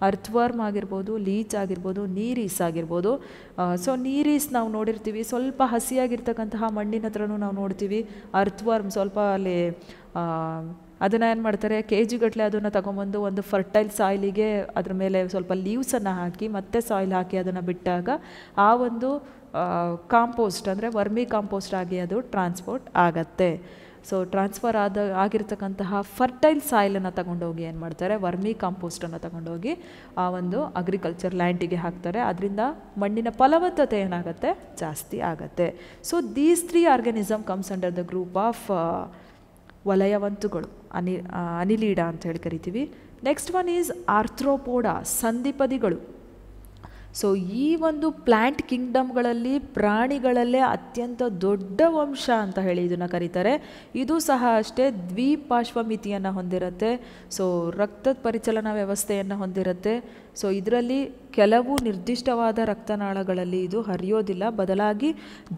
ಅರ್ಥ್ವರ್ಮ್ ಆಗಿರ್ಬೋದು ಲೀಚ್ ಆಗಿರ್ಬೋದು ನೀರೀಸ್ ಆಗಿರ್ಬೋದು ಸೊ ನೀರೀಸ್ ನಾವು ನೋಡಿರ್ತೀವಿ ಸ್ವಲ್ಪ ಹಸಿಯಾಗಿರ್ತಕ್ಕಂತಹ ಮಣ್ಣಿನ ಹತ್ರನೂ ನಾವು ನೋಡ್ತೀವಿ ಅರ್ಥ್ವರ್ಮ್ ಸ್ವಲ್ಪ ಅಲ್ಲಿ ಅದನ್ನು ಏನು ಮಾಡ್ತಾರೆ ಕೆ ಜಿಗಟ್ಟಲೆ ಅದನ್ನು ತಗೊಂಬಂದು ಒಂದು ಫರ್ಟೈಲ್ ಸಾಯ್ಲಿಗೆ ಅದ್ರ ಮೇಲೆ ಸ್ವಲ್ಪ ಲೀವ್ಸನ್ನು ಹಾಕಿ ಮತ್ತೆ ಸಾಯಿಲ್ ಹಾಕಿ ಅದನ್ನು ಬಿಟ್ಟಾಗ ಆ ಒಂದು ಕಾಂಪೋಸ್ಟ್ ಅಂದರೆ ವರ್ಮಿ ಕಾಂಪೋಸ್ಟ್ ಆಗಿ ಅದು ಟ್ರಾನ್ಸ್ಪೋರ್ಟ್ ಆಗತ್ತೆ ಸೊ ಟ್ರಾನ್ಸ್ಫರ್ ಆದ ಆಗಿರ್ತಕ್ಕಂತಹ ಫರ್ಟೈಲ್ ಸಾಯ್ಲನ್ನು ತಗೊಂಡೋಗಿ ಏನು ಮಾಡ್ತಾರೆ ವರ್ಮಿ ಕಾಂಪೋಸ್ಟನ್ನು ತಗೊಂಡೋಗಿ ಆ ಒಂದು ಅಗ್ರಿಕಲ್ಚರ್ ಲ್ಯಾಂಡಿಗೆ ಹಾಕ್ತಾರೆ ಅದರಿಂದ ಮಣ್ಣಿನ ಫಲವತ್ತತೆ ಏನಾಗುತ್ತೆ ಜಾಸ್ತಿ ಆಗುತ್ತೆ so these three organism comes under the group of ವಲಯವಂತುಗಳು ಅನಿ ಅನಿಲೀಡ ಅಂತ ಹೇಳಿ ಕರಿತೀವಿ ನೆಕ್ಸ್ಟ್ ಒನ್ ಈಸ್ ಆರ್ಥ್ರೋಪೋಡ ಸಂಧಿಪದಿಗಳು ಸೊ ಈ ಒಂದು ಪ್ಲ್ಯಾಂಟ್ ಕಿಂಗ್ಡಮ್ಗಳಲ್ಲಿ ಪ್ರಾಣಿಗಳಲ್ಲೇ ಅತ್ಯಂತ ದೊಡ್ಡ ವಂಶ ಅಂತ ಹೇಳಿ ಇದನ್ನು ಕರೀತಾರೆ ಇದು ಸಹ ಅಷ್ಟೇ ದ್ವಿಪಾರ್ಶ್ವಮಿತಿಯನ್ನು ಹೊಂದಿರುತ್ತೆ ಸೊ ರಕ್ತದ ಪರಿಚಲನಾ ವ್ಯವಸ್ಥೆಯನ್ನು ಹೊಂದಿರುತ್ತೆ ಸೊ ಇದರಲ್ಲಿ ಕೆಲವು ನಿರ್ದಿಷ್ಟವಾದ ರಕ್ತನಾಳಗಳಲ್ಲಿ ಇದು ಹರಿಯೋದಿಲ್ಲ ಬದಲಾಗಿ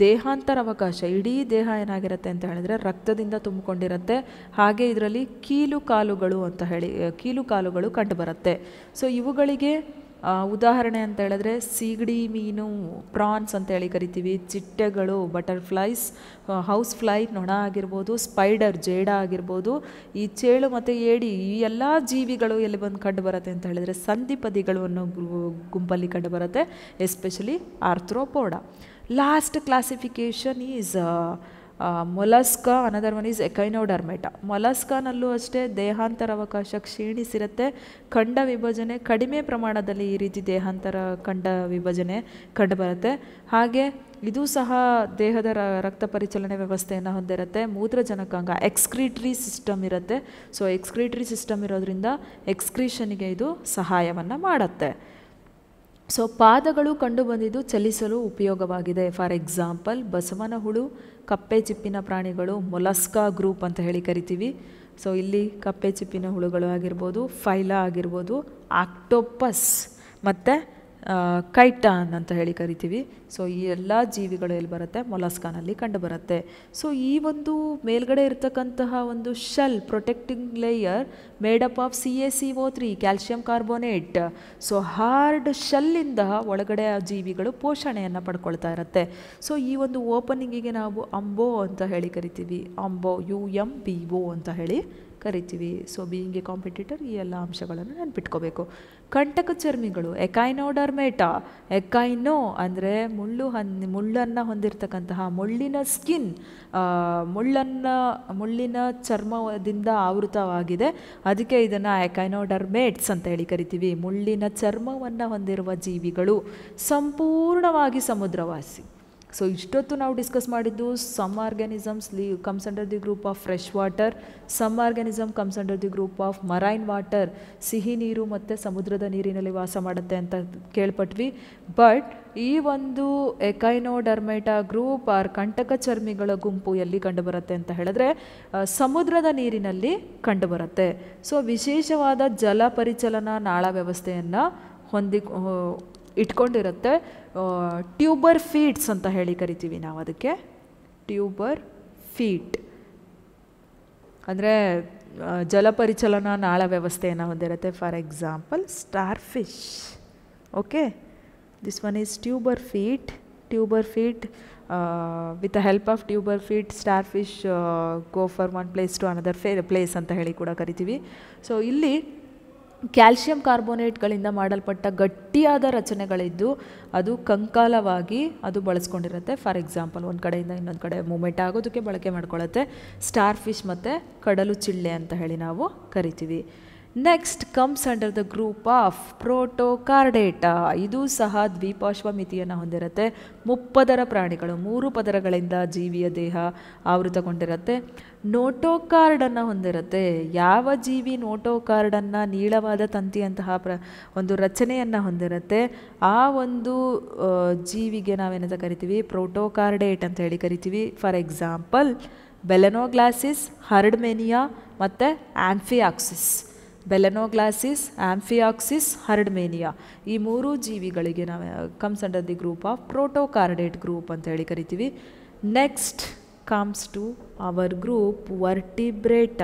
ದೇಹಾಂತರ ಅವಕಾಶ ಇಡೀ ದೇಹ ಏನಾಗಿರುತ್ತೆ ಅಂತ ಹೇಳಿದ್ರೆ ರಕ್ತದಿಂದ ತುಂಬಿಕೊಂಡಿರುತ್ತೆ ಹಾಗೆ ಇದರಲ್ಲಿ ಕೀಲು ಕಾಲುಗಳು ಅಂತ ಹೇಳಿ ಕೀಲು ಕಾಲುಗಳು ಕಂಡುಬರುತ್ತೆ ಸೊ ಇವುಗಳಿಗೆ ಉದಾಹರಣೆ ಅಂತ ಹೇಳಿದ್ರೆ ಸೀಗಡಿ ಮೀನು ಪ್ರಾನ್ಸ್ ಅಂತೇಳಿ ಕರಿತೀವಿ ಚಿಟ್ಟೆಗಳು ಬಟರ್ಫ್ಲೈಸ್ ಹೌಸ್ ಫ್ಲೈ ನೊಣ ಆಗಿರ್ಬೋದು ಸ್ಪೈಡರ್ ಜೇಡ ಆಗಿರ್ಬೋದು ಈ ಚೇಳು ಮತ್ತು ಏಡಿ ಈ ಎಲ್ಲ ಜೀವಿಗಳು ಎಲ್ಲಿ ಬಂದು ಕಂಡು ಬರುತ್ತೆ ಅಂತ ಹೇಳಿದ್ರೆ ಸಂಧಿಪದಿಗಳು ಅನ್ನೋ ಗುಂಪಲ್ಲಿ ಕಂಡು ಬರುತ್ತೆ especially arthropoda last classification is mollusca another one is echinodermata ಮೊಲಸ್ಕನಲ್ಲೂ ಅಷ್ಟೇ ಅವಕಾಶ ಕ್ಷೀಣಿಸಿರುತ್ತೆ ಖಂಡ ವಿಭಜನೆ ಕಡಿಮೆ ಪ್ರಮಾಣದಲ್ಲಿ ಈ ರೀತಿ ದೇಹಾಂತರ ಖಂಡ ವಿಭಜನೆ ಕಂಡುಬರುತ್ತೆ ಹಾಗೆ ಇದು ಸಹ ದೇಹದ ರಕ್ತ ಪರಿಚಲನೆ ವ್ಯವಸ್ಥೆಯನ್ನು ಹೊಂದಿರುತ್ತೆ ಮೂತ್ರಜನಕಾಂಗ ಎಕ್ಸ್ಕ್ರೀಟ್ರಿ ಸಿಸ್ಟಮ್ ಇರುತ್ತೆ ಸೊ ಎಕ್ಸ್ಕ್ರೀಟ್ರಿ ಸಿಸ್ಟಮ್ ಇರೋದ್ರಿಂದ ಎಕ್ಸ್ಕ್ರೀಷನ್ಗೆ ಇದು ಸಹಾಯವನ್ನು ಮಾಡುತ್ತೆ ಸೊ ಪಾದಗಳು ಕಂಡುಬಂದಿದ್ದು ಚಲಿಸಲು ಉಪಯೋಗವಾಗಿದೆ ಫಾರ್ ಎಕ್ಸಾಂಪಲ್ ಬಸವನ ಹುಳು ಕಪ್ಪೆ ಚಿಪ್ಪಿನ ಪ್ರಾಣಿಗಳು ಮೊಲಸ್ಕಾ ಗ್ರೂಪ್ ಅಂತ ಹೇಳಿ ಕರಿತೀವಿ ಸೊ ಇಲ್ಲಿ ಕಪ್ಪೆ ಚಿಪ್ಪಿನ ಹುಳುಗಳು ಆಗಿರ್ಬೋದು ಫೈಲಾ ಆಗಿರ್ಬೋದು ಆಕ್ಟೋಪಸ್ ಮತ್ತು ಕೈಟಾನ್ ಅಂತ ಹೇಳಿ ಕರಿತೀವಿ ಸೊ ಈ ಎಲ್ಲ ಜೀವಿಗಳು ಎಲ್ಲಿ ಬರುತ್ತೆ ಮೊಲಾಸ್ಕಾನಲ್ಲಿ ಬರುತ್ತೆ ಸೊ ಈ ಒಂದು ಮೇಲ್ಗಡೆ ಇರತಕ್ಕಂತಹ ಒಂದು shell protecting layer made up of C A C O three calcium carbonate so hard ಶೆಲ್ಲಿಂದ ಒಳಗಡೆ ಆ ಜೀವಿಗಳು ಪೋಷಣೆಯನ್ನು ಪಡ್ಕೊಳ್ತಾ ಇರುತ್ತೆ ಸೊ ಈ ಒಂದು ಓಪನಿಂಗಿಗೆ ನಾವು ಅಂಬೋ ಅಂತ ಹೇಳಿ ಕರಿತೀವಿ umbo U M B O ಅಂತ ಹೇಳಿ ಕರಿತೀವಿ ಸೊ ಬೀಯಿಂಗ್ ಎ ಕಾಂಪಿಟೇಟರ್ ಈ ಎಲ್ಲ ಅಂಶಗಳನ್ನು ನೆನ್ಪಿಟ್ಕೋಬೇಕು ಕಂಟಕ ಚರ್ಮಿಗಳು ಎಕೈನೋಡರ್ಮೇಟಾ ಎಕೈನೋ ಅಂದರೆ ಮುಳ್ಳು ಹನ್ ಮುಳ್ಳನ್ನು ಹೊಂದಿರತಕ್ಕಂತಹ ಮುಳ್ಳಿನ ಸ್ಕಿನ್ ಮುಳ್ಳನ್ನು ಮುಳ್ಳಿನ ಚರ್ಮದಿಂದ ಆವೃತವಾಗಿದೆ ಅದಕ್ಕೆ ಇದನ್ನು ಎಕೈನೋಡರ್ಮೇಟ್ಸ್ ಅಂತ ಹೇಳಿ ಕರಿತೀವಿ ಮುಳ್ಳಿನ ಚರ್ಮವನ್ನು ಹೊಂದಿರುವ ಜೀವಿಗಳು ಸಂಪೂರ್ಣವಾಗಿ ಸಮುದ್ರವಾಸಿ ಸೊ ಇಷ್ಟೊತ್ತು ನಾವು ಡಿಸ್ಕಸ್ ಮಾಡಿದ್ದು some organisms lee comes under the group of fresh water some organism comes under the group of marine water ಸಿಹಿ ನೀರು ಮತ್ತು ಸಮುದ್ರದ ನೀರಿನಲ್ಲಿ ವಾಸ ಮಾಡುತ್ತೆ ಅಂತ ಕೇಳ್ಪಟ್ವಿ ಬಟ್ ಈ ಒಂದು ಎಕೈನೋಡರ್ಮೆಟಾ ಗ್ರೂಪ್ ಆರ್ ಕಂಟಕ ಚರ್ಮಿಗಳ ಗುಂಪು ಎಲ್ಲಿ ಕಂಡುಬರುತ್ತೆ ಅಂತ ಹೇಳಿದ್ರೆ ಸಮುದ್ರದ ನೀರಿನಲ್ಲಿ ಕಂಡುಬರುತ್ತೆ ಸೊ ವಿಶೇಷವಾದ ಜಲ ಪರಿಚಲನಾ ನಾಳ ವ್ಯವಸ್ಥೆಯನ್ನು ಹೊಂದಿ ಇಟ್ಕೊಂಡಿರುತ್ತೆ ಟ್ಯೂಬರ್ ಫೀಟ್ಸ್ ಅಂತ ಹೇಳಿ ಕರಿತೀವಿ ನಾವು ಅದಕ್ಕೆ ಟ್ಯೂಬರ್ ಫೀಟ್ ಅಂದರೆ ಜಲಪರಿಚಲನಾ ನಾಳ ವ್ಯವಸ್ಥೆಯನ್ನು ಹೊಂದಿರುತ್ತೆ for example star fish okay this one is tuber feet tuber feet with the help of tuber feet star fish go for one place to another ಫೇ ಪ್ಲೇಸ್ ಅಂತ ಹೇಳಿ ಕೂಡ ಕರಿತೀವಿ ಸೊ ಇಲ್ಲಿ ಕ್ಯಾಲ್ಶಿಯಂ ಕಾರ್ಬೋನೇಟ್ಗಳಿಂದ ಮಾಡಲ್ಪಟ್ಟ ಗಟ್ಟಿಯಾದ ರಚನೆಗಳಿದ್ದು ಅದು ಕಂಕಾಲವಾಗಿ ಅದು ಬಳಸ್ಕೊಂಡಿರುತ್ತೆ ಫಾರ್ ಎಕ್ಸಾಂಪಲ್ ಒಂದು ಕಡೆಯಿಂದ ಇನ್ನೊಂದು ಕಡೆ ಮೂಮೆಂಟ್ ಆಗೋದಕ್ಕೆ ಬಳಕೆ ಮಾಡ್ಕೊಳ್ಳುತ್ತೆ ಸ್ಟಾರ್ ಫಿಶ್ ಮತ್ತು ಕಡಲು ಚಿಳ್ಳೆ ಅಂತ ಹೇಳಿ ನಾವು ಕರಿತೀವಿ next comes under the group of protochordata ಇದು ಸಹ ದ್ವೀಪಾಶ್ವ ಮಿತಿಯನ್ನು ಹೊಂದಿರುತ್ತೆ ಮುಪ್ಪದರ ಪ್ರಾಣಿಗಳು ಮೂರು ಪದರಗಳಿಂದ ಜೀವಿಯ ದೇಹ ಆವೃತಗೊಂಡಿರುತ್ತೆ ನೋಟೋಕಾರ್ಡನ್ನು ಹೊಂದಿರುತ್ತೆ ಯಾವ ಜೀವಿ ನೋಟೋಕಾರ್ಡನ್ನು ನೀಳವಾದ ತಂತಿಯಂತಹ ಪ್ರ ಒಂದು ರಚನೆಯನ್ನು ಹೊಂದಿರುತ್ತೆ ಆ ಒಂದು ಜೀವಿಗೆ ನಾವೇನಂತ ಕರಿತೀವಿ ಪ್ರೋಟೋಕಾರ್ಡೇಟ್ ಅಂತ ಹೇಳಿ ಕರಿತೀವಿ ಫಾರ್ ಎಕ್ಸಾಂಪಲ್ ಬೆಲೆನೋಗ್ಲಾಸಿಸ್ ಹರ್ಡ್ಮೆನಿಯಾ ಮತ್ತು ಆ್ಯಂಫಿಯಾಕ್ಸಿಸ್ ಬೆಲೆನೋಗ್ಲಾಸಿಸ್ ಆಂಫಿಯಾಕ್ಸಿಸ್ ಹರ್ಡ್ಮೇನಿಯಾ ಈ ಮೂರು ಜೀವಿಗಳಿಗೆ ನಾವು comes under the group of protochordate group ಅಂತ ಹೇಳಿ ಕರಿತೀವಿ next comes to our group vertebrata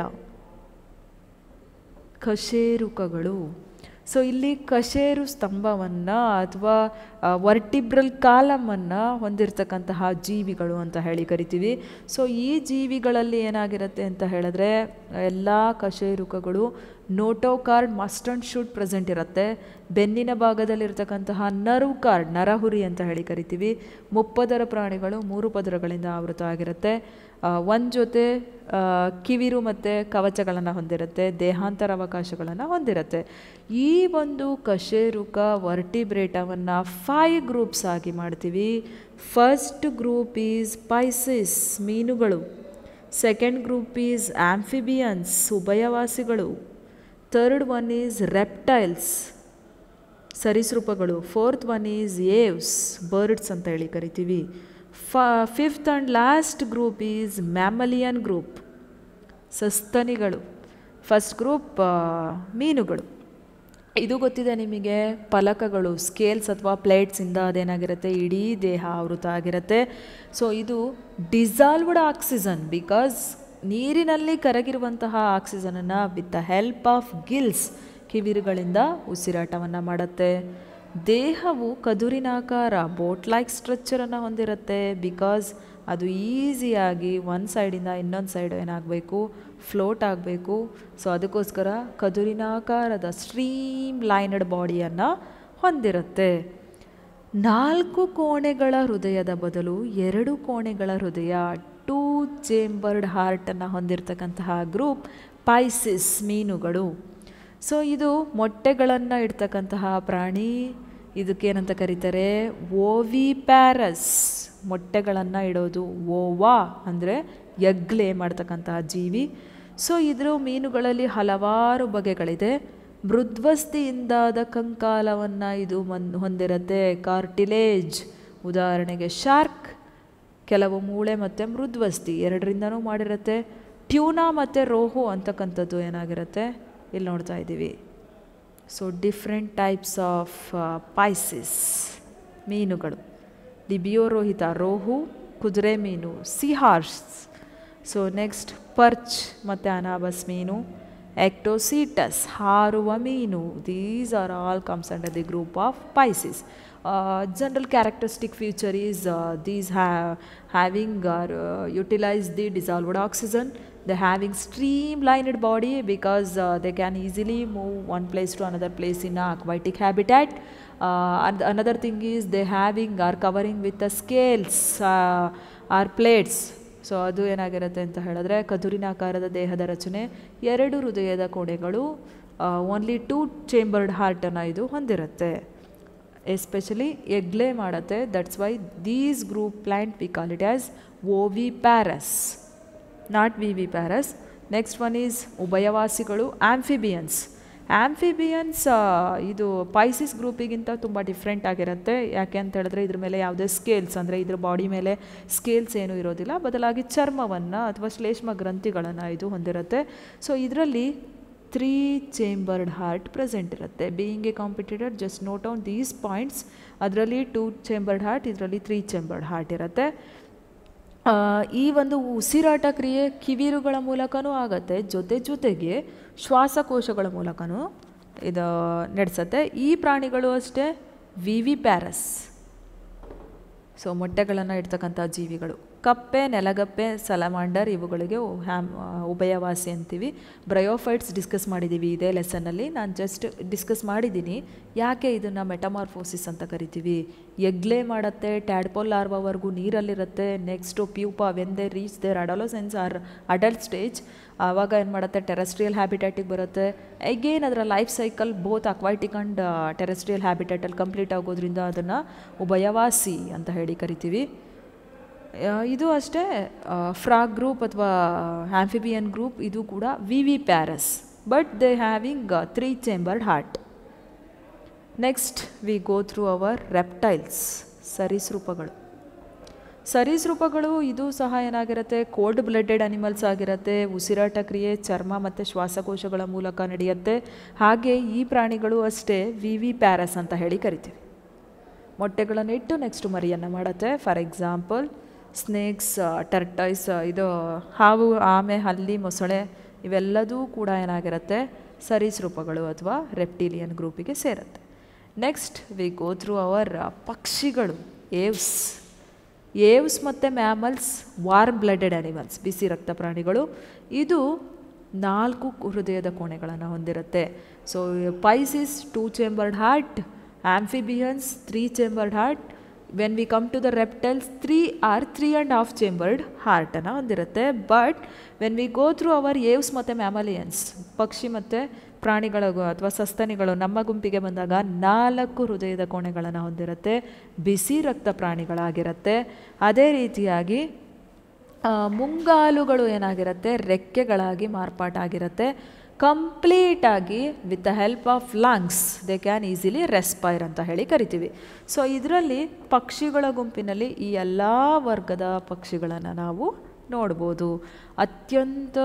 ಕಶೇರುಕಗಳು ಸೊ ಇಲ್ಲಿ ಕಶೇರು ಸ್ತಂಭವನ್ನು ಅಥವಾ ವರ್ಟಿಬ್ರಲ್ ಕಾಲಮನ್ನು ಹೊಂದಿರತಕ್ಕಂತಹ ಜೀವಿಗಳು ಅಂತ ಹೇಳಿ ಕರಿತೀವಿ ಸೊ ಈ ಜೀವಿಗಳಲ್ಲಿ ಏನಾಗಿರುತ್ತೆ ಅಂತ ಹೇಳಿದ್ರೆ ಎಲ್ಲ ಕಶೇರುಕಗಳು notochord must and should present ಇರುತ್ತೆ ಬೆನ್ನಿನ ಭಾಗದಲ್ಲಿರ್ತಕ್ಕಂತಹ ನರ್ವ್ ಕಾರ್ಡ್ ನರಹುರಿ ಅಂತ ಹೇಳಿ ಕರಿತೀವಿ ಮುಪ್ಪದರ ಪ್ರಾಣಿಗಳು ಮೂರು ಪದರಗಳಿಂದ ಆವೃತ ಆಗಿರುತ್ತೆ ಒಂದು ಜೊತೆ ಕಿವಿರು ಮತ್ತು ಕವಚಗಳನ್ನು ಹೊಂದಿರುತ್ತೆ ದೇಹಾಂತರ ಅವಕಾಶಗಳನ್ನು ಹೊಂದಿರುತ್ತೆ ಈ ಒಂದು ಕಶೇರುಕ ವರ್ಟಿಬ್ರೇಟವನ್ನು ಫೈವ್ ಗ್ರೂಪ್ಸ್ ಆಗಿ ಮಾಡ್ತೀವಿ ಫಸ್ಟ್ ಗ್ರೂಪ್ ಈಸ್ ಪೈಸಿಸ್ ಮೀನುಗಳು ಸೆಕೆಂಡ್ ಗ್ರೂಪ್ ಈಸ್ ಆ್ಯಂಫಿಬಿಯನ್ಸ್ ಉಭಯವಾಸಿಗಳು ಥರ್ಡ್ ಒನ್ ಈಸ್ ರೆಪ್ಟೈಲ್ಸ್ ಸರೀಸೃಪಗಳು fourth one is aves birds ಅಂತ ಹೇಳಿ ಕರಿತೀವಿ fifth and last group is mammalian group ಸಸ್ತನಿಗಳು ಫಸ್ಟ್ ಗ್ರೂಪ್ ಮೀನುಗಳು ಇದು ಗೊತ್ತಿದೆ ನಿಮಗೆ ಫಲಕಗಳು ಸ್ಕೇಲ್ಸ್ ಅಥವಾ ಪ್ಲೇಟ್ಸಿಂದ ಅದೇನಾಗಿರುತ್ತೆ ಇಡೀ ದೇಹ ಆವೃತ ಆಗಿರುತ್ತೆ ಸೊ ಇದು ಡಿಸಾಲ್ವ್ಡ್ ಆಕ್ಸಿಜನ್ ಬಿಕಾಸ್ ನೀರಿನಲ್ಲಿ ಕರಗಿರುವಂತಹ ಆಕ್ಸಿಜನನ್ನು with the help of gills ಕಿವಿರುಗಳಿಂದ ಉಸಿರಾಟವನ್ನು ಮಾಡುತ್ತೆ ದೇಹವು ಕದುರಿನಾಕಾರ ಬೋಟ್ ಲೈಕ್ ಸ್ಟ್ರಕ್ಚರನ್ನು ಹೊಂದಿರುತ್ತೆ ಬಿಕಾಸ್ ಅದು ಈಸಿಯಾಗಿ ಒಂದು ಸೈಡಿಂದ ಇನ್ನೊಂದು ಸೈಡ್ ಏನಾಗಬೇಕು ಫ್ಲೋಟ್ ಆಗಬೇಕು ಸೊ ಅದಕ್ಕೋಸ್ಕರ ಕದುರಿನಾಕಾರದ ಸ್ಟ್ರೀಮ್ ಲೈನಡ್ ಬಾಡಿಯನ್ನು ಹೊಂದಿರುತ್ತೆ ನಾಲ್ಕು ಕೋಣೆಗಳ ಹೃದಯದ ಬದಲು ಎರಡು ಕೋಣೆಗಳ ಹೃದಯ ಟೂ ಚೇಂಬರ್ಡ್ ಹಾರ್ಟನ್ನು ಹೊಂದಿರತಕ್ಕಂತಹ ಗ್ರೂಪ್ ಪೈಸಿಸ್ ಮೀನುಗಳು ಸೊ ಇದು ಮೊಟ್ಟೆಗಳನ್ನು ಇಡ್ತಕ್ಕಂತಹ ಪ್ರಾಣಿ ಇದಕ್ಕೇನಂತ ಕರೀತಾರೆ ಓವಿ ಪ್ಯಾರಸ್ ಮೊಟ್ಟೆಗಳನ್ನು ಇಡೋದು ಓವಾ ಅಂದರೆ ಎಗ್ಲೆ ಮಾಡ್ತಕ್ಕಂತಹ ಜೀವಿ ಸೊ ಇದರ ಮೀನುಗಳಲ್ಲಿ ಹಲವಾರು ಬಗೆಗಳಿದೆ ಮೃದ್ವಸ್ತಿಯಿಂದಾದ ಕಂಕಾಲವನ್ನು ಇದು ಮನ್ ಹೊಂದಿರುತ್ತೆ ಕಾರ್ಟಿಲೇಜ್ ಉದಾಹರಣೆಗೆ ಶಾರ್ಕ್ ಕೆಲವು ಮೂಳೆ ಮತ್ತು ಮೃದ್ವಸ್ತಿ ಎರಡರಿಂದನೂ ಮಾಡಿರುತ್ತೆ ಟ್ಯೂನಾ ಮತ್ತು ರೋಹು ಅಂತಕ್ಕಂಥದ್ದು ಏನಾಗಿರುತ್ತೆ ಇಲ್ಲಿ ನೋಡ್ತಾ ಇದ್ದೀವಿ so different types of pisces ಮೀನುಗಳು ದಿಬಿಯೋರೋಹಿತ ರೋಹು ಕುದುರೆ ಮೀನು sea horse so next perch ಮತ್ತು ಅನಾಬಸ್ ಮೀನು ಎಕ್ಟೋಸೀಟಸ್ ಹಾರುವ ಮೀನು these are all comes under the group of pisces general characteristic feature is these having are utilise the dissolved oxygen they having streamlined body because uh, they can easily move one place to another place in aquatic habitat uh, and another thing is they having are covering with the scales uh, or plates so ಅದು ಏನಾಗಿರುತ್ತೆ ಅಂತ ಹೇಳಿದ್ರೆ ಕದುರಿನ da ದೇಹದ ರಚನೆ ಎರಡು ಹೃದಯದ ಕೋಣೆಗಳು only two chambered ಹಾರ್ಟನ್ನು ಇದು ಹೊಂದಿರುತ್ತೆ ಎಸ್ಪೆಷಲಿ ಎಗ್ಲೇ ಮಾಡುತ್ತೆ that's why these group plant we call it as it as parous not vi V parous next one is ಉಭಯವಾಸಿಗಳು ಆಂಫಿಬಿಯನ್ಸ್ ಆ್ಯಂಫಿಬಿಯನ್ಸ್ ಇದು ಪೈಸಿಸ್ ಗ್ರೂಪಿಗಿಂತ ತುಂಬ ಡಿಫ್ರೆಂಟ್ ಆಗಿರುತ್ತೆ ಯಾಕೆ ಅಂತ ಹೇಳಿದ್ರೆ ಇದ್ರ ಮೇಲೆ ಯಾವುದೇ ಸ್ಕೇಲ್ಸ್ ಅಂದರೆ ಇದ್ರ ಬಾಡಿ ಮೇಲೆ ಸ್ಕೇಲ್ಸ್ ಏನೂ ಇರೋದಿಲ್ಲ ಬದಲಾಗಿ ಚರ್ಮವನ್ನು ಅಥವಾ ಶ್ಲೇಷ್ಮ ಗ್ರಂಥಿಗಳನ್ನು ಇದು ಹೊಂದಿರುತ್ತೆ ಸೊ ಇದರಲ್ಲಿ ತ್ರೀ ಚೇಂಬರ್ಡ್ ಹಾರ್ಟ್ ಪ್ರೆಸೆಂಟ್ ಇರುತ್ತೆ being a competitor just note on these points ಅದರಲ್ಲಿ ಟೂ ಚೇಂಬರ್ಡ್ ಹಾರ್ಟ್ ಇದರಲ್ಲಿ ತ್ರೀ ಚೇಂಬರ್ಡ್ ಹಾರ್ಟ್ ಇರುತ್ತೆ ಈ ಒಂದು ಉಸಿರಾಟ ಕ್ರಿಯೆ ಕಿವಿರುಗಳ ಮೂಲಕನೂ ಆಗತ್ತೆ ಜೊತೆ ಜೊತೆಗೆ ಶ್ವಾಸಕೋಶಗಳ ಮೂಲಕನೂ ಇದು ನಡೆಸತ್ತೆ ಈ ಪ್ರಾಣಿಗಳು ಅಷ್ಟೇ ವಿವಿ ಪ್ಯಾರಸ್ ಸೊ ಮೊಟ್ಟೆಗಳನ್ನು ಇಡ್ತಕ್ಕಂಥ ಜೀವಿಗಳು ಕಪ್ಪೆ ನೆಲಗಪ್ಪೆ ಸಲಮಾಂಡರ್ ಇವುಗಳಿಗೆ ಹ್ಯಾಮ್ ಉಭಯವಾಸಿ ಅಂತೀವಿ ಬ್ರಯೋಫೈಟ್ಸ್ ಡಿಸ್ಕಸ್ ಮಾಡಿದ್ದೀವಿ ಇದೇ ಲೆಸನಲ್ಲಿ ನಾನು ಜಸ್ಟ್ ಡಿಸ್ಕಸ್ ಮಾಡಿದ್ದೀನಿ ಯಾಕೆ ಇದನ್ನು ಮೆಟಮಾರ್ಫೋಸಿಸ್ ಅಂತ ಕರಿತೀವಿ ಎಗ್ಲೇ ಮಾಡುತ್ತೆ ಟ್ಯಾಡ್ಪೋಲ್ ಲಾರ್ವವರೆಗೂ ನೀರಲ್ಲಿರುತ್ತೆ next pupa when they reach their adolescence or adult stage ಆವಾಗ ಏನು ಮಾಡುತ್ತೆ ಟೆರೆಸ್ಟ್ರಿಯಲ್ ಹ್ಯಾಬಿಟ್ಯಾಟಿಗೆ ಬರುತ್ತೆ ಎಗೇನ್ ಅದರ life cycle both aquatic and terrestrial ಹ್ಯಾಬಿಟ್ಯಾಟಲ್ಲಿ ಕಂಪ್ಲೀಟ್ ಆಗೋದ್ರಿಂದ ಅದನ್ನು ಉಭಯವಾಸಿ ಅಂತ ಹೇಳಿ ಕರಿತೀವಿ ಇದು ಅಷ್ಟೇ ಫ್ರಾಗ್ ಗ್ರೂಪ್ ಅಥವಾ ಆ್ಯಂಫಿಬಿಯನ್ ಗ್ರೂಪ್ ಇದು ಕೂಡ V V parous but they having three chambered heart next we go through our reptiles ಸರೀಸೃಪಗಳು ಸರೀಸೃಪಗಳು ಇದು ಸಹ ಏನಾಗಿರುತ್ತೆ ಕೋಲ್ಡ್ ಬ್ಲಡೆಡ್ ಅನಿಮಲ್ಸ್ ಆಗಿರುತ್ತೆ ಉಸಿರಾಟ ಕ್ರಿಯೆ ಚರ್ಮ ಮತ್ತು ಶ್ವಾಸಕೋಶಗಳ ಮೂಲಕ ನಡೆಯುತ್ತೆ ಹಾಗೆ ಈ ಪ್ರಾಣಿಗಳು ಅಷ್ಟೇ ವಿ ವಿ ಪ್ಯಾರಸ್ ಅಂತ ಹೇಳಿ ಕರಿತೀವಿ ಮೊಟ್ಟೆಗಳನ್ನು ಇಟ್ಟು ನೆಕ್ಸ್ಟ್ ಮರಿಯನ್ನು ಮಾಡುತ್ತೆ for example snakes tortoise uh, uh, ಇದು ಹಾವು ಆಮೆ ಹಲ್ಲಿ ಮೊಸಳೆ ಇವೆಲ್ಲದೂ ಕೂಡ ಏನಾಗಿರುತ್ತೆ ಸರೀಸೃಪಗಳು ಅಥವಾ ರೆಪ್ಟಿಲಿಯನ್ ಗ್ರೂಪಿಗೆ ಸೇರುತ್ತೆ next we go through our ಪಕ್ಷಿಗಳು ಏವ್ಸ್ ಏವ್ಸ್ ಮತ್ತು ಮ್ಯಾಮಲ್ಸ್ ವಾರ್ಮ್ ಬ್ಲಡೆಡ್ ಆ್ಯನಿಮಲ್ಸ್ ಬಿಸಿ ರಕ್ತ ಪ್ರಾಣಿಗಳು ಇದು ನಾಲ್ಕು ಹೃದಯದ ಕೋಣೆಗಳನ್ನು ಹೊಂದಿರುತ್ತೆ so Pisces two chambered heart amphibians three chambered heart when we come to the reptiles three or three and half chambered ಹಾರ್ಟನ್ನು ಹೊಂದಿರುತ್ತೆ but when we go through our Aves ಮತ್ತು ಮ್ಯಾಮಲಿಯನ್ಸ್ ಪಕ್ಷಿ ಮತ್ತು ಪ್ರಾಣಿಗಳಿಗೂ ಅಥವಾ ಸಸ್ತನಿಗಳು ನಮ್ಮ ಗುಂಪಿಗೆ ಬಂದಾಗ ನಾಲ್ಕು ಹೃದಯದ ಕೋಣೆಗಳನ್ನು ಹೊಂದಿರುತ್ತೆ ಬಿಸಿ ರಕ್ತ ಪ್ರಾಣಿಗಳಾಗಿರುತ್ತೆ ಅದೇ ರೀತಿಯಾಗಿ ಮುಂಗಾಲುಗಳು ಏನಾಗಿರುತ್ತೆ ರೆಕ್ಕೆಗಳಾಗಿ ಮಾರ್ಪಾಟಾಗಿರುತ್ತೆ ಕಂಪ್ಲೀಟಾಗಿ with the help of lungs they can easily respire ಅಂತ ಹೇಳಿ ಕರಿತೀವಿ ಸೊ ಇದರಲ್ಲಿ ಪಕ್ಷಿಗಳ ಗುಂಪಿನಲ್ಲಿ ಈ ಎಲ್ಲ ವರ್ಗದ ಪಕ್ಷಿಗಳನ್ನು ನಾವು ನೋಡ್ಬೋದು ಅತ್ಯಂತ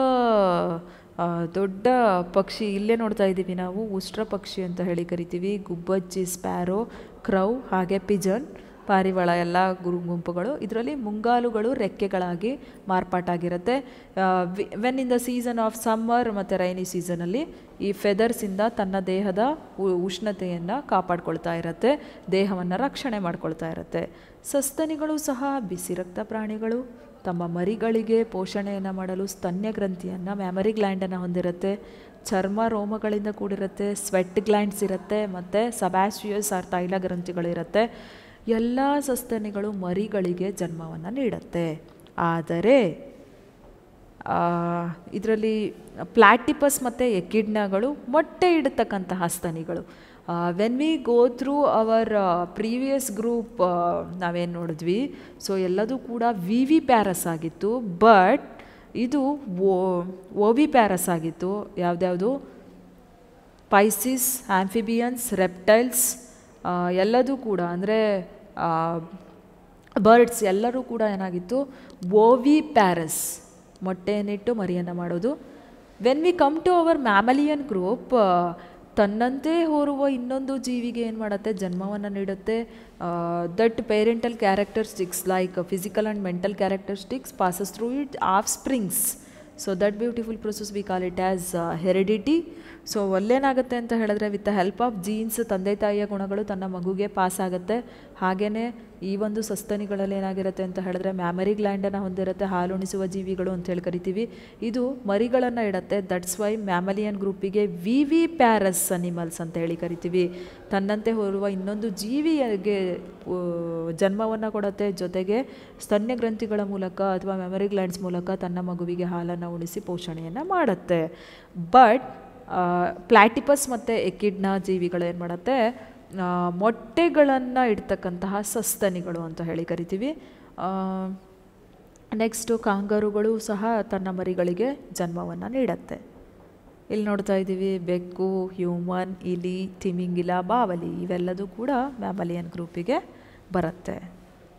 ದೊಡ್ಡ ಪಕ್ಷಿ ಇಲ್ಲೇ ನೋಡ್ತಾ ಇದ್ದೀವಿ ನಾವು ಉಷ್ಟ್ರ ಪಕ್ಷಿ ಅಂತ ಹೇಳಿ ಕರಿತೀವಿ ಗುಬ್ಬಜ್ಜಿ ಸ್ಪ್ಯಾರೋ ಕ್ರೌ ಹಾಗೆ ಪಿಜನ್ ಪಾರಿವಾಳ ಎಲ್ಲ ಗುರು ಗುಂಪುಗಳು ಇದರಲ್ಲಿ ಮುಂಗಾಲುಗಳು ರೆಕ್ಕೆಗಳಾಗಿ ಮಾರ್ಪಾಟಾಗಿರುತ್ತೆ when in the season of summer ಮತ್ತು ರೈನಿ ಸೀಸನಲ್ಲಿ ಈ ಫೆದರ್ಸಿಂದ ತನ್ನ ದೇಹದ ಉಷ್ಣತೆಯನ್ನು ಕಾಪಾಡ್ಕೊಳ್ತಾ ಇರುತ್ತೆ ದೇಹವನ್ನು ರಕ್ಷಣೆ ಮಾಡ್ಕೊಳ್ತಾ ಇರುತ್ತೆ ಸಸ್ತನಿಗಳು ಸಹ ಬಿಸಿ ರಕ್ತ ಪ್ರಾಣಿಗಳು ತಮ್ಮ ಮರಿಗಳಿಗೆ ಪೋಷಣೆಯನ್ನು ಮಾಡಲು ಸ್ತನ್ಯ ಗ್ರಂಥಿಯನ್ನು ಮ್ಯಾಮರಿ ಗ್ಲ್ಯಾಂಡನ್ನು ಹೊಂದಿರುತ್ತೆ ಚರ್ಮ ರೋಮಗಳಿಂದ ಕೂಡಿರುತ್ತೆ ಸ್ವೆಟ್ ಗ್ಲ್ಯಾಂಡ್ಸ್ ಇರುತ್ತೆ ಮತ್ತು ಸಬಾಸಿಯಸ್ ಆರ್ ತೈಲ ಗ್ರಂಥಿಗಳಿರುತ್ತೆ ಎಲ್ಲ ಸಸ್ತನಿಗಳು ಮರಿಗಳಿಗೆ ಜನ್ಮವನ್ನು ನೀಡುತ್ತೆ ಆದರೆ ಇದರಲ್ಲಿ ಪ್ಲ್ಯಾಟಿಪಸ್ ಮತ್ತು ಎಕಿಡ್ನಗಳು ಮೊಟ್ಟೆ ಇಡತಕ್ಕಂತಹ ಸ್ತನಿಗಳು when we go through our previous group ನಾವೇನು ನೋಡಿದ್ವಿ ಸೊ ಎಲ್ಲದೂ ಕೂಡ ವಿ ವಿ ಪ್ಯಾರಸ್ ಆಗಿತ್ತು ಬಟ್ ಇದು ಓ ವಿ ಪ್ಯಾರಸ್ ಆಗಿತ್ತು ಯಾವುದ್ಯಾವುದು ಪೈಸಿಸ್ ಆ್ಯಂಫಿಬಿಯನ್ಸ್ ರೆಪ್ಟೈಲ್ಸ್ ಎಲ್ಲದೂ ಕೂಡ ಅಂದರೆ ಬರ್ಡ್ಸ್ ಎಲ್ಲರೂ ಕೂಡ ಏನಾಗಿತ್ತು ಓವಿ ಪ್ಯಾರಸ್ ಮೊಟ್ಟೆಯನ್ನಿಟ್ಟು ಮರಿಯನ್ನು ಮಾಡೋದು when we come to our mammalian group ತನ್ನಂತೆ ಹೋರುವ ಇನ್ನೊಂದು ಜೀವಿಗೆ ಏನು ಮಾಡುತ್ತೆ ಜನ್ಮವನ್ನು ನೀಡುತ್ತೆ that parental characteristics like physical and mental characteristics passes through it offsprings so that beautiful process we call it as heredity so ಒಲ್ಲೇನಾಗುತ್ತೆ ಅಂತ ಹೇಳಿದ್ರೆ with the help of genes ತಂದೆ ತಾಯಿಯ ಗುಣಗಳು ತನ್ನ ಮಗುಗೆ ಪಾಸ್ ಆಗುತ್ತೆ ಹಾಗೆಯೇ ಈ ಒಂದು ಸಸ್ತನಿಗಳಲ್ಲಿ ಏನಾಗಿರುತ್ತೆ ಅಂತ ಹೇಳಿದ್ರೆ ಮ್ಯಾಮರಿ ಗ್ಲ್ಯಾಂಡನ್ನು ಹೊಂದಿರುತ್ತೆ ಹಾಲುಣಿಸುವ ಜೀವಿಗಳು ಅಂತೇಳಿ ಕರಿತೀವಿ ಇದು ಮರಿಗಳನ್ನು ಇಡತ್ತೆ ದಟ್ಸ್ ವೈ ಮ್ಯಾಮಲಿಯನ್ ಗ್ರೂಪಿಗೆ ವಿ ವಿ ಪ್ಯಾರಸ್ ಅನಿಮಲ್ಸ್ ಅಂತ ಹೇಳಿ ಕರಿತೀವಿ ತನ್ನಂತೆ ಹೊರುವ ಇನ್ನೊಂದು ಜೀವಿಗೆ ಜನ್ಮವನ್ನು ಕೊಡುತ್ತೆ ಜೊತೆಗೆ ಸ್ತನ್ಯ ಗ್ರಂಥಿಗಳ ಮೂಲಕ ಅಥವಾ ಮ್ಯಾಮರಿ ಗ್ಲ್ಯಾಂಡ್ಸ್ ಮೂಲಕ ತನ್ನ ಮಗುವಿಗೆ ಹಾಲನ್ನು ಉಣಿಸಿ ಪೋಷಣೆಯನ್ನು ಮಾಡುತ್ತೆ ಬಟ್ ಪ್ಲ್ಯಾಟಿಪಸ್ ಮತ್ತು ಎಕಿಡ್ನ ಏನು ಮಾಡುತ್ತೆ ಮೊಟ್ಟೆಗಳನ್ನು ಇಡ್ತಕ್ಕಂತಹ ಸಸ್ತನಿಗಳು ಅಂತ ಹೇಳಿ ಕರಿತೀವಿ ನೆಕ್ಸ್ಟು ಕಾಂಗರುಗಳು ಸಹ ತನ್ನ ಮರಿಗಳಿಗೆ ಜನ್ಮವನ್ನು ನೀಡತ್ತೆ ಇಲ್ಲಿ ನೋಡ್ತಾ ಇದ್ದೀವಿ ಬೆಕ್ಕು ಹ್ಯೂಮನ್ ಇಲಿ ತಿಮಿಂಗಿಲ ಬಾವಲಿ ಇವೆಲ್ಲದೂ ಕೂಡ ಮ್ಯಾಮಲಿಯನ್ ಗ್ರೂಪಿಗೆ ಬರುತ್ತೆ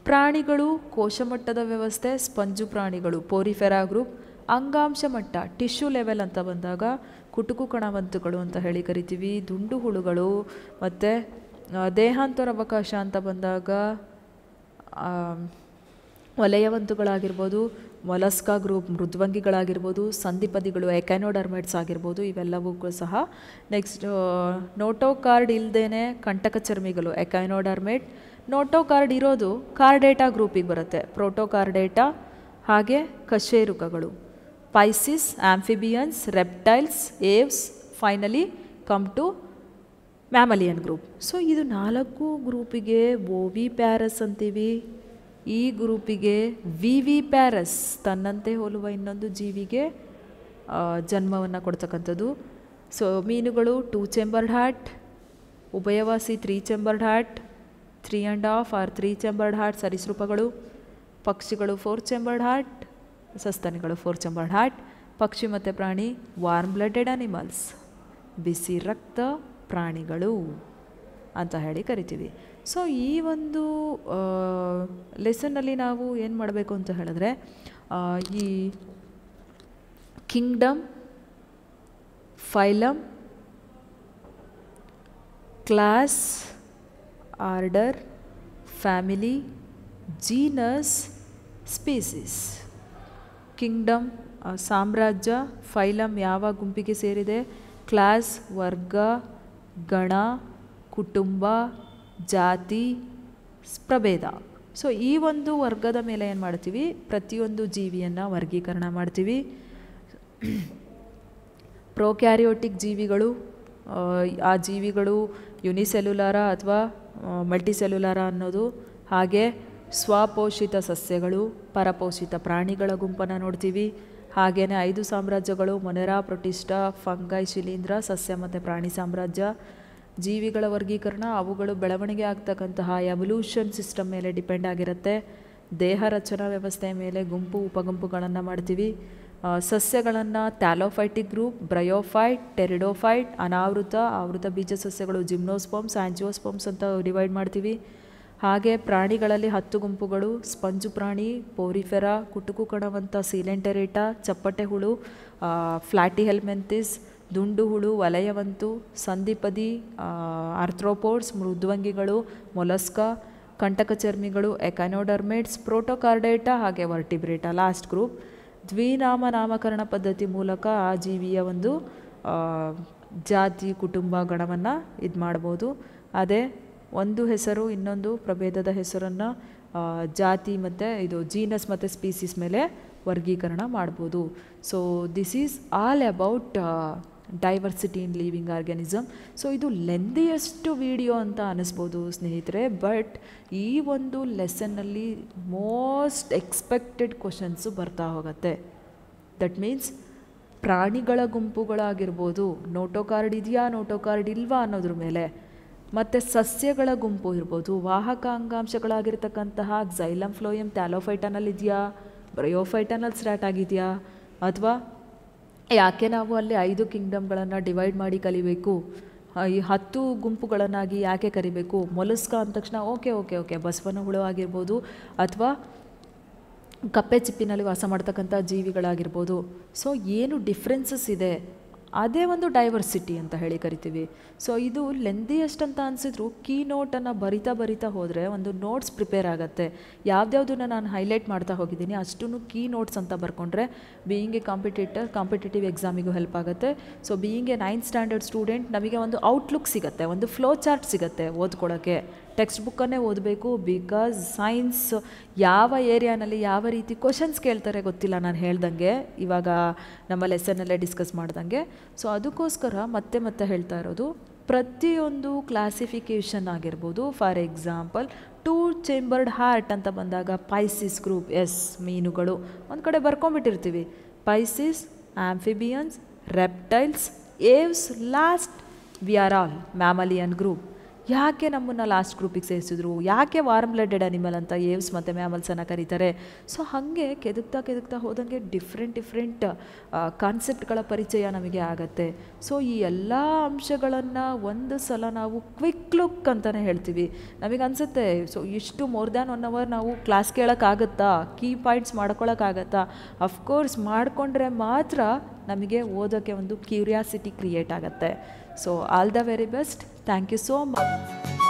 ಪ್ರಾಣಿಗಳು ಕೋಶ ಮಟ್ಟದ ವ್ಯವಸ್ಥೆ ಸ್ಪಂಜು ಪ್ರಾಣಿಗಳು ಪೋರಿಫೆರಾ ಗ್ರೂಪ್ ಅಂಗಾಂಶ ಮಟ್ಟ ಟಿಶ್ಯೂ ಲೆವೆಲ್ ಅಂತ ಬಂದಾಗ ಕುಟುಕು ಕಣವಂತುಗಳು ಅಂತ ಹೇಳಿ ಕರಿತೀವಿ ದುಂಡು ಹುಳುಗಳು ಮತ್ತು ದೇಹಾಂತರ ಅವಕಾಶ ಅಂತ ಬಂದಾಗ ವಲಯವಂತುಗಳಾಗಿರ್ಬೋದು ಮೊಲಸ್ಕಾ ಗ್ರೂಪ್ ಮೃದ್ವಂಗಿಗಳಾಗಿರ್ಬೋದು ಸಂಧಿಪದಿಗಳು ಎಕ್ಯಾನೋಡರ್ಮೇಟ್ಸ್ ಆಗಿರ್ಬೋದು ಇವೆಲ್ಲವೂ ಸಹ ನೆಕ್ಸ್ಟ್ ನೋಟೋ ಕಾರ್ಡ್ ಇಲ್ಲದೇ ಕಂಟಕ ಚರ್ಮಿಗಳು ಎಕ್ಯಾನೋಡರ್ಮೇಟ್ ನೋಟೋ ಕಾರ್ಡ್ ಇರೋದು ಕಾರ್ಡೇಟಾ ಗ್ರೂಪಿಗೆ ಬರುತ್ತೆ ಪ್ರೋಟೋ ಹಾಗೆ ಕಶೇರುಕಗಳು Pisces, amphibians, reptiles, Aves finally come to mammalian group so ಇದು ನಾಲ್ಕು ಗ್ರೂಪಿಗೆ ವಿ ಪ್ಯಾರಸ್ ಅಂತೀವಿ ಈ ಗ್ರೂಪಿಗೆ ವಿ ವಿ ಪ್ಯಾರಸ್ ತನ್ನಂತೆ ಹೋಲುವ ಇನ್ನೊಂದು ಜೀವಿಗೆ ಜನ್ಮವನ್ನು ಕೊಡ್ತಕ್ಕಂಥದ್ದು ಸೊ ಮೀನುಗಳು ಟೂ ಚೆಂಬರ್ಡ್ ಹಾರ್ಟ್ ಉಭಯವಾಸಿ three chambered heart three and half or three chambered heart ಸರಿಸೃಪಗಳು ಪಕ್ಷಿಗಳು ಫೋರ್ ಚೆಂಬರ್ಡ್ ಹಾರ್ಟ್ ಸಸ್ತನಿಗಳು ಫೋರ್ ಚಂಬರ್ಡ್ ಹಾರ್ಟ್ ಪಕ್ಷಿ ಮತ್ತು ಪ್ರಾಣಿ ವಾರ್ಮ್ ಬ್ಲಡೆಡ್ ಅನಿಮಲ್ಸ್ ಬಿಸಿ ರಕ್ತ ಪ್ರಾಣಿಗಳು ಅಂತ ಹೇಳಿ ಕರಿತೀವಿ ಸೊ ಈ ಒಂದು ಲೆಸನ್ನಲ್ಲಿ ನಾವು ಏನು ಮಾಡಬೇಕು ಅಂತ ಹೇಳಿದ್ರೆ ಈ kingdom phylum class order family genus species kingdom ಸಾಮ್ರಾಜ್ಯ ಫೈಲಮ್ ಯಾವ ಗುಂಪಿಗೆ ಸೇರಿದೆ ಕ್ಲಾಸ್ ವರ್ಗ ಗಣ ಕುಟುಂಬ ಜಾತಿ ಪ್ರಭೇದ ಸೊ ಈ ಒಂದು ವರ್ಗದ ಮೇಲೆ ಏನು ಮಾಡ್ತೀವಿ ಪ್ರತಿಯೊಂದು ಜೀವಿಯನ್ನು ವರ್ಗೀಕರಣ ಮಾಡ್ತೀವಿ ಪ್ರೊಕ್ಯಾರಿಯೋಟಿಕ್ ಜೀವಿಗಳು ಆ ಜೀವಿಗಳು ಯುನಿಸೆಲ್ಯುಲಾರ ಅಥವಾ ಮಲ್ಟಿಸೆಲ್ಯುಲಾರ ಅನ್ನೋದು ಹಾಗೆ ಸ್ವಪೋಷಿತ ಸಸ್ಯಗಳು ಪರಪೋಷಿತ ಪ್ರಾಣಿಗಳ ಗುಂಪನ್ನು ನೋಡ್ತೀವಿ ಹಾಗೆಯೇ ಐದು ಸಾಮ್ರಾಜ್ಯಗಳು ಮೊನೆರಾ ಪ್ರೊಟಿಸ್ಟಾ ಫಂಗೈ ಶಿಲೀಂಧ್ರ ಸಸ್ಯ ಮತ್ತು ಪ್ರಾಣಿ ಸಾಮ್ರಾಜ್ಯ ಜೀವಿಗಳ ವರ್ಗೀಕರಣ ಅವುಗಳು ಬೆಳವಣಿಗೆ ಆಗ್ತಕ್ಕಂತಹ ಎವಲ್ಯೂಷನ್ ಸಿಸ್ಟಮ್ ಮೇಲೆ ಡಿಪೆಂಡ್ ಆಗಿರುತ್ತೆ ದೇಹ ರಚನಾ ವ್ಯವಸ್ಥೆಯ ಮೇಲೆ ಗುಂಪು ಉಪಗುಂಪುಗಳನ್ನು ಮಾಡ್ತೀವಿ ಸಸ್ಯಗಳನ್ನು ಥ್ಯಾಲೋಫೈಟಿಕ್ ಗ್ರೂಪ್ ಬ್ರಯೋಫೈಟ್ ಟೆರಿಡೋಫೈಟ್ ಅನಾವೃತ ಆವೃತ ಬೀಜ ಸಸ್ಯಗಳು ಜಿಮ್ನೋಸ್ಪೋಮ್ಸ್ ಆ್ಯಂಜಿಯೋಸ್ಪೋಮ್ಸ್ ಅಂತ ಡಿವೈಡ್ ಮಾಡ್ತೀವಿ ಹಾಗೆ ಪ್ರಾಣಿಗಳಲ್ಲಿ ಹತ್ತು ಗುಂಪುಗಳು ಸ್ಪಂಜು ಪ್ರಾಣಿ ಪೋರಿಫೆರಾ ಕುಟುಕು ಕಣವಂಥ ಸೀಲೆಂಟರೇಟ ಚಪ್ಪಟೆ ಹುಳು ಫ್ಲಾಟಿ ಹೆಲ್ಮೆಂತಿಸ್ ದುಂಡು ಹುಳು ವಲಯವಂತು ಸಂಧಿಪದಿ ಆರ್ಥ್ರೋಪೋಡ್ಸ್ ಮೃದ್ವಂಗಿಗಳು ಮೊಲಸ್ಕ ಕಂಟಕಚರ್ಮಿಗಳು ಎಕನೋಡರ್ಮೇಟ್ಸ್ ಪ್ರೋಟೋಕಾರ್ಡೇಟ ಹಾಗೆ ವರ್ಟಿಬ್ರೇಟ ಲಾಸ್ಟ್ ಗ್ರೂಪ್ ದ್ವಿನಾಮ ನಾಮಕರಣ ಪದ್ಧತಿ ಮೂಲಕ ಆ ಜೀವಿಯ ಒಂದು ಜಾತಿ ಕುಟುಂಬ ಗಣವನ್ನು ಇದು ಮಾಡ್ಬೋದು ಅದೇ ಒಂದು ಹೆಸರು ಇನ್ನೊಂದು ಪ್ರಭೇದದ ಹೆಸರನ್ನು ಜಾತಿ ಮತ್ತು ಇದು ಜೀನಸ್ ಮತ್ತು ಸ್ಪೀಸಿಸ್ ಮೇಲೆ ವರ್ಗೀಕರಣ ಮಾಡ್ಬೋದು so this is all about diversity in living organism ಸೊ ಇದು ಲೆಂದಿಯಷ್ಟು ವಿಡಿಯೋ ಅಂತ ಅನಿಸ್ಬೋದು ಸ್ನೇಹಿತರೆ ಬಟ್ ಈ ಒಂದು ಲೆಸನ್ನಲ್ಲಿ ಮೋಸ್ಟ್ ಎಕ್ಸ್ಪೆಕ್ಟೆಡ್ ಕ್ವಶನ್ಸು ಬರ್ತಾ ಹೋಗುತ್ತೆ ದಟ್ ಮೀನ್ಸ್ ಪ್ರಾಣಿಗಳ ಗುಂಪುಗಳಾಗಿರ್ಬೋದು ನೋಟೋ ಕಾರ್ಡ್ ಇದೆಯಾ ನೋಟೋ ಕಾರ್ಡ್ ಇಲ್ವಾ ಅನ್ನೋದ್ರ ಮೇಲೆ ಮತ್ತು ಸಸ್ಯಗಳ ಗುಂಪು ಇರ್ಬೋದು ವಾಹಕ ಅಂಗಾಂಶಗಳಾಗಿರ್ತಕ್ಕಂತಹ ಕ್ಸೈಲಂ ಫ್ಲೋಯಂ ತ್ಯಾಲೋಫೈಟನಲ್ ಇದೆಯಾ ಬ್ರಯೋಫೈಟನಲ್ ಸ್ಟಾರ್ಟ್ ಆಗಿದೆಯಾ ಅಥವಾ ಯಾಕೆ ನಾವು ಅಲ್ಲಿ ಐದು ಕಿಂಗ್ಡಮ್ಗಳನ್ನು ಡಿವೈಡ್ ಮಾಡಿ ಕಲಿಬೇಕು ಈ ಹತ್ತು ಗುಂಪುಗಳನ್ನಾಗಿ ಯಾಕೆ ಕರಿಬೇಕು ಮೊಲಸ್ಕ ಅಂದ ತಕ್ಷಣ ಓಕೆ ಓಕೆ ಓಕೆ ಬಸವನ ಹುಳು ಆಗಿರ್ಬೋದು ಅಥವಾ ಕಪ್ಪೆ ಚಿಪ್ಪಿನಲ್ಲಿ ವಾಸ ಮಾಡ್ತಕ್ಕಂಥ ಜೀವಿಗಳಾಗಿರ್ಬೋದು ಸೊ ಏನು ಡಿಫ್ರೆನ್ಸಸ್ ಇದೆ ಅದೇ ಒಂದು ಡೈವರ್ಸಿಟಿ ಅಂತ ಹೇಳಿ ಕರಿತೀವಿ ಸೊ ಇದು ಲೆಂದಿಯೆಸ್ಟ್ ಅಂತ ಅನಿಸಿದ್ರು ಕೀ ನೋಟನ್ನು ಬರಿತಾ ಬರಿತಾ ಹೋದರೆ ಒಂದು ನೋಟ್ಸ್ ಪ್ರಿಪೇರ್ ಆಗುತ್ತೆ ಯಾವುದ್ಯಾವ್ದನ್ನ ನಾನು ಹೈಲೈಟ್ ಮಾಡ್ತಾ ಹೋಗಿದ್ದೀನಿ ಅಷ್ಟೂ ಕೀ ನೋಟ್ಸ್ ಅಂತ ಬರ್ಕೊಂಡ್ರೆ ಬೀಯಿಂಗ್ ಎ ಕಾಂಪಿಟೇಟರ್ ಕಾಂಪಿಟೇಟಿವ್ ಎಕ್ಸಾಮಿಗೂ ಹೆಲ್ಪ್ ಆಗುತ್ತೆ so being a ninth standard student ನಮಗೆ ಒಂದು ಔಟ್ಲುಕ್ ಸಿಗುತ್ತೆ ಒಂದು ಫ್ಲೋ ಚಾರ್ಟ್ ಸಿಗುತ್ತೆ ಓದ್ಕೊಳ್ಳೋಕ್ಕೆ ಟೆಕ್ಸ್ಟ್ ಬುಕ್ಕನ್ನೇ ಓದಬೇಕು ಬಿಕಾಸ್ ಸೈನ್ಸ್ ಯಾವ ಏರಿಯಾನಲ್ಲಿ ಯಾವ ರೀತಿ ಕ್ವಶನ್ಸ್ ಕೇಳ್ತಾರೆ ಗೊತ್ತಿಲ್ಲ ನಾನು ಹೇಳ್ದಂಗೆ ಇವಾಗ ನಮ್ಮ ಲೆಸನ್ನಲ್ಲೇ ಡಿಸ್ಕಸ್ ಮಾಡ್ದಂಗೆ ಸೊ ಅದಕ್ಕೋಸ್ಕರ ಮತ್ತೆ ಮತ್ತೆ ಹೇಳ್ತಾ ಇರೋದು ಪ್ರತಿಯೊಂದು ಕ್ಲಾಸಿಫಿಕೇಷನ್ ಆಗಿರ್ಬೋದು for example two chambered heart ಅಂತ ಬಂದಾಗ ಪೈಸಿಸ್ ಗ್ರೂಪ್ ಎಸ್ ಮೀನುಗಳು ಒಂದು ಕಡೆ ಬರ್ಕೊಂಬಿಟ್ಟಿರ್ತೀವಿ Pisces amphibians reptiles Aves last we are all mammalian group ಯಾಕೆ ನಮ್ಮನ್ನು ಲಾಸ್ಟ್ ಗ್ರೂಪಿಗೆ ಸೇರಿಸಿದ್ರು ಯಾಕೆ ವಾರ್ಮ್ ಬ್ಲಡೆಡ್ ಅನಿಮಲ್ ಅಂತ ಏವ್ಸ್ ಮತ್ತು ಮ್ಯಾಮಲ್ಸನ್ನು ಕರೀತಾರೆ ಸೊ ಹಾಗೆ ಕೆದಕ್ತಾ ಕೆದಕ್ತಾ ಹೋದಂಗೆ ಡಿಫ್ರೆಂಟ್ ಡಿಫ್ರೆಂಟ್ ಕಾನ್ಸೆಪ್ಟ್ಗಳ ಪರಿಚಯ ನಮಗೆ ಆಗುತ್ತೆ ಸೊ ಈ ಎಲ್ಲ ಅಂಶಗಳನ್ನು ಒಂದು ಸಲ ನಾವು ಕ್ವಿಕ್ ಲುಕ್ ಅಂತಲೇ ಹೇಳ್ತೀವಿ ನಮಗೆ ಅನಿಸುತ್ತೆ ಸೊ ಇಷ್ಟು ಮೋರ್ ದ್ಯಾನ್ ಒನ್ ಅವರ್ ನಾವು ಕ್ಲಾಸ್ ಕೇಳೋಕ್ಕಾಗತ್ತಾ ಕೀ ಪಾಯಿಂಟ್ಸ್ ಮಾಡ್ಕೊಳ್ಳೋಕ್ಕಾಗತ್ತಾ ಅಫ್ಕೋರ್ಸ್ ಮಾಡಿಕೊಂಡ್ರೆ ಮಾತ್ರ ನಮಗೆ ಓದೋಕ್ಕೆ ಒಂದು ಕ್ಯೂರಿಯಾಸಿಟಿ ಕ್ರಿಯೇಟ್ ಆಗುತ್ತೆ So all the very best. Thank you so much.